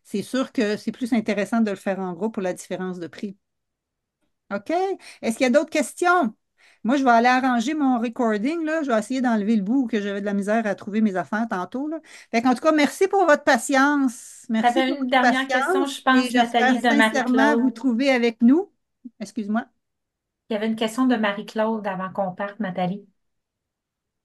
C'est sûr que c'est plus intéressant de le faire en gros pour la différence de prix. OK? Est-ce qu'il y a d'autres questions? Moi, je vais aller arranger mon recording. Là. Je vais essayer d'enlever le bout que j'avais de la misère à trouver mes affaires tantôt. Là. en tout cas, merci pour votre patience. Merci. Pour une dernière question, je pense, Nathalie de Marie-Claude. vous trouver avec nous.
Excuse-moi. Il y avait une question de Marie-Claude avant qu'on parte, Nathalie.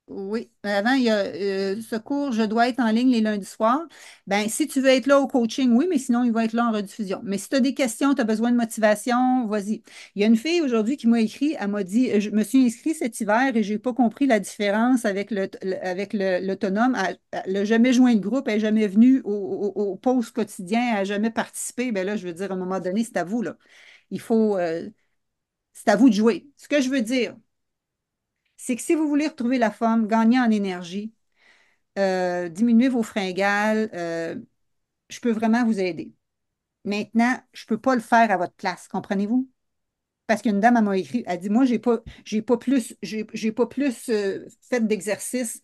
Oui, avant, il y a ce euh, cours, je dois être en ligne les lundis soirs. Ben, si tu veux être là au coaching, oui, mais sinon, il va être là en rediffusion. Mais si tu as des questions, tu as besoin de motivation, vas-y. Il y a une fille aujourd'hui qui m'a écrit, elle m'a dit Je me suis inscrite cet hiver et je n'ai pas compris la différence avec le, avec l'autonome. Elle n'a jamais joint de groupe, elle n'est jamais venue au, au, poste quotidien, elle n'a jamais participé. Ben là, je veux dire, à un moment donné, c'est à vous. Là. Il faut. Euh, c'est à vous de jouer. Ce que je veux dire, c'est que si vous voulez retrouver la forme, gagner en énergie, euh, diminuer vos fringales, euh, je peux vraiment vous aider. Maintenant, je ne peux pas le faire à votre place, comprenez-vous? Parce qu'une dame m'a écrit, elle dit Moi, je n'ai pas, j'ai pas plus, plus euh, fait d'exercice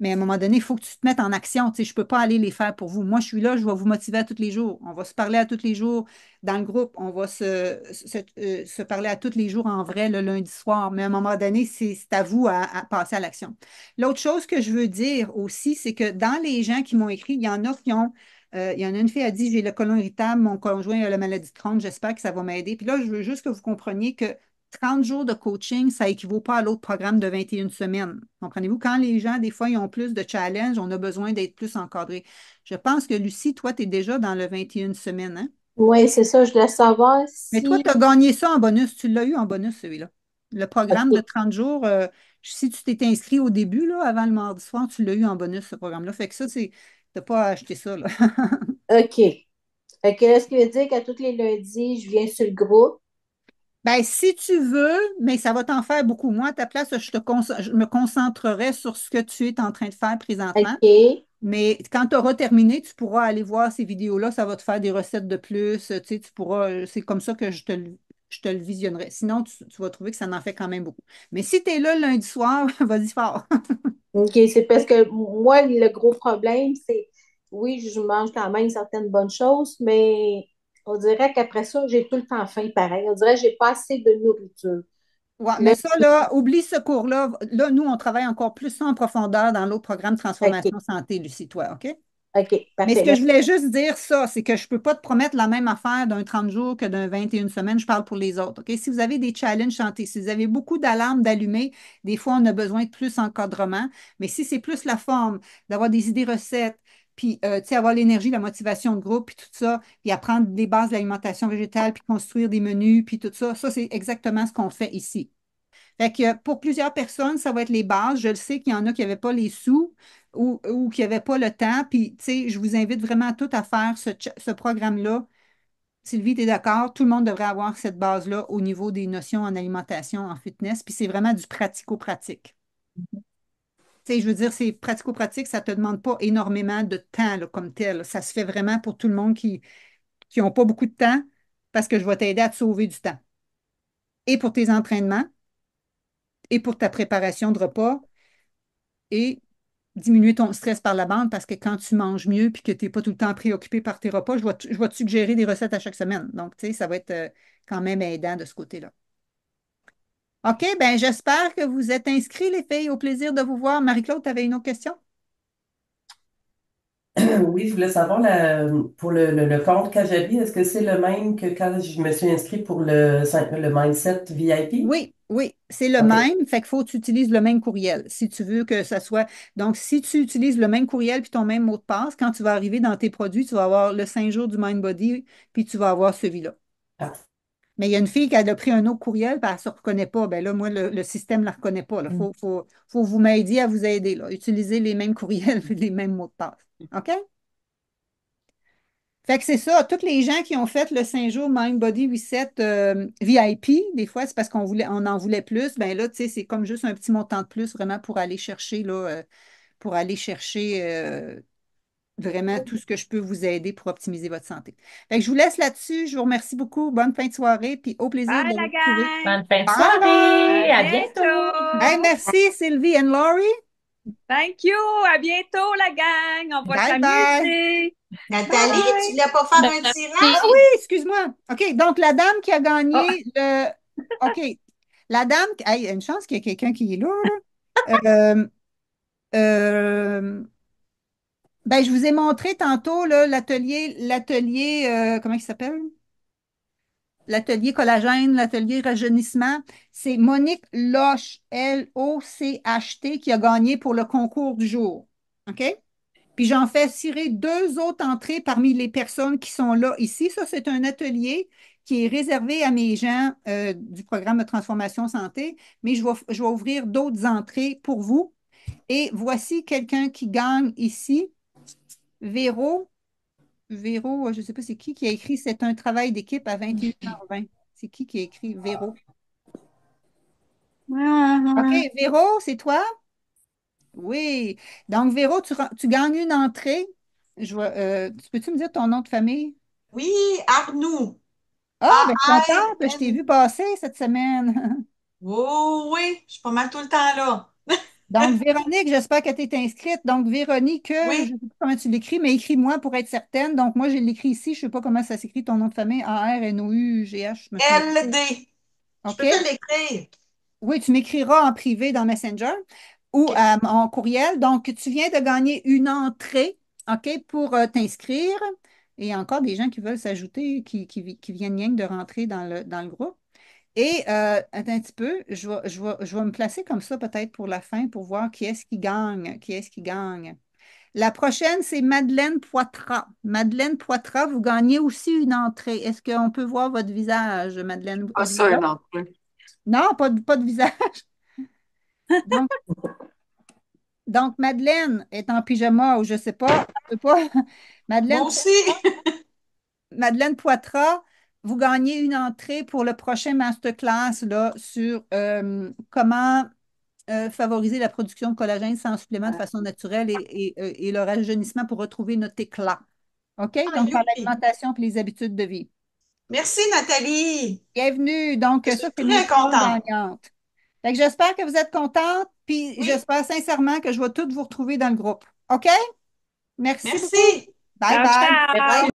mais à un moment donné, il faut que tu te mettes en action. Tu je ne peux pas aller les faire pour vous. Moi, je suis là, je vais vous motiver à tous les jours. On va se parler à tous les jours dans le groupe. On va se, euh, parler à tous les jours en vrai le lundi soir. Mais à un moment donné, c'est à vous à, passer à l'action. L'autre chose que je veux dire aussi, c'est que dans les gens qui m'ont écrit, il y en a qui ont euh, il y en a une fille qui a dit J'ai le colon irritable, mon conjoint a la maladie de Crohn, j'espère que ça va m'aider. Puis là, je veux juste que vous compreniez que 30 jours de coaching, ça équivaut pas à l'autre programme de 21 semaines. Comprenez-vous? Quand les gens, des fois, ils ont plus de challenges, on a besoin d'être plus encadré. Je pense que Lucie, toi, tu es déjà dans le 21 semaines, hein? Oui, c'est ça, je le savoir si... Mais toi, tu as gagné ça en bonus, tu l'as eu en bonus, celui-là. Le programme de 30 jours, euh, si tu t'es inscrit au début, là, avant le mardi soir, tu l'as eu en bonus, ce programme-là. Fait que ça, tu n'as pas acheté ça, là. OK. Fait que ce qui veut dire qu'à tous les lundis, je viens sur le groupe, ben, si tu veux, mais ça va t'en faire beaucoup. moins. à ta place, je, me concentrerai sur ce que tu es en train de faire présentement. Mais quand tu auras terminé, tu pourras aller voir ces vidéos-là. Ça va te faire des recettes de plus. Tu sais, tu pourras. C'est comme ça que je te, te le visionnerai. Sinon, tu, vas trouver que ça en fait quand même beaucoup. Mais si tu es là lundi soir, vas-y fort. OK, c'est parce que moi, le gros problème, c'est oui, je mange
quand même certaines bonnes choses, mais on dirait qu'après ça, j'ai tout le temps faim pareil. On dirait que j'ai pas assez de nourriture. Ouais, mais, ça, là,
oublie ce cours-là. Là, nous, on travaille encore plus en profondeur dans l'autre programme Transformation Santé, Lucie-toi, OK? OK, parfait. Mais ce que je voulais juste dire, ça, c'est que je ne peux pas te promettre la même affaire d'un 30 jours que d'un 21 semaines. Je parle pour les autres. OK? Si vous avez des challenges santé, si vous avez beaucoup d'alarmes d'allumer, des fois, on a besoin de plus d'encadrement. Mais si c'est plus la forme, d'avoir des idées recettes, puis euh, tu sais, avoir l'énergie, la motivation de groupe, puis tout ça, puis apprendre des bases de l'alimentation végétale, puis construire des menus, puis tout ça. Ça, c'est exactement ce qu'on fait ici. Fait que pour plusieurs personnes, ça va être les bases. Je le sais qu'il y en a qui n'avaient pas les sous ou, qui n'avaient pas le temps. Puis, tu sais, je vous invite vraiment tout à faire ce, programme-là. Sylvie, tu es d'accord? Tout le monde devrait avoir cette base-là au niveau des notions en alimentation, en fitness. Puis c'est vraiment du pratico-pratique. Mm-hmm je veux dire, c'est pratico-pratique, ça ne te demande pas énormément de temps comme tel. Ça se fait vraiment pour tout le monde qui n'a pas beaucoup de temps parce que je vais t'aider à te sauver du temps. Et pour tes entraînements, et pour ta préparation de repas, et diminuer ton stress par la bande parce que quand tu manges mieux et que tu n'es pas tout le temps préoccupé par tes repas, je vais, je vais te suggérer des recettes à chaque semaine. Donc, ça va être euh, quand même aidant de ce côté-là. OK, ben j'espère que vous êtes inscrits, les filles. Au plaisir de vous voir. Marie-Claude, tu avais une autre question?
Oui, je voulais savoir pour le, compte Kajabi, est-ce que c'est le même que quand je me suis inscrit pour le, Mindset VIP? Oui,
oui, c'est le même. Fait qu'il faut que tu utilises le même courriel si tu veux que ça soit. Donc, si tu utilises le même courriel puis ton même mot de passe, quand tu vas arriver dans tes produits, tu vas avoir le 5 jours du Mind Body puis tu vas avoir celui-là. Mais il y a une fille qui a pris un autre courriel, puis elle ne se reconnaît pas. Ben là, moi, le, système ne la reconnaît pas. Il mm. faut, faut, faut, vous m'aider à vous aider. Là. Utilisez les mêmes courriels les mêmes mots de passe. OK? Fait que c'est ça. Toutes les gens qui ont fait le saint jours MindBody Body Reset euh, VIP, des fois, c'est parce qu'on voulait, on en voulait plus. Ben là, tu sais, c'est comme juste un petit montant de plus vraiment pour aller chercher, là, euh, pour aller chercher. Euh, vraiment tout ce que je peux vous aider pour optimiser votre santé. je vous laisse là-dessus. Je vous remercie beaucoup. Bonne fin de soirée. Puis au plaisir de vous retrouver. Bonne fin de soirée. À
bientôt.
merci Sylvie et Laurie.
Thank you. À bientôt, la gang. On va s'amuser.
Nathalie, tu ne pas fait un tirage? Ah oui, excuse-moi. OK, donc la dame qui a gagné oh. le. OK. La dame. a une chance qu'il y ait quelqu'un qui est là. euh... euh ben, je vous ai montré tantôt l'atelier, l'atelier, euh, comment il s'appelle? L'atelier collagène, l'atelier rajeunissement. C'est Monique Loche, L-O-C-H-T, qui a gagné pour le concours du jour. OK? Puis j'en fais tirer deux autres entrées parmi les personnes qui sont là ici. Ça, c'est un atelier qui est réservé à mes gens euh, du programme de transformation santé, mais je vais ouvrir d'autres entrées pour vous. Et voici quelqu'un qui gagne ici. Véro, Véro, je ne sais pas c'est qui qui a écrit C'est un travail d'équipe à 21h20. C'est qui qui a écrit Véro? Ah. OK, Véro, c'est toi? Oui. Donc, Véro, tu, gagnes une entrée. Je euh, peux-tu me dire ton nom de famille? Oui, Arnoux.
Ah, ben,
je je t'ai vu passer cette semaine. Oh, oui, je suis pas mal tout le temps là. Donc, Véronique, j'espère que tu es inscrite. Donc, Véronique, je ne sais pas comment tu l'écris, mais écris-moi pour être certaine. Donc, moi, je l'écris ici. Je ne sais pas comment ça s'écrit ton nom de famille. A-R-N-O-U-G-H. L-D. Je peux l'écrire. Oui, tu m'écriras en privé dans Messenger ou euh, en courriel. Donc, tu viens de gagner une entrée, OK, pour euh, t'inscrire. Et encore des gens qui veulent s'ajouter, qui, viennent rien de rentrer dans le groupe. Et euh, attends un petit peu, je vais, me placer comme ça peut-être pour la fin pour voir qui est-ce qui gagne, qui est-ce qui gagne. La prochaine, c'est Madeleine Poitras. Madeleine Poitras, vous gagnez aussi une entrée. Est-ce qu'on peut voir votre visage, Madeleine? Pas ah, ça, une entrée. Non, pas de, pas de visage. Donc, Madeleine est en pyjama ou je ne sais pas. pas. Madeleine, aussi. Madeleine Poitras vous gagnez une entrée pour le prochain masterclass là, sur euh, comment euh, favoriser la production de collagène sans supplément de façon naturelle euh, et, le rajeunissement pour retrouver notre éclat. OK? Ah, Donc, par l'alimentation et les habitudes de vie. Merci, Nathalie. Bienvenue. Donc, je ça, c'est très contente. j'espère que vous êtes contente, puis j'espère sincèrement que je vais toutes vous retrouver dans le groupe. OK? Merci. Merci. bye, bye.